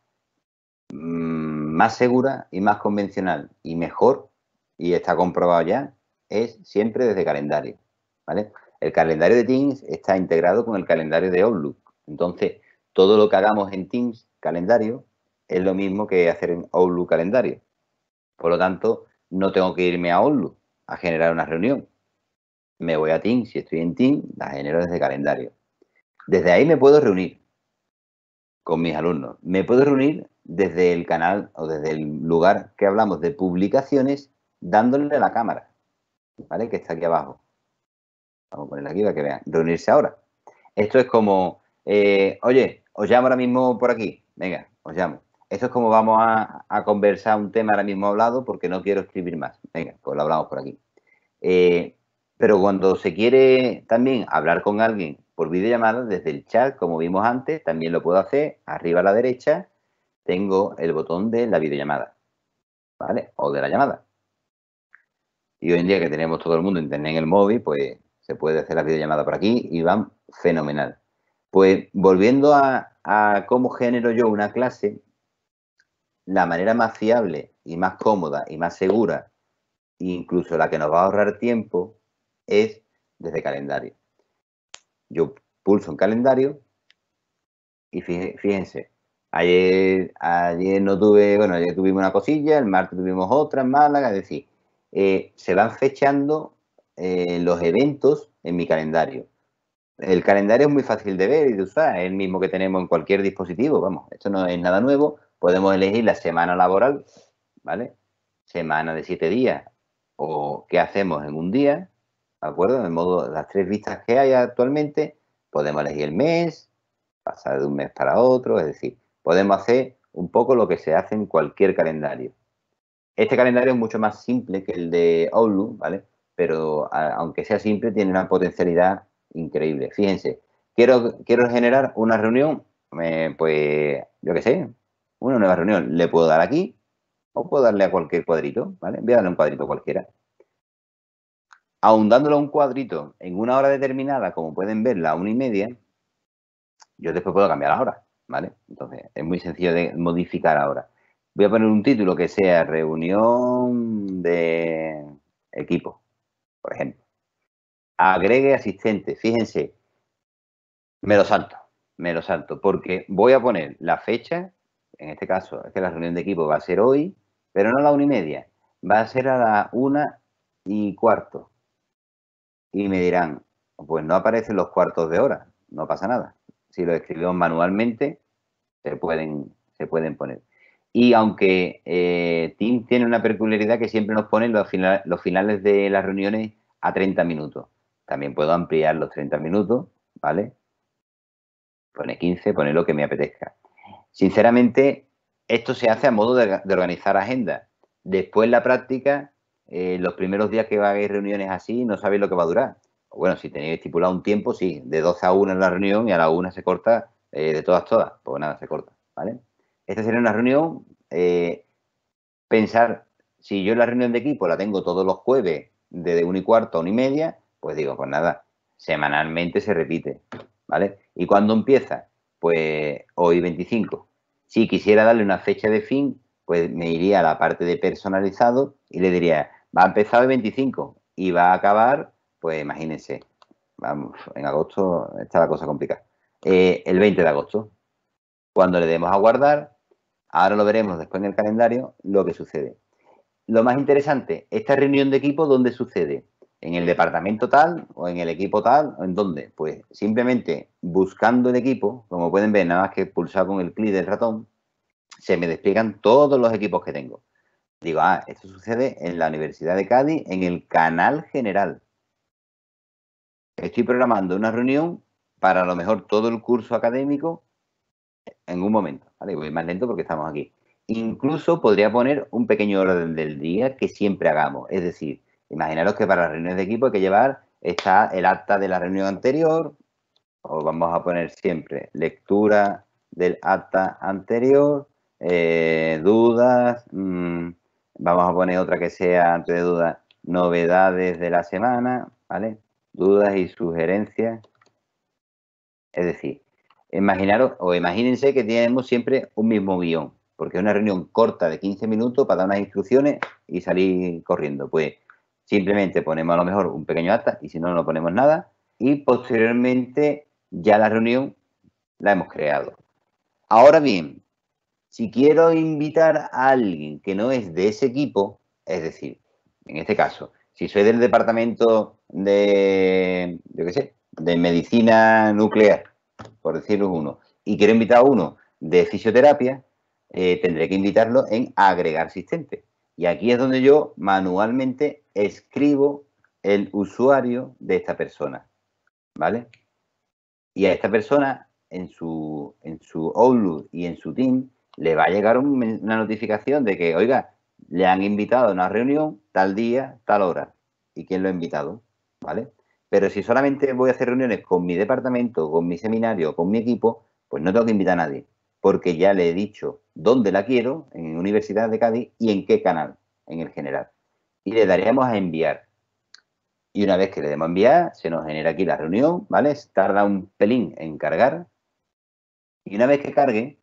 mm, más segura y más convencional y mejor, y está comprobado ya, es siempre desde calendario. El calendario de Teams está integrado con el calendario de Outlook. Entonces, todo lo que hagamos en Teams calendario es lo mismo que hacer en Outlook calendario. Por lo tanto, no tengo que irme a Outlook a generar una reunión me voy a Team. Si estoy en Team, la genero desde calendario. Desde ahí me puedo reunir con mis alumnos. Me puedo reunir desde el canal o desde el lugar que hablamos de publicaciones, dándole la cámara, ¿vale? Que está aquí abajo. Vamos a ponerla aquí para que vean. Reunirse ahora. Esto es como, eh, oye, os llamo ahora mismo por aquí. Venga, os llamo. Esto es como vamos a, a, conversar un tema ahora mismo hablado porque no quiero escribir más. Venga, pues lo hablamos por aquí. Eh, pero cuando se quiere también hablar con alguien por videollamada desde el chat, como vimos antes, también lo puedo hacer. Arriba a la derecha tengo el botón de la videollamada, ¿vale? O de la llamada. Y hoy en día que tenemos todo el mundo internet en el móvil, pues se puede hacer la videollamada por aquí y van fenomenal. Pues volviendo a, a cómo genero yo una clase, la manera más fiable y más cómoda y más segura, incluso la que nos va a ahorrar tiempo, es desde calendario. Yo pulso en calendario y fíjense, ayer, ayer no tuve, bueno, ayer tuvimos una cosilla, el martes tuvimos otra en Málaga, es decir, eh, se van fechando eh, los eventos en mi calendario. El calendario es muy fácil de ver y de usar, es el mismo que tenemos en cualquier dispositivo, vamos, esto no es nada nuevo, podemos elegir la semana laboral, ¿vale? Semana de siete días, o qué hacemos en un día, ¿de acuerdo? En modo, las tres vistas que hay actualmente, podemos elegir el mes, pasar de un mes para otro, es decir, podemos hacer un poco lo que se hace en cualquier calendario. Este calendario es mucho más simple que el de Outlook, ¿vale? Pero aunque sea simple, tiene una potencialidad increíble. Fíjense, quiero, quiero generar una reunión, eh, pues, yo qué sé, una nueva reunión. Le puedo dar aquí o puedo darle a cualquier cuadrito, ¿vale? Voy a darle un cuadrito cualquiera. Ahondándolo a un cuadrito en una hora determinada, como pueden ver, la una y media, yo después puedo cambiar la hora, ¿vale? Entonces, es muy sencillo de modificar ahora. Voy a poner un título que sea reunión de equipo, por ejemplo. Agregue asistente. Fíjense, me lo salto, me lo salto, porque voy a poner la fecha, en este caso, es que la reunión de equipo va a ser hoy, pero no a la una y media, va a ser a la una y cuarto, y me dirán, pues no aparecen los cuartos de hora, no pasa nada. Si lo escribimos manualmente, se pueden, se pueden poner. Y aunque eh, Tim tiene una peculiaridad que siempre nos pone los, los finales de las reuniones a 30 minutos. También puedo ampliar los 30 minutos, ¿vale? Pone 15, pone lo que me apetezca. Sinceramente, esto se hace a modo de, organizar agenda Después, la práctica, eh, los primeros días que va a haber reuniones así no sabéis lo que va a durar. Bueno, si tenéis estipulado un tiempo, sí, de 12 a 1 en la reunión y a la 1 se corta eh, de todas, todas. Pues nada, se corta, ¿vale? Esta sería una reunión, eh, pensar, si yo la reunión de equipo la tengo todos los jueves de 1 y cuarto a 1 y media, pues digo, pues nada, semanalmente se repite, ¿vale? ¿Y cuándo empieza? Pues hoy 25. Si quisiera darle una fecha de fin, pues me iría a la parte de personalizado y le diría, Va a empezar el 25 y va a acabar, pues imagínense, vamos, en agosto está la cosa complicada. Eh, el 20 de agosto. Cuando le demos a guardar, ahora lo veremos después en el calendario, lo que sucede. Lo más interesante, esta reunión de equipo, ¿dónde sucede? ¿En el departamento tal o en el equipo tal? ¿O en dónde? Pues simplemente buscando el equipo, como pueden ver, nada más que pulsar con el clic del ratón, se me despliegan todos los equipos que tengo. Digo, ah, esto sucede en la Universidad de Cádiz, en el canal general. Estoy programando una reunión para a lo mejor todo el curso académico en un momento. ¿vale? Voy más lento porque estamos aquí. Incluso podría poner un pequeño orden del día que siempre hagamos. Es decir, imaginaros que para las reuniones de equipo hay que llevar está el acta de la reunión anterior, o vamos a poner siempre lectura del acta anterior, eh, dudas, mm, Vamos a poner otra que sea, antes de duda, novedades de la semana, ¿vale? Dudas y sugerencias. Es decir, imaginaros o imagínense que tenemos siempre un mismo guión, porque es una reunión corta de 15 minutos para dar unas instrucciones y salir corriendo. Pues simplemente ponemos a lo mejor un pequeño acta y si no, no ponemos nada. Y posteriormente ya la reunión la hemos creado. Ahora bien, si quiero invitar a alguien que no es de ese equipo, es decir, en este caso, si soy del departamento de, yo qué sé, de medicina nuclear, por decirlo uno, y quiero invitar a uno de fisioterapia, eh, tendré que invitarlo en agregar asistente. Y aquí es donde yo manualmente escribo el usuario de esta persona, ¿vale? Y a esta persona en su, en su Outlook y en su Team le va a llegar una notificación de que, oiga, le han invitado a una reunión tal día, tal hora, y quién lo ha invitado, ¿vale? Pero si solamente voy a hacer reuniones con mi departamento, con mi seminario, con mi equipo, pues no tengo que invitar a nadie, porque ya le he dicho dónde la quiero, en Universidad de Cádiz y en qué canal, en el general. Y le daríamos a enviar. Y una vez que le demos a enviar, se nos genera aquí la reunión, ¿vale? Tarda un pelín en cargar. Y una vez que cargue,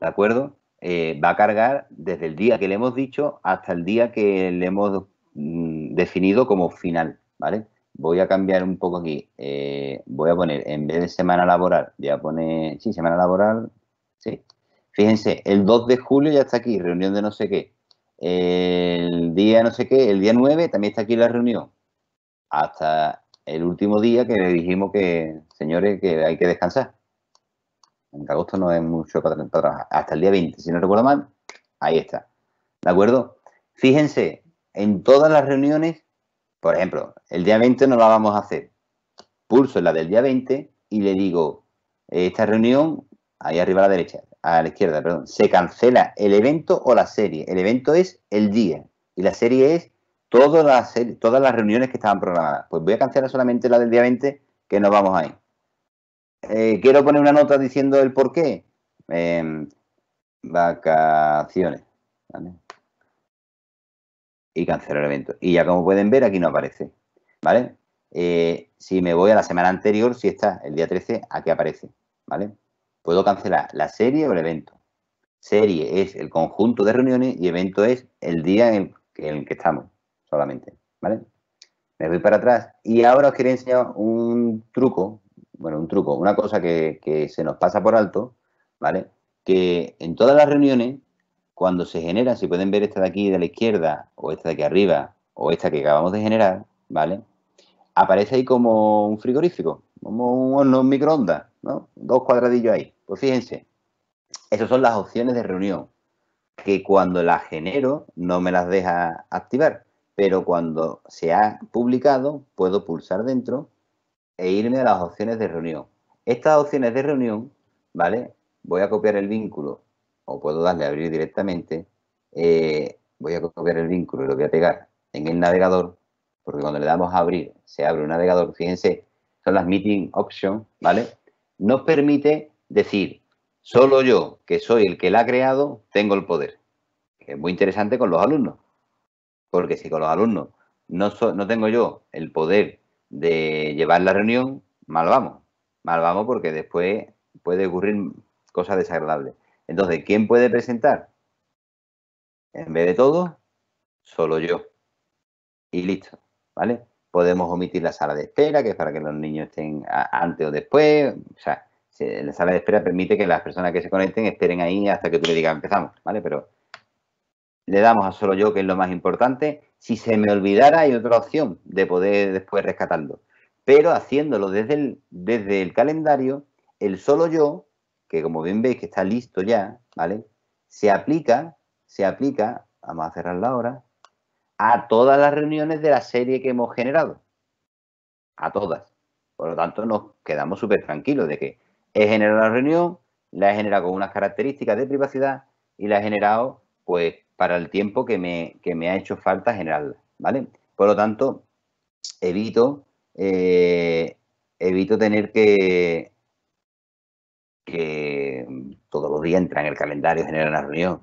¿de acuerdo? Eh, va a cargar desde el día que le hemos dicho hasta el día que le hemos mm, definido como final, ¿vale? Voy a cambiar un poco aquí. Eh, voy a poner, en vez de semana laboral, voy a poner, sí, semana laboral, sí. Fíjense, el 2 de julio ya está aquí, reunión de no sé qué. El día no sé qué, el día 9 también está aquí la reunión. Hasta el último día que le dijimos que, señores, que hay que descansar. En agosto no es mucho para, Hasta el día 20, si no recuerdo mal, ahí está. ¿De acuerdo? Fíjense, en todas las reuniones, por ejemplo, el día 20 no la vamos a hacer. Pulso en la del día 20 y le digo, esta reunión, ahí arriba a la derecha, a la izquierda, perdón, se cancela el evento o la serie. El evento es el día y la serie es todas las, todas las reuniones que estaban programadas. Pues voy a cancelar solamente la del día 20 que nos vamos a ir. Eh, quiero poner una nota diciendo el por qué. Em, vacaciones. Y cancelar el evento. Y ya como pueden ver, aquí no aparece. ¿Vale? Eh, si me voy a la semana anterior, si está el día 13, aquí aparece. ¿Vale? Puedo cancelar la serie o el evento. Serie es el conjunto de reuniones y evento es el día en el, que, estamos solamente. ¿Vale? Me voy para atrás y ahora os quería enseñar un truco bueno, un truco, una cosa que, se nos pasa por alto, ¿vale? Que en todas las reuniones, cuando se generan, si pueden ver esta de aquí de la izquierda, o esta de aquí arriba, o esta que acabamos de generar, ¿vale? Aparece ahí como un frigorífico, como un horno, microondas, ¿no? Dos cuadradillos ahí. Pues fíjense, esas son las opciones de reunión, que cuando las genero no me las deja activar, pero cuando se ha publicado puedo pulsar dentro e irme a las opciones de reunión. Estas opciones de reunión, ¿vale? Voy a copiar el vínculo o puedo darle a abrir directamente. Eh, voy a copiar el vínculo y lo voy a pegar en el navegador porque cuando le damos a abrir se abre un navegador. Fíjense, son las meeting options, ¿vale? Nos permite decir, solo yo, que soy el que la ha creado, tengo el poder. es muy interesante con los alumnos. Porque si con los alumnos no, no tengo yo el poder de llevar la reunión, mal vamos. Mal vamos porque después puede ocurrir cosas desagradables. Entonces, ¿quién puede presentar? En vez de todo, solo yo. Y listo, ¿vale? Podemos omitir la sala de espera, que es para que los niños estén antes o después. O sea, la sala de espera permite que las personas que se conecten esperen ahí hasta que tú le digas empezamos, ¿vale? Pero le damos a solo yo, que es lo más importante, si se me olvidara hay otra opción de poder después rescatarlo. Pero haciéndolo desde el, desde el calendario, el solo yo, que como bien veis que está listo ya, ¿vale? Se aplica, se aplica, vamos a cerrar la hora, a todas las reuniones de la serie que hemos generado. A todas. Por lo tanto, nos quedamos súper tranquilos de que he generado la reunión, la he generado con unas características de privacidad y la he generado, pues, para el tiempo que me, que me ha hecho falta general. ¿vale? Por lo tanto, evito, eh, evito tener que, que todos los días entra en el calendario, generar una reunión.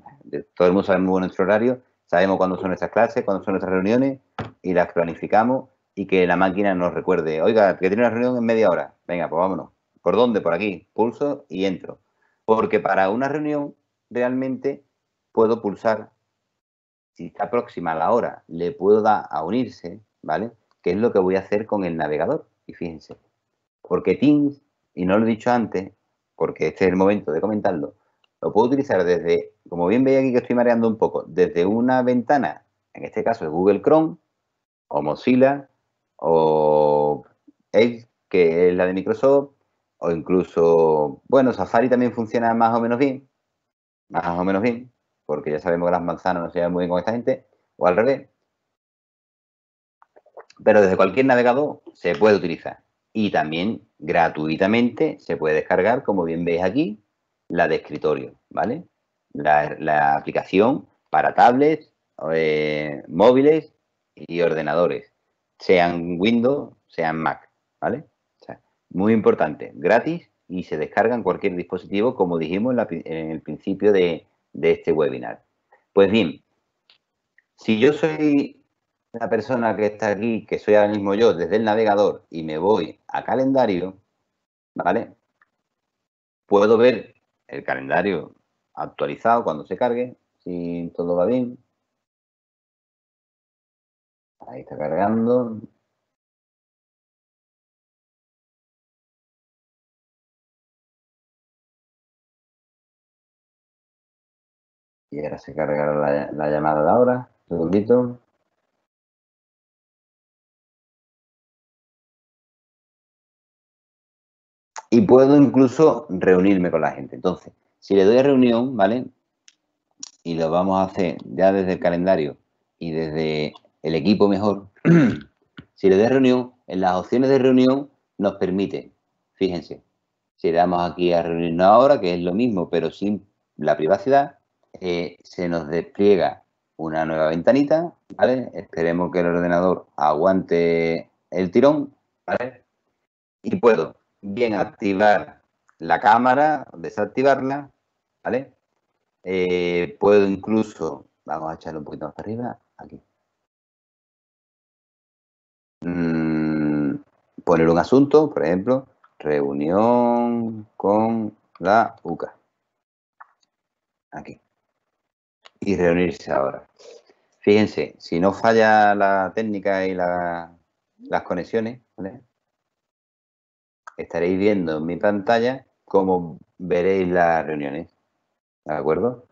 Todo el mundo sabemos nuestro horario, sabemos cuándo son nuestras clases, cuándo son nuestras reuniones y las planificamos y que la máquina nos recuerde, oiga, que tiene una reunión en media hora, venga, pues vámonos. ¿Por dónde? Por aquí, pulso y entro. Porque para una reunión realmente puedo pulsar si está próxima a la hora, le puedo dar a unirse, ¿vale? ¿Qué es lo que voy a hacer con el navegador. Y fíjense, porque Teams, y no lo he dicho antes, porque este es el momento de comentarlo, lo puedo utilizar desde, como bien veis aquí que estoy mareando un poco, desde una ventana, en este caso es Google Chrome, o Mozilla, o Edge, que es la de Microsoft, o incluso, bueno, Safari también funciona más o menos bien, más o menos bien, porque ya sabemos que las manzanas no se llevan muy bien con esta gente, o al revés. Pero desde cualquier navegador se puede utilizar. Y también gratuitamente se puede descargar, como bien veis aquí, la de escritorio, ¿vale? La, aplicación para tablets, eh, móviles y ordenadores, sean Windows, sean Mac, ¿vale? muy importante, gratis y se descarga en cualquier dispositivo, como dijimos en, en el principio de, de este webinar. Pues bien, si yo soy la persona que está aquí, que soy ahora mismo yo, desde el navegador y me voy a calendario, ¿vale? Puedo ver el calendario actualizado cuando se cargue, si todo va bien. Ahí está cargando. Y ahora se cargará la, llamada de ahora. Un segundito. Y puedo incluso reunirme con la gente. Entonces, si le doy a reunión, ¿vale? Y lo vamos a hacer ya desde el calendario y desde el equipo mejor. si le doy reunión, en las opciones de reunión nos permite, fíjense, si le damos aquí a reunirnos ahora, que es lo mismo, pero sin la privacidad, eh, se nos despliega una nueva ventanita, ¿vale? Esperemos que el ordenador aguante el tirón, ¿vale? Y puedo bien activar la cámara, desactivarla, ¿vale? Eh, puedo incluso, vamos a echarlo un poquito más arriba, aquí. Mm, poner un asunto, por ejemplo, reunión con la UCA. Aquí y reunirse ahora. Fíjense, si no falla la técnica y las conexiones, estaréis viendo en mi pantalla cómo veréis las reuniones. ¿De acuerdo?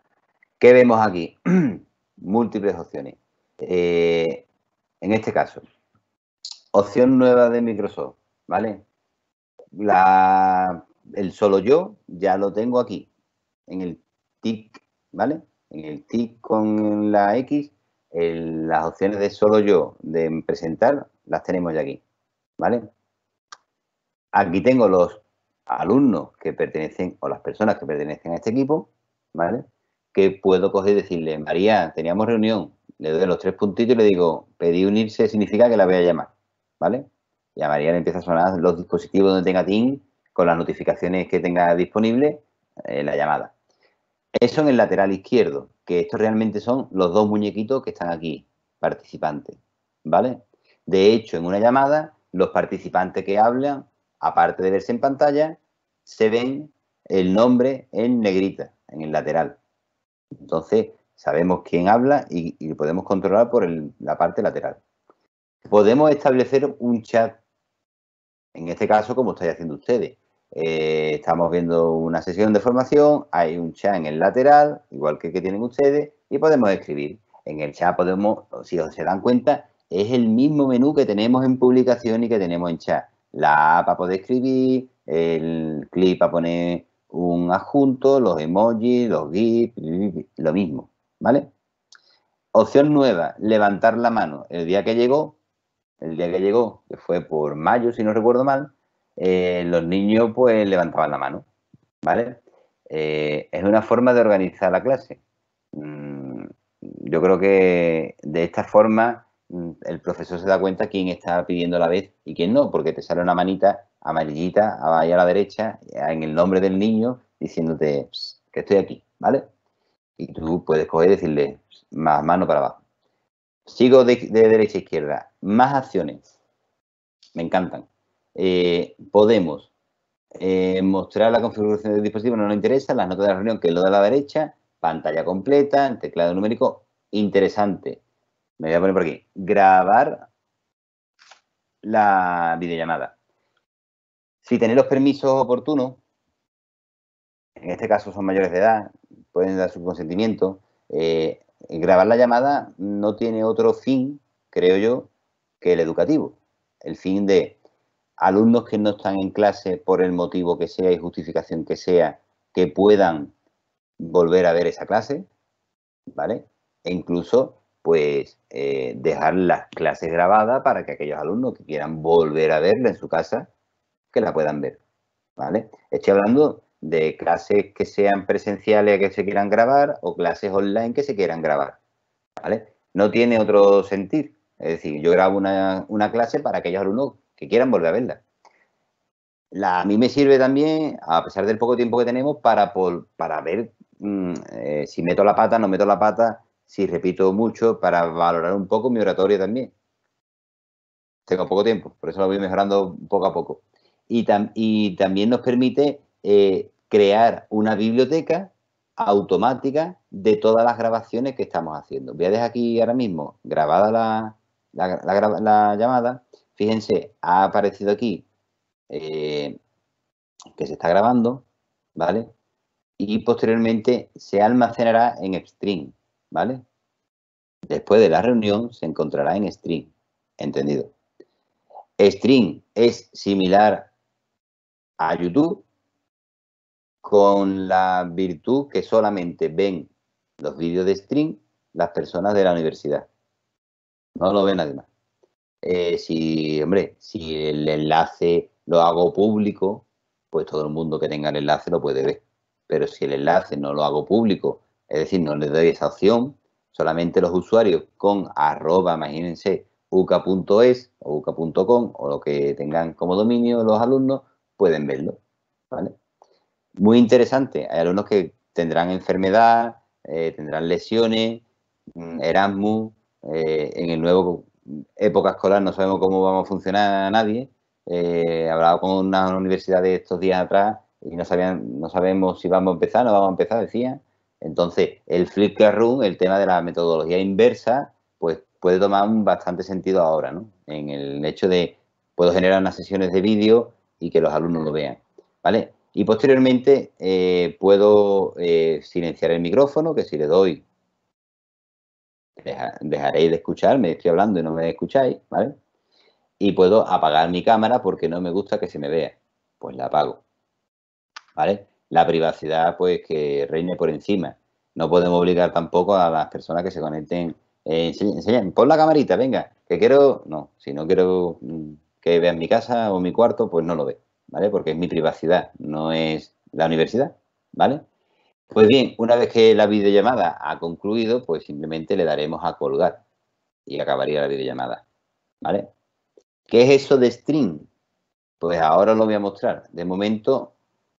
¿Qué vemos aquí? Múltiples opciones. Eh, en este caso, opción nueva de Microsoft, ¿vale? el solo yo ya lo tengo aquí, en el TIC, ¿vale? en el TIC con la X, las opciones de solo yo, de presentar, las tenemos ya aquí, ¿vale? Aquí tengo los alumnos que pertenecen o las personas que pertenecen a este equipo, ¿vale? Que puedo coger y decirle, María, teníamos reunión, le doy los tres puntitos y le digo, pedí unirse significa que la voy a llamar, ¿vale? Y a María le empieza a sonar los dispositivos donde tenga TIN con las notificaciones que tenga disponible eh, la llamada. Eso en el lateral izquierdo, que estos realmente son los dos muñequitos que están aquí, participantes, ¿vale? De hecho, en una llamada, los participantes que hablan, aparte de verse en pantalla, se ven el nombre en negrita, en el lateral. Entonces, sabemos quién habla y, podemos controlar por la parte lateral. Podemos establecer un chat, en este caso, como estáis haciendo ustedes. Eh, estamos viendo una sesión de formación, hay un chat en el lateral, igual que el que tienen ustedes, y podemos escribir. En el chat podemos, si os se dan cuenta, es el mismo menú que tenemos en publicación y que tenemos en chat. La app para poder escribir, el clip para poner un adjunto, los emojis, los GIFs, lo mismo, ¿vale? Opción nueva, levantar la mano. El día que llegó, el día que llegó, que fue por mayo, si no recuerdo mal, eh, los niños pues levantaban la mano, ¿vale? Eh, es una forma de organizar la clase. Mm, yo creo que de esta forma mm, el profesor se da cuenta quién está pidiendo la vez y quién no, porque te sale una manita amarillita ahí a la derecha en el nombre del niño diciéndote que estoy aquí, ¿vale? Y tú puedes coger y decirle más mano para abajo. Sigo de derecha a izquierda. Más acciones. Me encantan. Eh, podemos eh, mostrar la configuración del dispositivo, no nos interesa, las notas de la reunión que lo de la derecha, pantalla completa, teclado numérico, interesante. Me voy a poner por aquí, grabar la videollamada. Si tenéis los permisos oportunos, en este caso son mayores de edad, pueden dar su consentimiento, eh, grabar la llamada no tiene otro fin, creo yo, que el educativo. El fin de alumnos que no están en clase por el motivo que sea y justificación que sea, que puedan volver a ver esa clase, ¿vale? E incluso, pues, eh, dejar las clases grabadas para que aquellos alumnos que quieran volver a verla en su casa, que la puedan ver, ¿vale? Estoy hablando de clases que sean presenciales que se quieran grabar o clases online que se quieran grabar, ¿vale? No tiene otro sentido. Es decir, yo grabo una, una clase para aquellos alumnos que quieran volver a verla. a mí me sirve también, a pesar del poco tiempo que tenemos, para, para ver mm, eh, si meto la pata, no meto la pata, si repito mucho, para valorar un poco mi oratoria también. Tengo poco tiempo, por eso lo voy mejorando poco a poco. Y, también nos permite eh, crear una biblioteca automática de todas las grabaciones que estamos haciendo. Voy a dejar aquí ahora mismo grabada la llamada Fíjense, ha aparecido aquí eh, que se está grabando, ¿vale? Y posteriormente se almacenará en stream, ¿vale? Después de la reunión se encontrará en stream, ¿entendido? Stream es similar a YouTube con la virtud que solamente ven los vídeos de stream las personas de la universidad. No lo ven nadie más. Eh, si, hombre, si el enlace lo hago público, pues todo el mundo que tenga el enlace lo puede ver. Pero si el enlace no lo hago público, es decir, no le doy esa opción, solamente los usuarios con arroba, imagínense, uca.es o uca.com o lo que tengan como dominio los alumnos pueden verlo. Muy interesante, hay alumnos que tendrán enfermedad, eh, tendrán lesiones, mm, Erasmus, eh, en el nuevo época escolar no sabemos cómo vamos a funcionar a nadie. Eh, hablaba con una universidad de estos días atrás y no sabían, no sabemos si vamos a empezar, no vamos a empezar, decía. Entonces, el flip classroom, el tema de la metodología inversa, pues puede tomar un bastante sentido ahora, ¿no? En el hecho de puedo generar unas sesiones de vídeo y que los alumnos lo vean, ¿vale? Y posteriormente eh, puedo eh, silenciar el micrófono, que si le doy dejaréis de escucharme, estoy hablando y no me escucháis, ¿vale? Y puedo apagar mi cámara porque no me gusta que se me vea. Pues la apago. ¿Vale? La privacidad, pues, que reine por encima. No podemos obligar tampoco a las personas que se conecten. Eh, pon la camarita, venga, que quiero. No, si no quiero mm, que vean mi casa o mi cuarto, pues no lo ve, ¿vale? Porque es mi privacidad, no es la universidad, ¿vale? Pues bien, una vez que la videollamada ha concluido, pues simplemente le daremos a colgar y acabaría la videollamada. ¿Vale? ¿Qué es eso de stream? Pues ahora lo voy a mostrar. De momento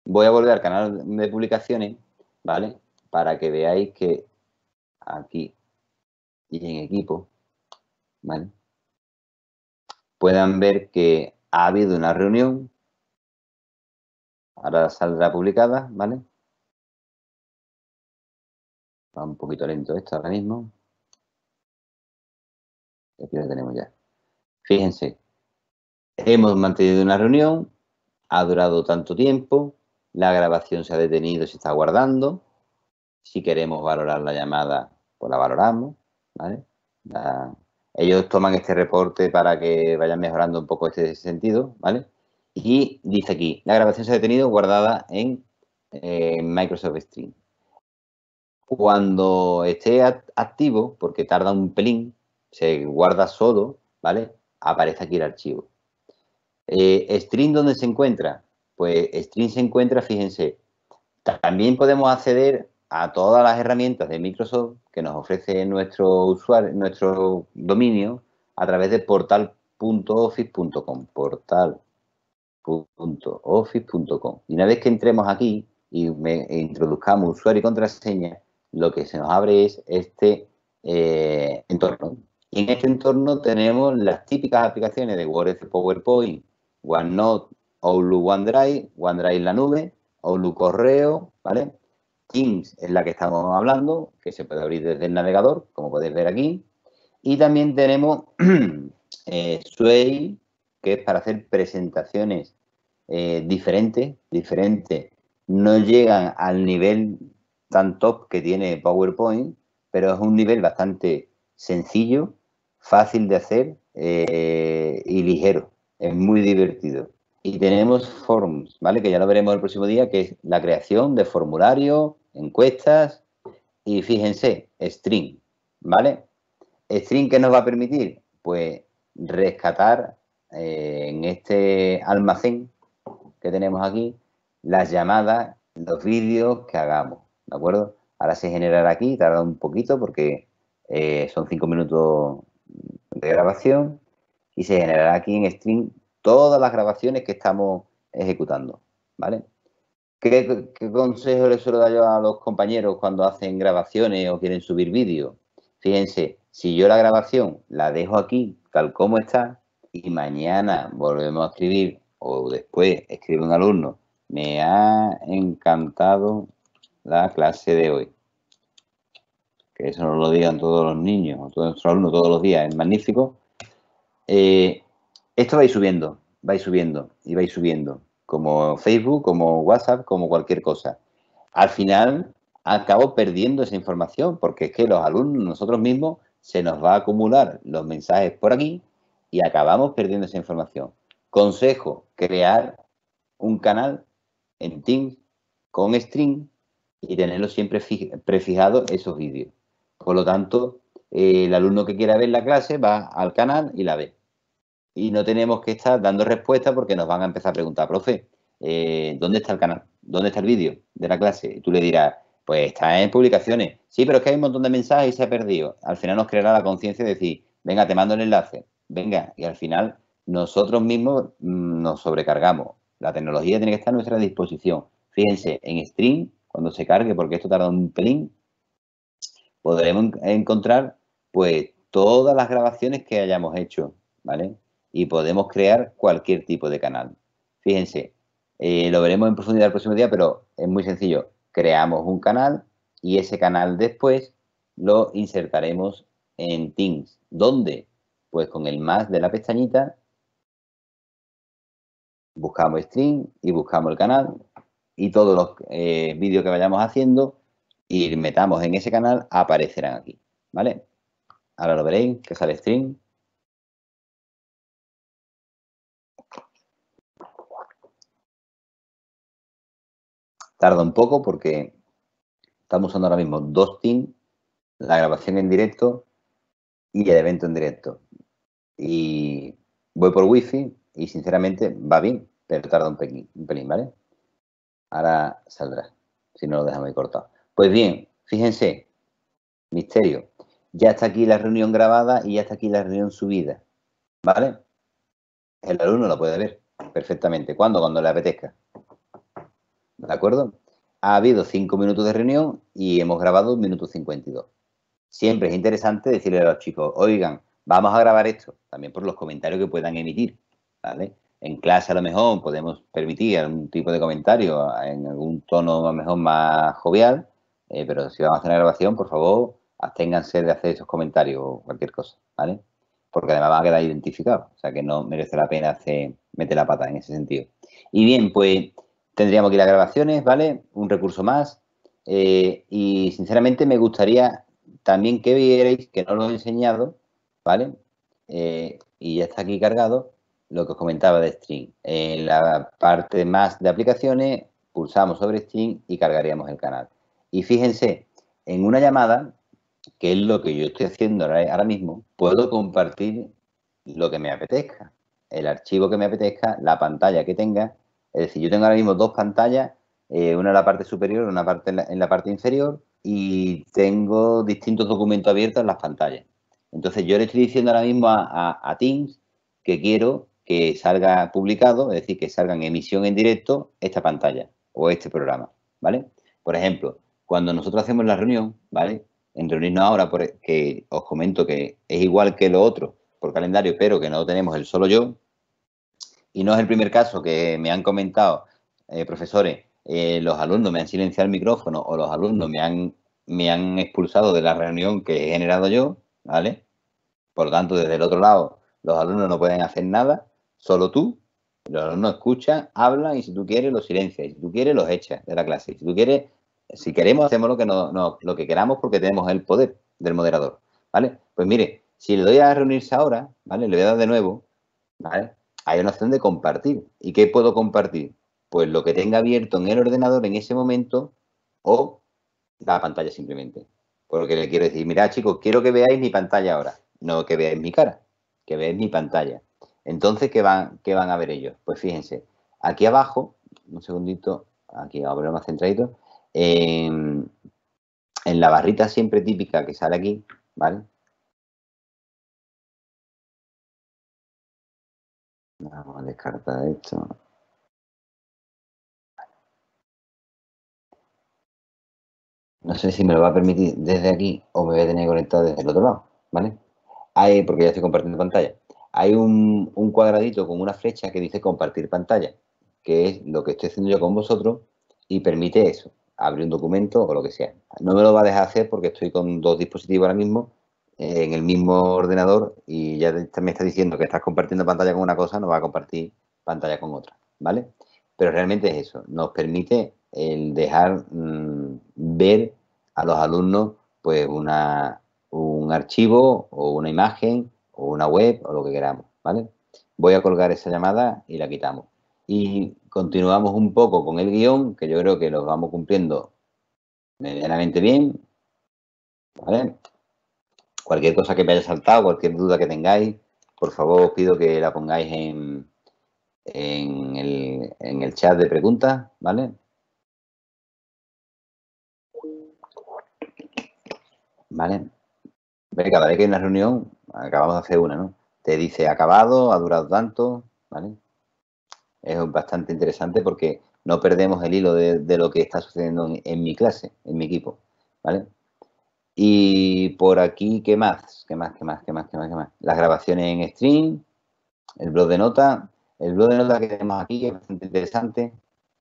voy a volver al canal de publicaciones, ¿vale? Para que veáis que aquí y en equipo, ¿vale? Puedan ver que ha habido una reunión. Ahora saldrá publicada, ¿vale? Va un poquito lento esto ahora mismo. Aquí lo tenemos ya. Fíjense, hemos mantenido una reunión, ha durado tanto tiempo, la grabación se ha detenido, se está guardando. Si queremos valorar la llamada, pues la valoramos. ellos toman este reporte para que vayan mejorando un poco este sentido, ¿vale? Y dice aquí, la grabación se ha detenido guardada en eh, Microsoft Stream. Cuando esté activo, porque tarda un pelín, se guarda solo, ¿vale? Aparece aquí el archivo. Eh, ¿String dónde se encuentra? Pues String se encuentra, fíjense, también podemos acceder a todas las herramientas de Microsoft que nos ofrece nuestro usuario, nuestro dominio a través de portal.office.com, portal.office.com. Y una vez que entremos aquí y me introduzcamos usuario y contraseña, lo que se nos abre es este eh, entorno. Y en este entorno tenemos las típicas aplicaciones de Word, PowerPoint, OneNote, Outlook OneDrive, OneDrive en la nube, Outlook Correo, ¿vale? Teams es la que estamos hablando, que se puede abrir desde el navegador, como podéis ver aquí. Y también tenemos eh, Sway, que es para hacer presentaciones eh, diferentes, diferentes. No llegan al nivel tan top que tiene PowerPoint, pero es un nivel bastante sencillo, fácil de hacer eh, y ligero. Es muy divertido. Y tenemos forms, ¿vale? Que ya lo veremos el próximo día, que es la creación de formularios, encuestas y fíjense, string, ¿vale? String que nos va a permitir, pues, rescatar eh, en este almacén que tenemos aquí las llamadas, los vídeos que hagamos. ¿de acuerdo? Ahora se generará aquí, tarda un poquito porque eh, son cinco minutos de grabación y se generará aquí en stream todas las grabaciones que estamos ejecutando, ¿vale? ¿Qué, consejo les suelo dar yo a los compañeros cuando hacen grabaciones o quieren subir vídeos? Fíjense, si yo la grabación la dejo aquí tal como está y mañana volvemos a escribir o después escribe un alumno, me ha encantado la clase de hoy. Que eso nos lo digan todos los niños, todos nuestros alumnos todos los días, es magnífico. Eh, esto vais subiendo, vais subiendo y vais subiendo, como Facebook, como WhatsApp, como cualquier cosa. Al final acabo perdiendo esa información porque es que los alumnos, nosotros mismos, se nos va a acumular los mensajes por aquí y acabamos perdiendo esa información. Consejo, crear un canal en Teams con string y tenerlo siempre prefijado esos vídeos. Por lo tanto, eh, el alumno que quiera ver la clase va al canal y la ve. Y no tenemos que estar dando respuesta porque nos van a empezar a preguntar, profe, eh, ¿dónde está el canal? ¿Dónde está el vídeo de la clase? Y tú le dirás, pues está en publicaciones. Sí, pero es que hay un montón de mensajes y se ha perdido. Al final nos creará la conciencia de decir, venga, te mando el enlace, venga. Y al final nosotros mismos mm, nos sobrecargamos. La tecnología tiene que estar a nuestra disposición. Fíjense, en stream cuando se cargue, porque esto tarda un pelín, podremos encontrar pues todas las grabaciones que hayamos hecho, ¿vale? Y podemos crear cualquier tipo de canal. Fíjense, eh, lo veremos en profundidad el próximo día, pero es muy sencillo. Creamos un canal y ese canal después lo insertaremos en Teams. ¿Dónde? Pues con el más de la pestañita buscamos string y buscamos el canal y todos los eh, vídeos que vayamos haciendo y metamos en ese canal aparecerán aquí, ¿vale? Ahora lo veréis, que sale stream. Tarda un poco porque estamos usando ahora mismo dos teams, la grabación en directo y el evento en directo. Y voy por wifi y sinceramente va bien, pero tarda un pelín, un pelín ¿vale? Ahora saldrá, si no lo dejamos ahí cortado. Pues bien, fíjense, misterio. Ya está aquí la reunión grabada y ya está aquí la reunión subida. ¿Vale? El alumno lo puede ver perfectamente. ¿Cuándo? Cuando le apetezca. ¿De acuerdo? Ha habido cinco minutos de reunión y hemos grabado un y 52. Siempre es interesante decirle a los chicos, oigan, vamos a grabar esto, también por los comentarios que puedan emitir, ¿vale? en clase a lo mejor podemos permitir algún tipo de comentario en algún tono a lo mejor más jovial, eh, pero si vamos a hacer una grabación, por favor, absténganse de hacer esos comentarios o cualquier cosa, ¿vale? Porque además va a quedar identificado, o sea que no merece la pena hacer, meter la pata en ese sentido. Y bien, pues tendríamos aquí las grabaciones, ¿vale? Un recurso más. Eh, y sinceramente me gustaría también que vierais, que no lo he enseñado, ¿vale? Eh, y ya está aquí cargado, lo que os comentaba de String. En eh, la parte más de aplicaciones, pulsamos sobre String y cargaríamos el canal. Y fíjense, en una llamada, que es lo que yo estoy haciendo ahora mismo, puedo compartir lo que me apetezca, el archivo que me apetezca, la pantalla que tenga. Es decir, yo tengo ahora mismo dos pantallas, eh, una en la parte superior, una parte en la, parte inferior, y tengo distintos documentos abiertos en las pantallas. Entonces, yo le estoy diciendo ahora mismo a, a Teams que quiero que salga publicado, es decir, que salga en emisión en directo esta pantalla o este programa, ¿vale? Por ejemplo, cuando nosotros hacemos la reunión, ¿vale? En reunirnos ahora, porque que os comento que es igual que lo otro por calendario, pero que no tenemos el solo yo, y no es el primer caso que me han comentado eh, profesores, eh, los alumnos me han silenciado el micrófono o los alumnos me han, me han expulsado de la reunión que he generado yo, ¿vale? Por lo tanto, desde el otro lado, los alumnos no pueden hacer nada Solo tú, los alumnos escuchan, hablan y si tú quieres los silencias, si tú quieres los echas de la clase, si tú quieres, si queremos hacemos lo que, no, lo que queramos porque tenemos el poder del moderador, ¿vale? Pues mire, si le doy a reunirse ahora, ¿vale? Le voy a dar de nuevo, ¿vale? Hay una opción de compartir. ¿Y qué puedo compartir? Pues lo que tenga abierto en el ordenador en ese momento o la pantalla simplemente. Porque le quiero decir, mira chicos, quiero que veáis mi pantalla ahora, no que veáis mi cara, que veáis mi pantalla. Entonces, ¿qué van, qué van a ver ellos? Pues fíjense, aquí abajo, un segundito, aquí a verlo más centradito, en la barrita siempre típica que sale aquí, ¿vale? Vamos a descartar esto. No sé si me lo va a permitir desde aquí o me voy a tener conectado desde el otro lado, ¿vale? Ahí, porque ya estoy compartiendo pantalla hay un, cuadradito con una flecha que dice compartir pantalla, que es lo que estoy haciendo yo con vosotros y permite eso, abrir un documento o lo que sea. No me lo va a dejar hacer porque estoy con dos dispositivos ahora mismo eh, en el mismo ordenador y ya me está diciendo que estás compartiendo pantalla con una cosa, no va a compartir pantalla con otra, ¿vale? Pero realmente es eso, nos permite el dejar mm, ver a los alumnos pues una, un archivo o una imagen o una web o lo que queramos, ¿vale? Voy a colgar esa llamada y la quitamos. Y continuamos un poco con el guión, que yo creo que lo vamos cumpliendo medianamente bien, ¿vale? Cualquier cosa que me haya saltado, cualquier duda que tengáis, por favor os pido que la pongáis en, en, el, en el chat de preguntas, ¿vale? ¿Vale? Venga, cada que en la reunión, acabamos de hacer una, ¿no? Te dice acabado, ha durado tanto, ¿vale? Es bastante interesante porque no perdemos el hilo de, lo que está sucediendo en, mi clase, en mi equipo, ¿vale? Y por aquí, ¿qué más? ¿Qué más? ¿Qué más? ¿Qué más? ¿Qué más? ¿Qué más? Las grabaciones en stream, el blog de nota, el blog de nota que tenemos aquí es bastante interesante,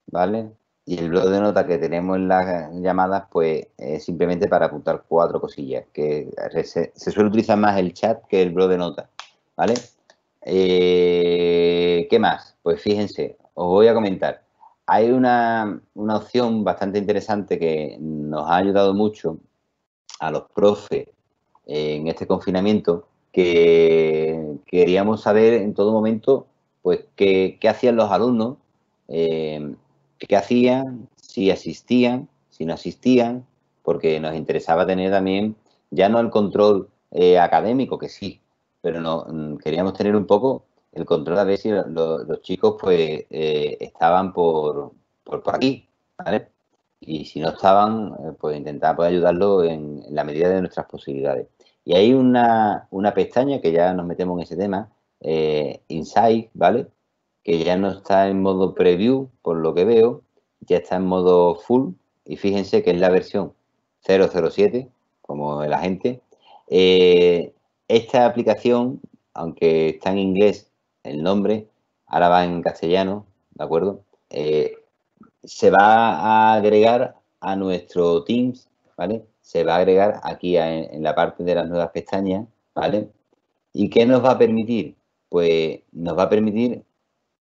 ¿vale? Y el blog de nota que tenemos en las llamadas, pues es simplemente para apuntar cuatro cosillas, que se, suele utilizar más el chat que el blog de nota. ¿vale? Eh, ¿Qué más? Pues fíjense, os voy a comentar. Hay una, opción bastante interesante que nos ha ayudado mucho a los profes en este confinamiento, que queríamos saber en todo momento pues qué, hacían los alumnos eh, qué hacían, si asistían, si no asistían, porque nos interesaba tener también ya no el control eh, académico, que sí, pero no, mm, queríamos tener un poco el control a ver si los chicos pues eh, estaban por, por, aquí, ¿vale? Y si no estaban, eh, pues intentar ayudarlos pues, ayudarlo en, la medida de nuestras posibilidades. Y hay una, pestaña que ya nos metemos en ese tema, Insight, ¿vale? que ya no está en modo preview, por lo que veo, ya está en modo full. Y fíjense que es la versión 007, como la gente. Eh, esta aplicación, aunque está en inglés el nombre, ahora va en castellano, ¿de acuerdo? Eh, se va a agregar a nuestro Teams, ¿vale? Se va a agregar aquí en, en la parte de las nuevas pestañas, ¿vale? ¿Y qué nos va a permitir? Pues nos va a permitir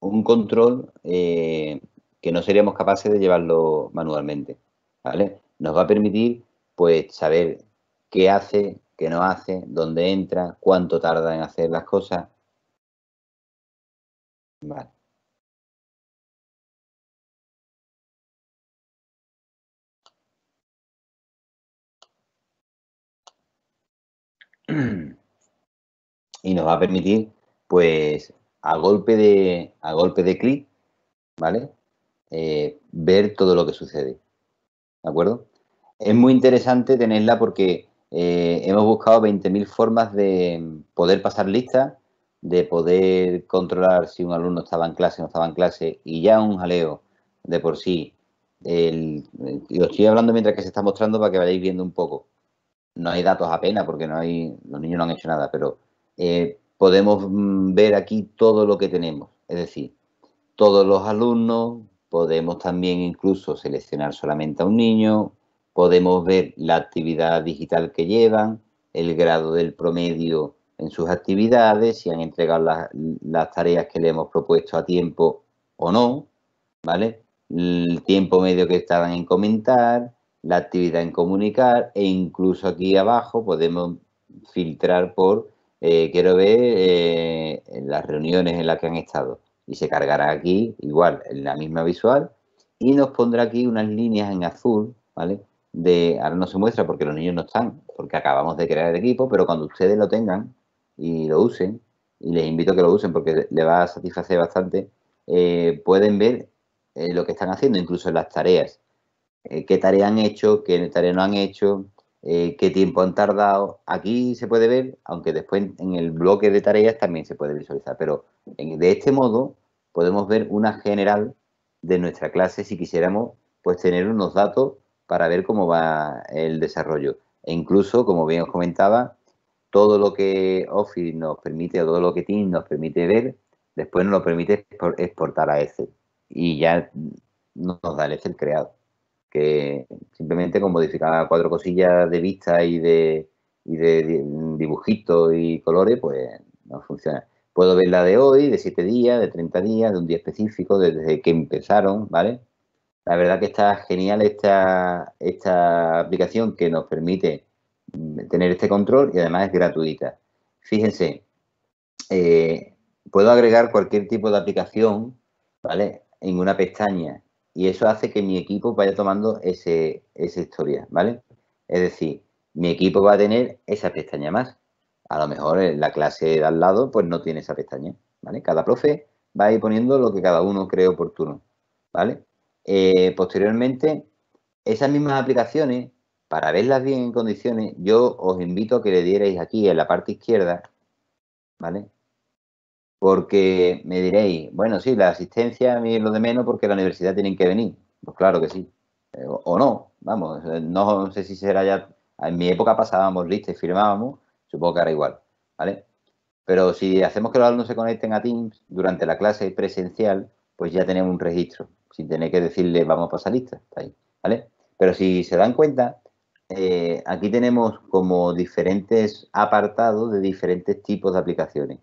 un control eh, que no seríamos capaces de llevarlo manualmente. ¿vale? Nos va a permitir pues saber qué hace, qué no hace, dónde entra, cuánto tarda en hacer las cosas. Y nos va a permitir pues a golpe de, a golpe de clic, ¿vale? Eh, ver todo lo que sucede. ¿De acuerdo? Es muy interesante tenerla porque eh, hemos buscado 20.000 formas de poder pasar lista, de poder controlar si un alumno estaba en clase o no estaba en clase y ya un jaleo de por sí. El, eh, estoy hablando mientras que se está mostrando para que vayáis viendo un poco. No hay datos apenas porque no hay, los niños no han hecho nada, pero podemos mm, ver aquí todo lo que tenemos, es decir, todos los alumnos, podemos también incluso seleccionar solamente a un niño, podemos ver la actividad digital que llevan, el grado del promedio en sus actividades, si han entregado las, tareas que le hemos propuesto a tiempo o no, ¿vale? El tiempo medio que estaban en comentar, la actividad en comunicar e incluso aquí abajo podemos filtrar por eh, quiero ver eh, las reuniones en las que han estado. Y se cargará aquí, igual, en la misma visual, y nos pondrá aquí unas líneas en azul, ¿vale? De, ahora no se muestra porque los niños no están, porque acabamos de crear el equipo, pero cuando ustedes lo tengan y lo usen, y les invito a que lo usen porque le va a satisfacer bastante, eh, pueden ver lo que están haciendo, incluso las tareas. qué tarea han hecho, qué tarea no han hecho, eh, qué tiempo han tardado. Aquí se puede ver, aunque después en el bloque de tareas también se puede visualizar, pero de este modo podemos ver una general de nuestra clase si quisiéramos pues tener unos datos para ver cómo va el desarrollo. E incluso, como bien os comentaba, todo lo que Office nos permite, o todo lo que Teams nos permite ver, después nos lo permite exportar a Excel. Y ya nos da el Excel creado que simplemente con modificar cuatro cosillas de vista y de, y dibujitos y colores, pues no funciona. Puedo ver la de hoy, de siete días, de 30 días, de un día específico, desde que empezaron, ¿vale? La verdad que está genial esta, esta aplicación que nos permite mm, tener este control y además es gratuita. Fíjense, eh, puedo agregar cualquier tipo de aplicación, ¿vale? En una pestaña y eso hace que mi equipo vaya tomando esa historia, ¿vale? Es decir, mi equipo va a tener esa pestaña más. A lo mejor en la clase de al lado pues no tiene esa pestaña, ¿vale? Cada profe va a ir poniendo lo que cada uno cree oportuno, ¿vale? Eh, posteriormente, esas mismas aplicaciones, para verlas bien en condiciones, yo os invito a que le dierais aquí en la parte izquierda, ¿vale? Porque me diréis, bueno, sí, la asistencia a mí es lo de menos porque la universidad tienen que venir. Pues claro que sí. Eh, o, no, vamos, eh, no sé si será ya. En mi época pasábamos listas y firmábamos, supongo que ahora igual, ¿vale? Pero si hacemos que los alumnos se conecten a Teams durante la clase presencial, pues ya tenemos un registro, sin tener que decirle vamos a pasar lista, está ahí, ¿vale? Pero si se dan cuenta, eh, aquí tenemos como diferentes apartados de diferentes tipos de aplicaciones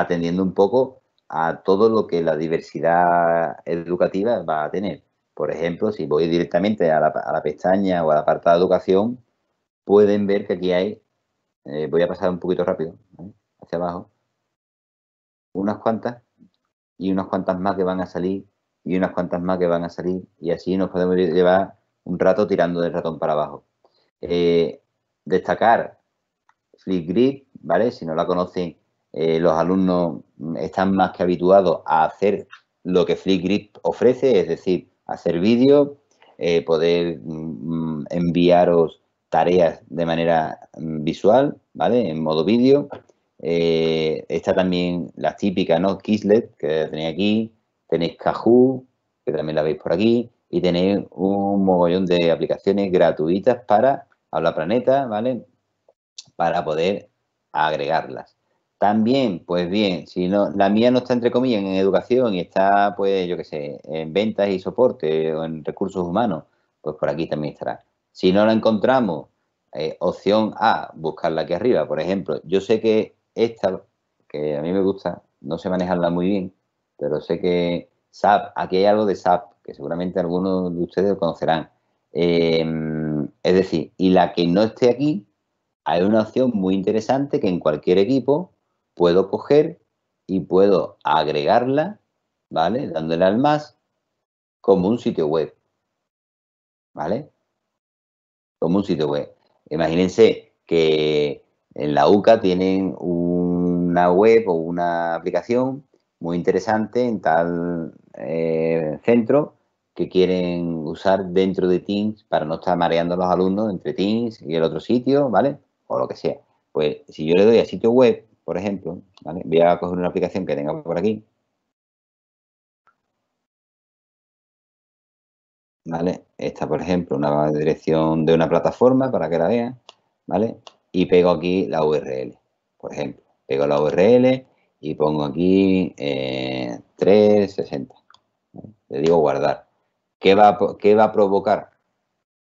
atendiendo un poco a todo lo que la diversidad educativa va a tener. Por ejemplo, si voy directamente a la, pestaña o al apartado de educación, pueden ver que aquí hay, eh, voy a pasar un poquito rápido, hacia abajo, unas cuantas y unas cuantas más que van a salir y unas cuantas más que van a salir y así nos podemos llevar un rato tirando del ratón para abajo. Eh, destacar Flipgrid, ¿vale? Si no la conocen, eh, los alumnos están más que habituados a hacer lo que Flipgrid ofrece, es decir, hacer vídeo, eh, poder mm, enviaros tareas de manera mm, visual, ¿vale? En modo vídeo. Eh, está también la típica, ¿no? Kislet, que tenéis aquí, tenéis Kahoot, que también la veis por aquí, y tenéis un mogollón de aplicaciones gratuitas para Habla Planeta, ¿vale? Para poder agregarlas. También, pues bien, si no, la mía no está entre comillas en educación y está, pues, yo qué sé, en ventas y soporte o en recursos humanos, pues por aquí también estará. Si no la encontramos, eh, opción A, buscarla aquí arriba. Por ejemplo, yo sé que esta, que a mí me gusta, no sé manejarla muy bien, pero sé que SAP, aquí hay algo de SAP, que seguramente algunos de ustedes conocerán. Em, es decir, y la que no esté aquí, hay una opción muy interesante que en cualquier equipo puedo coger y puedo agregarla, ¿vale? Dándole al más como un sitio web, ¿vale? Como un sitio web. Imagínense que en la UCA tienen una web o una aplicación muy interesante en tal eh, centro que quieren usar dentro de Teams para no estar mareando a los alumnos entre Teams y el otro sitio, ¿vale? O lo que sea. Pues si yo le doy a sitio web, por ejemplo, voy a coger una aplicación que tenga por aquí. ¿Vale? Esta, por ejemplo, una dirección de una plataforma para que la vean, ¿vale? Y pego aquí la URL, por ejemplo. Pego la URL y pongo aquí 360. Eh, Le digo guardar. ¿Qué va, ¿Qué va a provocar?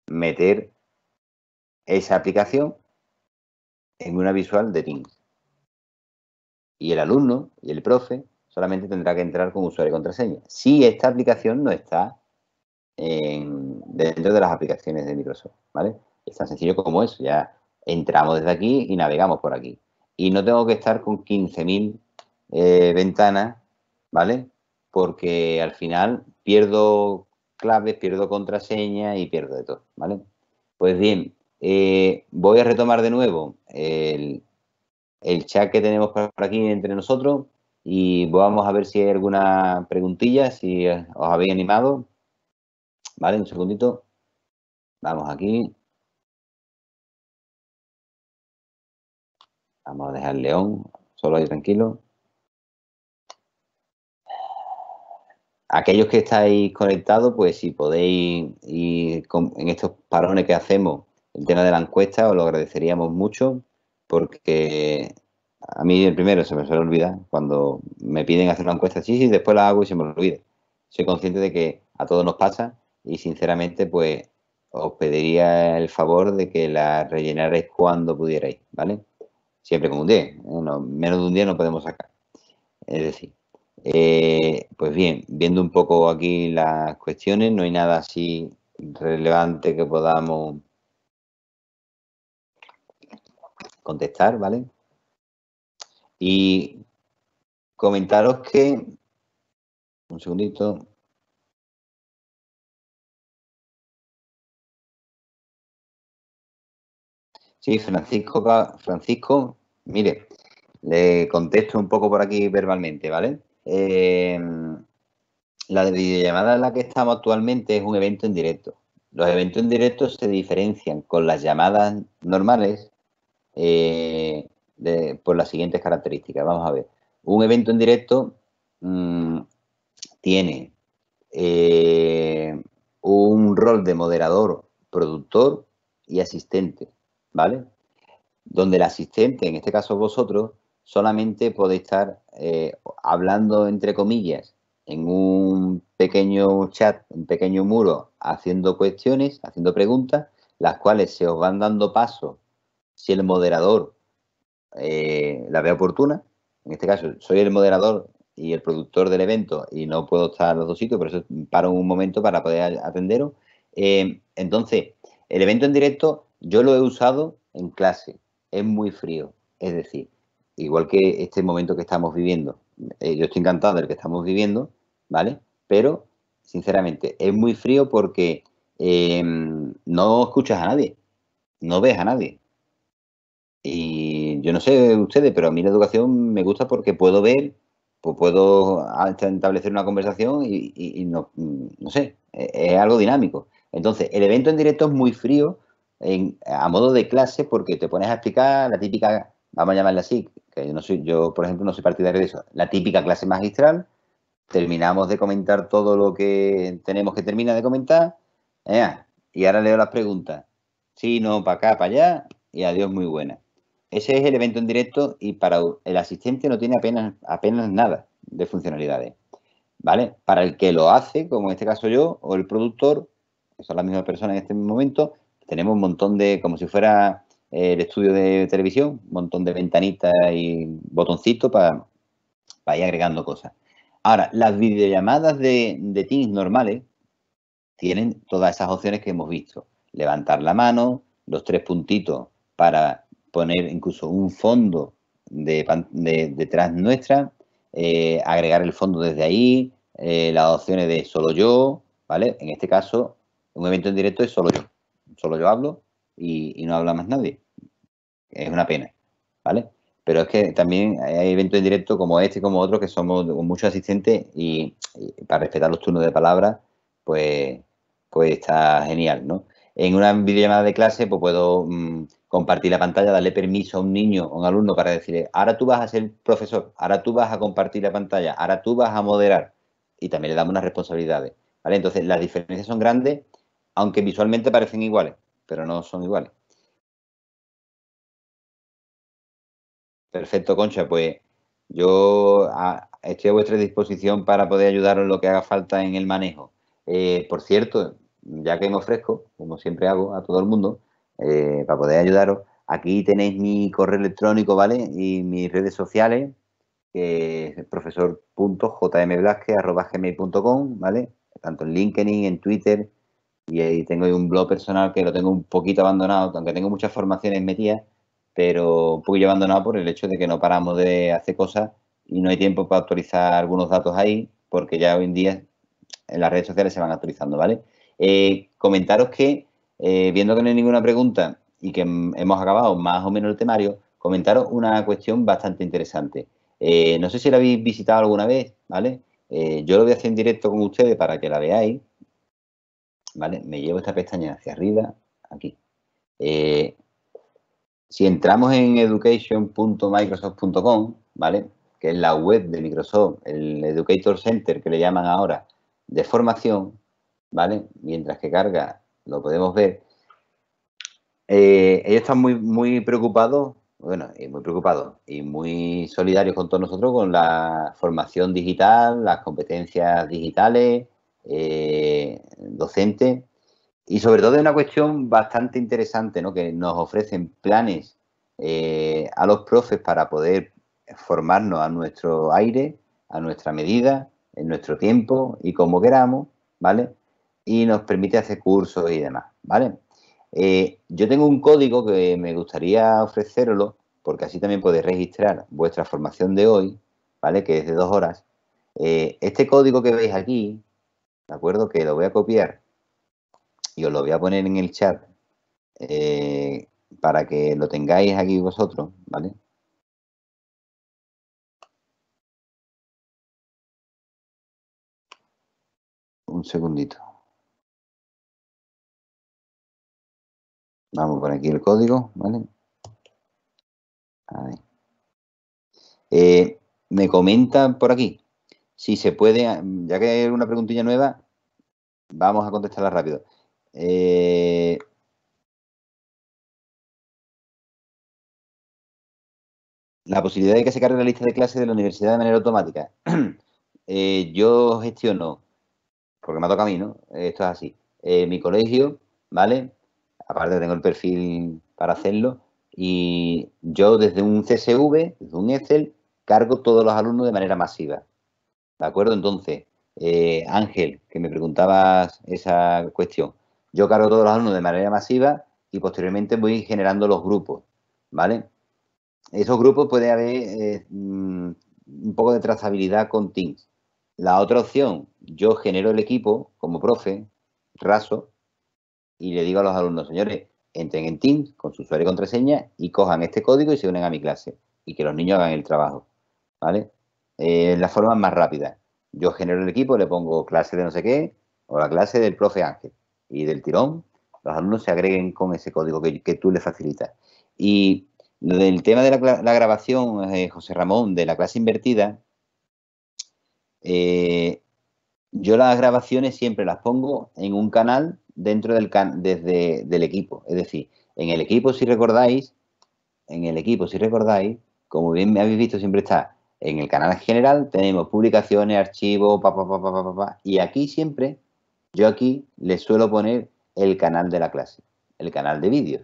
Meter esa aplicación en una visual de Teams y el alumno y el profe solamente tendrá que entrar con usuario y contraseña. Si esta aplicación no está dentro de las aplicaciones de Microsoft, ¿vale? Es tan sencillo como eso, ya entramos desde aquí y navegamos por aquí. Y no tengo que estar con 15.000 eh, ventanas, ¿vale? Porque al final pierdo claves, pierdo contraseña y pierdo de todo, ¿vale? Pues bien, eh, voy a retomar de nuevo el, el chat que tenemos por aquí entre nosotros y vamos a ver si hay alguna preguntilla, si eh, os habéis animado. Vale, un segundito. Vamos aquí. Vamos a dejar León solo ahí tranquilo. Aquellos que estáis conectados, pues si podéis ir en estos parones que hacemos el tema de la encuesta, os lo agradeceríamos mucho porque a mí el primero se me suele olvidar cuando me piden hacer la encuesta, sí, sí, después la hago y se me olvida. Soy consciente de que a todos nos pasa y sinceramente pues os pediría el favor de que la rellenarais cuando pudierais, ¿vale? Siempre con un día. ¿eh? menos de un día no podemos sacar. Es decir, eh, pues bien, viendo un poco aquí las cuestiones, no hay nada así relevante que podamos contestar, ¿vale? Y comentaros que, un segundito, Sí, Francisco, Francisco, mire, le contesto un poco por aquí verbalmente, ¿vale? Em, la videollamada en la que estamos actualmente es un evento en directo. Los eventos en directo se diferencian con las llamadas normales eh, por las siguientes características. Vamos a ver. Un evento en directo mm, tiene eh, un rol de moderador, productor y asistente, ¿vale? Donde el asistente, en este caso vosotros, solamente podéis estar eh, hablando entre comillas en un pequeño chat, un pequeño muro, haciendo cuestiones, haciendo preguntas, las cuales se os van dando paso si el moderador eh, la ve oportuna, en este caso soy el moderador y el productor del evento y no puedo estar en los dos sitios, pero eso paro un momento para poder atenderos. Eh, entonces, el evento en directo yo lo he usado en clase, es muy frío, es decir, igual que este momento que estamos viviendo, eh, yo estoy encantado del que estamos viviendo, ¿vale? Pero, sinceramente, es muy frío porque no escuchas a nadie, no ves a nadie, y yo no sé ustedes, pero a mí la educación me gusta porque puedo ver, pues puedo establecer una conversación y, no, mm, no, sé, e, es, algo dinámico. Entonces, el evento en directo es muy frío a modo de clase porque te pones a explicar la típica, vamos a llamarla así, que yo, no soy, yo por ejemplo no soy partidario de eso, la típica clase magistral, terminamos de comentar todo lo que tenemos que terminar de comentar, eh, y ahora leo las preguntas. Sí, no, para acá, para allá, y adiós, muy buena. Ese es el evento en directo y para el asistente no tiene apenas, apenas nada de funcionalidades. ¿Vale? Para el que lo hace, como en este caso yo, o el productor, que son las mismas personas en este momento, tenemos un montón de, como si fuera eh, el estudio de televisión, un montón de ventanitas y botoncitos para, para ir agregando cosas. Ahora, las videollamadas de, de Teams normales tienen todas esas opciones que hemos visto. Levantar la mano, los tres puntitos para poner incluso un fondo de, detrás nuestra, eh, agregar el fondo desde ahí, eh, las opciones de solo yo, ¿vale? En este caso, un evento en directo es solo yo. Solo yo hablo y, no habla más nadie. Es una pena, ¿vale? Pero es que también hay eventos en directo como este, como otros, que somos muchos asistentes y, para respetar los turnos de palabra, pues, pues está genial, ¿no? En una videollamada de clase, pues puedo... Mm, compartir la pantalla, darle permiso a un niño o a un alumno para decirle, ahora tú vas a ser profesor, ahora tú vas a compartir la pantalla, ahora tú vas a moderar. Y también le damos unas responsabilidades. ¿vale? Entonces, las diferencias son grandes, aunque visualmente parecen iguales, pero no son iguales. Perfecto, Concha, pues yo ah, estoy a vuestra disposición para poder ayudaros en lo que haga falta en el manejo. Eh, por cierto, ya que me ofrezco, como siempre hago a todo el mundo, eh, para poder ayudaros. Aquí tenéis mi correo electrónico, ¿vale? Y mis redes sociales, que es gmail.com, ¿vale? Tanto en LinkedIn, en Twitter, y ahí tengo un blog personal que lo tengo un poquito abandonado, aunque tengo muchas formaciones metidas, pero un poquito abandonado por el hecho de que no paramos de hacer cosas y no hay tiempo para actualizar algunos datos ahí, porque ya hoy en día en las redes sociales se van actualizando, ¿vale? Eh, comentaros que eh, viendo que no hay ninguna pregunta y que hemos acabado más o menos el temario, comentaros una cuestión bastante interesante. Eh, no sé si la habéis visitado alguna vez, ¿vale? Eh, yo lo voy a hacer en directo con ustedes para que la veáis. ¿Vale? Me llevo esta pestaña hacia arriba, aquí. si entramos en education.microsoft.com, ¿vale? Que es la web de Microsoft, el Educator Center que le llaman ahora, de formación, ¿vale? Mientras que carga lo podemos ver, eh, ellos están muy, muy preocupados, bueno, y muy preocupados y muy solidarios con todos nosotros con la formación digital, las competencias digitales, eh, docentes y sobre todo es una cuestión bastante interesante, ¿no? Que nos ofrecen planes eh, a los profes para poder formarnos a nuestro aire, a nuestra medida, en nuestro tiempo y como queramos, ¿vale? y nos permite hacer cursos y demás, ¿vale? Eh, yo tengo un código que me gustaría ofrecerlo porque así también podéis registrar vuestra formación de hoy, ¿vale? Que es de dos horas. Eh, este código que veis aquí, ¿de acuerdo? Que lo voy a copiar y os lo voy a poner en el chat eh, para que lo tengáis aquí vosotros, ¿vale? Un segundito. Vamos por aquí el código, ¿vale? Eh, me comentan por aquí si se puede, ah, ya que hay una preguntilla nueva, vamos a contestarla rápido. Eh, la posibilidad de que se cargue la lista de clases de la universidad de manera automática. Eh, yo gestiono, porque me toca a mí, ¿no? Esto es así. mi colegio, ¿vale? aparte tengo el perfil para hacerlo, y yo desde un CSV, desde un Excel, cargo todos los alumnos de manera masiva. ¿De acuerdo? Entonces, eh, Ángel, que me preguntabas esa cuestión, yo cargo todos los alumnos de manera masiva y posteriormente voy generando los grupos, ¿vale? Esos grupos puede haber eh, mm, un poco de trazabilidad con Teams. La otra opción, yo genero el equipo como profe, raso, y le digo a los alumnos, señores, entren en Teams con su usuario y contraseña y cojan este código y se unen a mi clase y que los niños hagan el trabajo, ¿vale? Eh, la forma más rápida. Yo genero el equipo, le pongo clase de no sé qué o la clase del profe Ángel y del tirón los alumnos se agreguen con ese código que, tú les facilitas. Y del tema de la, grabación, eh, José Ramón, de la clase invertida, eh, yo las grabaciones siempre las pongo en un canal dentro del, desde, del equipo. Es decir, en el equipo, si recordáis, en el equipo, si recordáis, como bien me habéis visto, siempre está en el canal general, tenemos publicaciones, archivos, pa, pa, pa, y aquí siempre, yo aquí les suelo poner el canal de la clase, el canal de vídeos.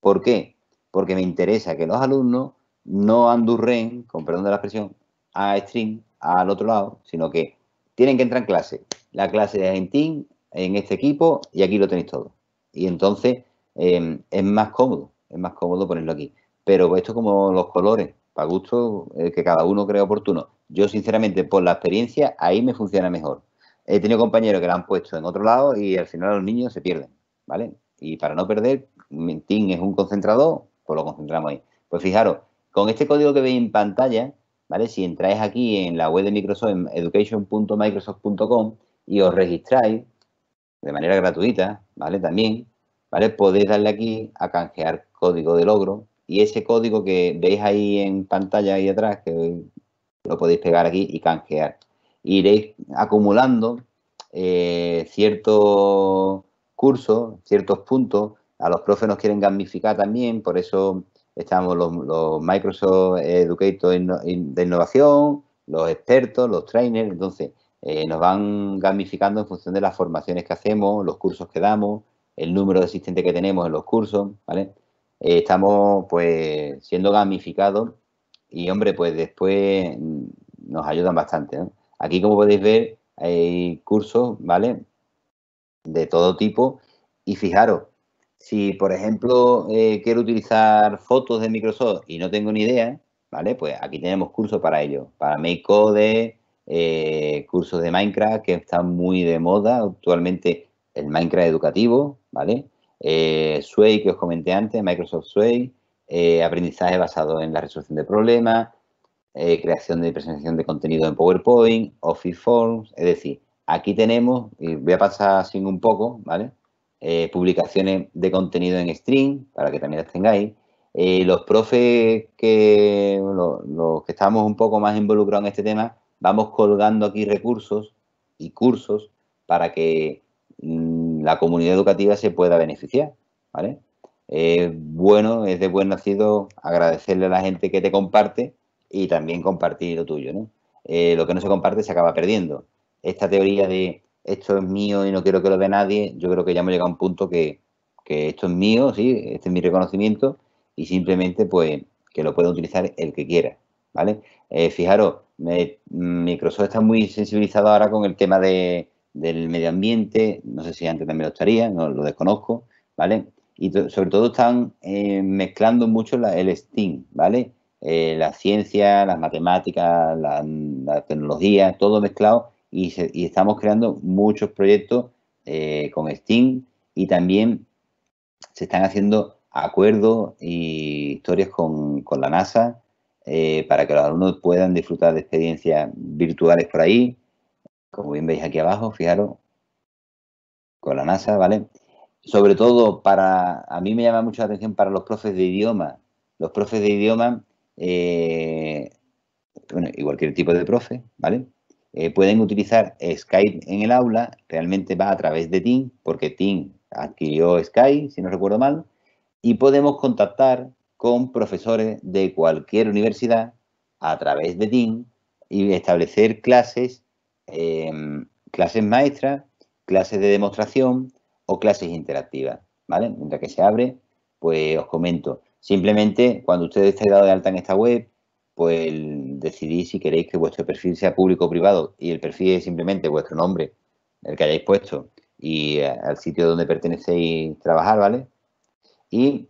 ¿Por qué? Porque me interesa que los alumnos no andurren, con perdón de la expresión, a stream, al otro lado, sino que tienen que entrar en clase. La clase de Argentina en este equipo y aquí lo tenéis todo. Y entonces em, es más cómodo, es más cómodo ponerlo aquí. Pero esto como los colores, para gusto, eh, que cada uno crea oportuno. Yo, sinceramente, por la experiencia, ahí me funciona mejor. He tenido compañeros que lo han puesto en otro lado y al final los niños se pierden, ¿vale? Y para no perder, Mintin es un concentrador, pues lo concentramos ahí. Pues fijaros, con este código que veis en pantalla, ¿vale? Si entráis aquí en la web de Microsoft, en education.microsoft.com y os registráis, de manera gratuita, ¿vale? También, ¿vale? Podéis darle aquí a canjear código de logro y ese código que veis ahí en pantalla ahí atrás, que lo podéis pegar aquí y canjear. Iréis acumulando eh, ciertos cursos, ciertos puntos. A los profes nos quieren gamificar también, por eso estamos los, los Microsoft Educators de innovación, los expertos, los trainers. Entonces, eh, nos van gamificando en función de las formaciones que hacemos, los cursos que damos, el número de asistentes que tenemos en los cursos, ¿vale? Eh, estamos, pues, siendo gamificados y, hombre, pues después nos ayudan bastante, Aquí, como podéis ver, hay cursos, ¿vale? De todo tipo y fijaros, si, por ejemplo, eh, quiero utilizar fotos de Microsoft y no tengo ni idea, ¿vale? Pues aquí tenemos cursos para ello, para Make Code, eh, cursos de Minecraft que están muy de moda actualmente, el Minecraft educativo, ¿vale? Eh, Sway, que os comenté antes, Microsoft Sway, eh, aprendizaje basado en la resolución de problemas, creación de presentación de contenido en PowerPoint, Office Forms, es decir, aquí tenemos, y voy a pasar sin un poco, ¿vale? publicaciones de contenido en stream, para que también las tengáis. los profes que, los, que estamos un poco más involucrados en este tema, vamos colgando aquí recursos y cursos para que mm, la comunidad educativa se pueda beneficiar, ¿vale? bueno, es de buen nacido agradecerle a la gente que te comparte y también compartir lo tuyo, ¿no? Eh, lo que no se comparte se acaba perdiendo. Esta teoría de esto es mío y no quiero que lo vea nadie, yo creo que ya hemos llegado a un punto que, esto es mío, sí, este es mi reconocimiento y simplemente pues que lo pueda utilizar el que quiera, ¿vale? Eh, fijaros, Microsoft está muy sensibilizado ahora con el tema del medio ambiente, no sé si antes también lo estaría, no lo desconozco, ¿vale? Y sobre todo están eh, mezclando mucho la, el STEAM, ¿vale? Eh, la ciencia, las matemáticas, la, tecnología, todo mezclado y, estamos creando muchos proyectos eh, con STEAM y también se están haciendo acuerdos y historias con, con la NASA eh, para que los alumnos puedan disfrutar de experiencias virtuales por ahí, como bien veis aquí abajo, fijaros, con la NASA, ¿vale? Sobre todo para, a mí me llama mucho la atención para los profes de idioma. Los profes de idioma, eh, bueno, y cualquier tipo de profe, ¿vale? Eh, pueden utilizar Skype en el aula, realmente va a través de Team, porque Team adquirió Skype, si no recuerdo mal, y podemos contactar con profesores de cualquier universidad a través de Teams y establecer clases, em, clases maestras, clases de demostración o clases interactivas, ¿vale? Mientras que se abre, pues os comento. Simplemente, cuando ustedes estén dado de alta en esta web, pues decidís si queréis que vuestro perfil sea público o privado y el perfil es simplemente vuestro nombre, el que hayáis puesto y eh, al sitio donde pertenecéis trabajar, ¿vale? Y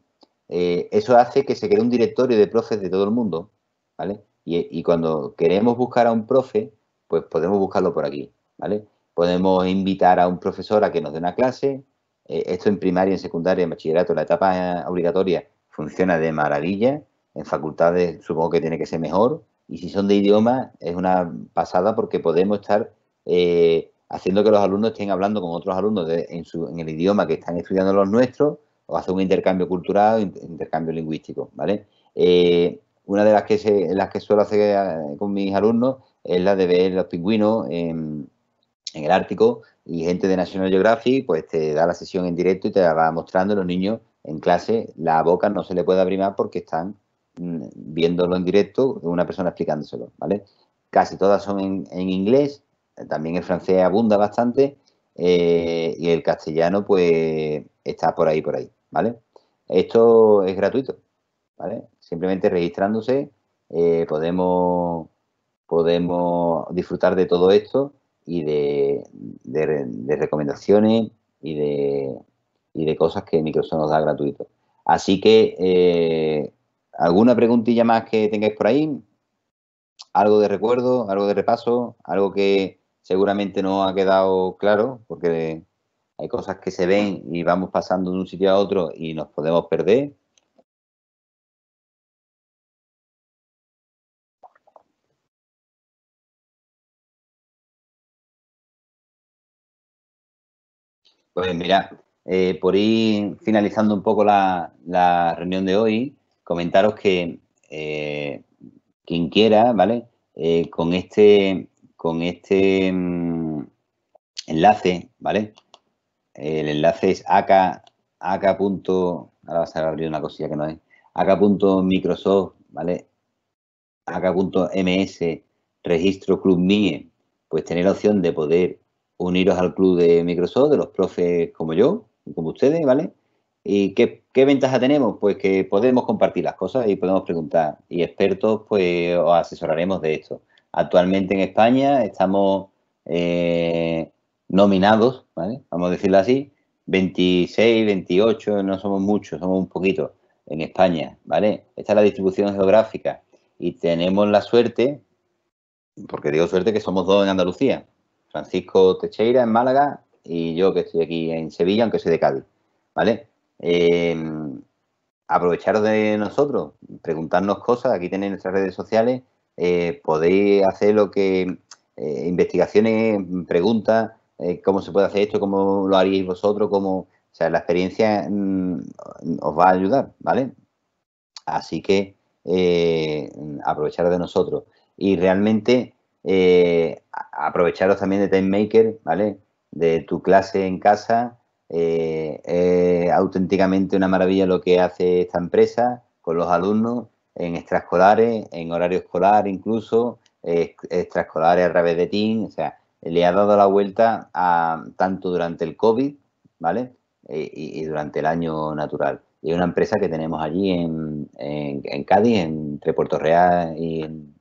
eh, eso hace que se cree un directorio de profes de todo el mundo, ¿vale? Y, cuando queremos buscar a un profe, pues podemos buscarlo por aquí, ¿vale? Podemos invitar a un profesor a que nos dé una clase, eh, esto en primaria, en secundaria, en bachillerato, la etapa obligatoria funciona de maravilla, en facultades supongo que tiene que ser mejor, y si son de idioma es una pasada porque podemos estar eh, haciendo que los alumnos estén hablando con otros alumnos en, en, el idioma que están estudiando los nuestros o hacer un intercambio cultural, intercambio lingüístico, ¿vale? Eh, una de las que, se, las que suelo hacer eh, con mis alumnos es la de ver los pingüinos en, el Ártico y gente de National Geographic pues te da la sesión en directo y te la va mostrando los niños en clase, la boca no se le puede abrir porque están mm, viéndolo en directo, una persona explicándoselo, ¿vale? Casi todas son en, inglés, también el francés abunda bastante eh, y el castellano pues está por ahí, por ahí. ¿vale? Esto es gratuito, ¿vale? Simplemente registrándose eh, podemos, podemos disfrutar de todo esto y de, de, recomendaciones y de, y de cosas que Microsoft nos da gratuito. Así que, eh, ¿alguna preguntilla más que tengáis por ahí? ¿Algo de recuerdo? ¿Algo de repaso? ¿Algo que seguramente no ha quedado claro? Porque hay cosas que se ven y vamos pasando de un sitio a otro y nos podemos perder. Pues mira, eh, por ir finalizando un poco la, reunión de hoy, comentaros que eh, quien quiera, ¿vale? Eh, con este, con este mm, enlace, ¿vale? El enlace es acá, acá punto, ahora a abrir una cosilla que no es, Microsoft, ¿vale? MS, registro club MIE, pues tener la opción de poder uniros al club de Microsoft, de los profes como yo, como ustedes, ¿vale? ¿Y qué, ventaja tenemos? Pues que podemos compartir las cosas y podemos preguntar. Y expertos, pues os asesoraremos de esto. Actualmente en España estamos eh, nominados, ¿vale? Vamos a decirlo así, 26, 28, no somos muchos, somos un poquito en España, ¿vale? Esta es la distribución geográfica y tenemos la suerte, porque digo suerte que somos dos en Andalucía, Francisco Techeira en Málaga y yo que estoy aquí en Sevilla, aunque soy de Cádiz, ¿vale? Eh, em, aprovechar de nosotros, preguntarnos cosas, aquí tenéis nuestras redes sociales, eh, podéis hacer lo que, eh, investigaciones, preguntas, eh, cómo se puede hacer esto, cómo lo haríais vosotros, cómo, o sea, la experiencia mm, os va a ayudar, ¿vale? Así que eh, aprovechar de nosotros y realmente eh, aprovecharos también de Time Maker, ¿vale? De tu clase en casa. Eh, auténticamente una maravilla lo que hace esta empresa con los alumnos en extraescolares, en horario escolar incluso, extraescolares a través de Team. O sea, le ha dado la vuelta a, tanto durante el COVID, ¿vale? Eh, y, durante el año natural. Y una empresa que tenemos allí en, Cádiz, entre Puerto Real y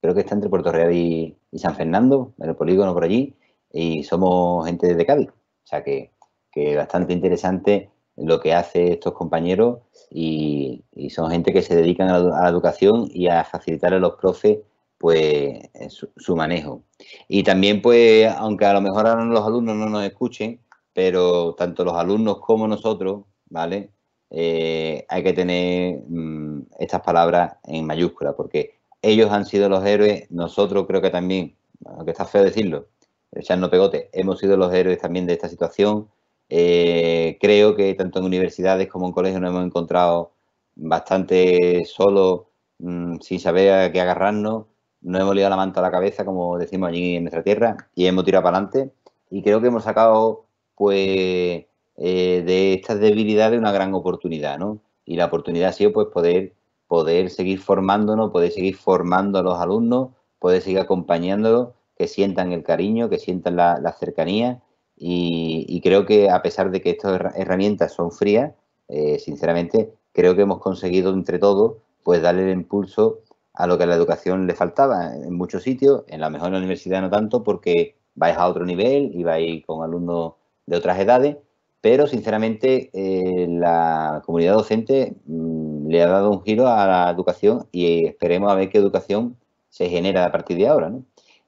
creo que está entre Puerto Real y, San Fernando, en el polígono por allí, y somos gente de Cádiz. O sea que, es bastante interesante lo que hacen estos compañeros y, son gente que se dedican a la, educación y a facilitar a los profes pues eh, su, manejo. Y también, pues, aunque a lo mejor ahora los alumnos no nos escuchen, pero tanto los alumnos como nosotros, ¿vale? Eh, hay que tener mm, estas palabras en mayúscula, porque ellos han sido los héroes, nosotros creo que también, aunque está feo decirlo, echando pegote, hemos sido los héroes también de esta situación. Eh, creo que tanto en universidades como en colegios nos hemos encontrado bastante solos, mm, sin saber a qué agarrarnos no hemos liado la manta a la cabeza, como decimos allí en nuestra tierra, y hemos tirado para adelante. Y creo que hemos sacado, pues, eh, de estas debilidades una gran oportunidad, ¿no? Y la oportunidad ha sido, pues, poder, poder seguir formándonos, poder seguir formando a los alumnos, poder seguir acompañándolos, que sientan el cariño, que sientan la, cercanía. Y, creo que, a pesar de que estas herramientas son frías, eh, sinceramente, creo que hemos conseguido entre todos, pues, darle el impulso a lo que a la educación le faltaba en muchos sitios, en la mejor universidad no tanto porque vais a otro nivel y vais con alumnos de otras edades, pero sinceramente eh, la comunidad docente mm, le ha dado un giro a la educación y esperemos a ver qué educación se genera a partir de ahora.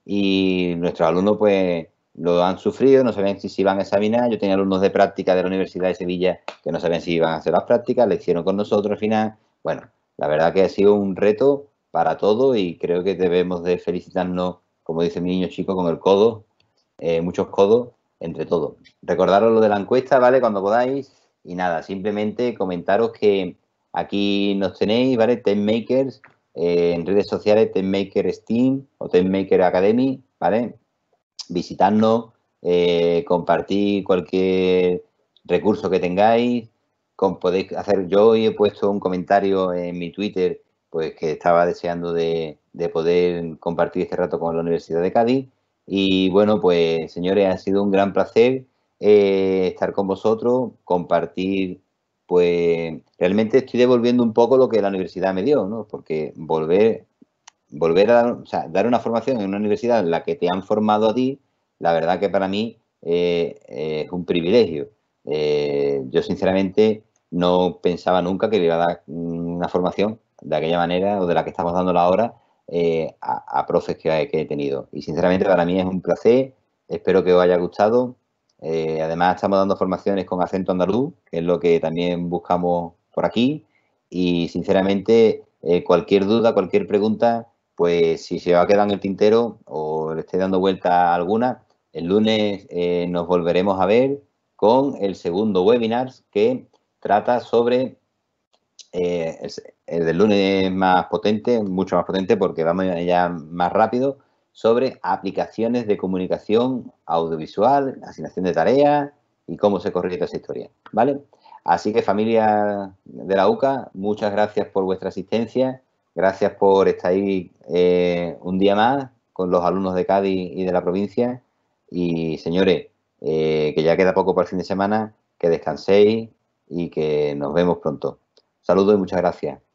Y nuestros alumnos pues lo han sufrido, no saben si se van a examinar. Yo tenía alumnos de práctica de la Universidad de Sevilla que no saben si iban a hacer las prácticas, le hicieron con nosotros al final. Bueno, la verdad que ha sido un reto para todo y creo que debemos de felicitarnos, como dice mi niño chico, con el codo, eh, muchos codos, entre todos. Recordaros lo de la encuesta, ¿vale? Cuando podáis. Y nada, simplemente comentaros que aquí nos tenéis, ¿vale? ten makers eh, en redes sociales, ten maker Steam o maker Academy, ¿vale? Visitadnos, eh, compartir cualquier recurso que tengáis. Con, podéis hacer, yo hoy he puesto un comentario en mi Twitter pues que estaba deseando de, poder compartir este rato con la Universidad de Cádiz. Y bueno, pues señores, ha sido un gran placer eh, estar con vosotros, compartir, pues realmente estoy devolviendo un poco lo que la universidad me dio, ¿no? Porque volver, volver a dar, una formación en una universidad en la que te han formado a ti, la verdad que para mí eh, es un privilegio. Eh, yo sinceramente no pensaba nunca que le iba a dar una formación de aquella manera o de la que estamos dando la hora eh, a, profes que, he tenido. Y sinceramente para mí es un placer, espero que os haya gustado. Eh, además estamos dando formaciones con acento andaluz, que es lo que también buscamos por aquí. Y sinceramente eh, cualquier duda, cualquier pregunta, pues si se va a quedar en el tintero o le esté dando vuelta alguna, el lunes nos volveremos a ver con el segundo webinar que trata sobre eh, el, del lunes es más potente, mucho más potente porque vamos ya más rápido sobre aplicaciones de comunicación audiovisual, asignación de tareas y cómo se corrige esa historia, ¿vale? Así que familia de la UCA, muchas gracias por vuestra asistencia, gracias por estar ahí eh, un día más con los alumnos de Cádiz y de la provincia y señores, eh, que ya queda poco para el fin de semana, que descanséis y que nos vemos pronto. Saludos y muchas gracias.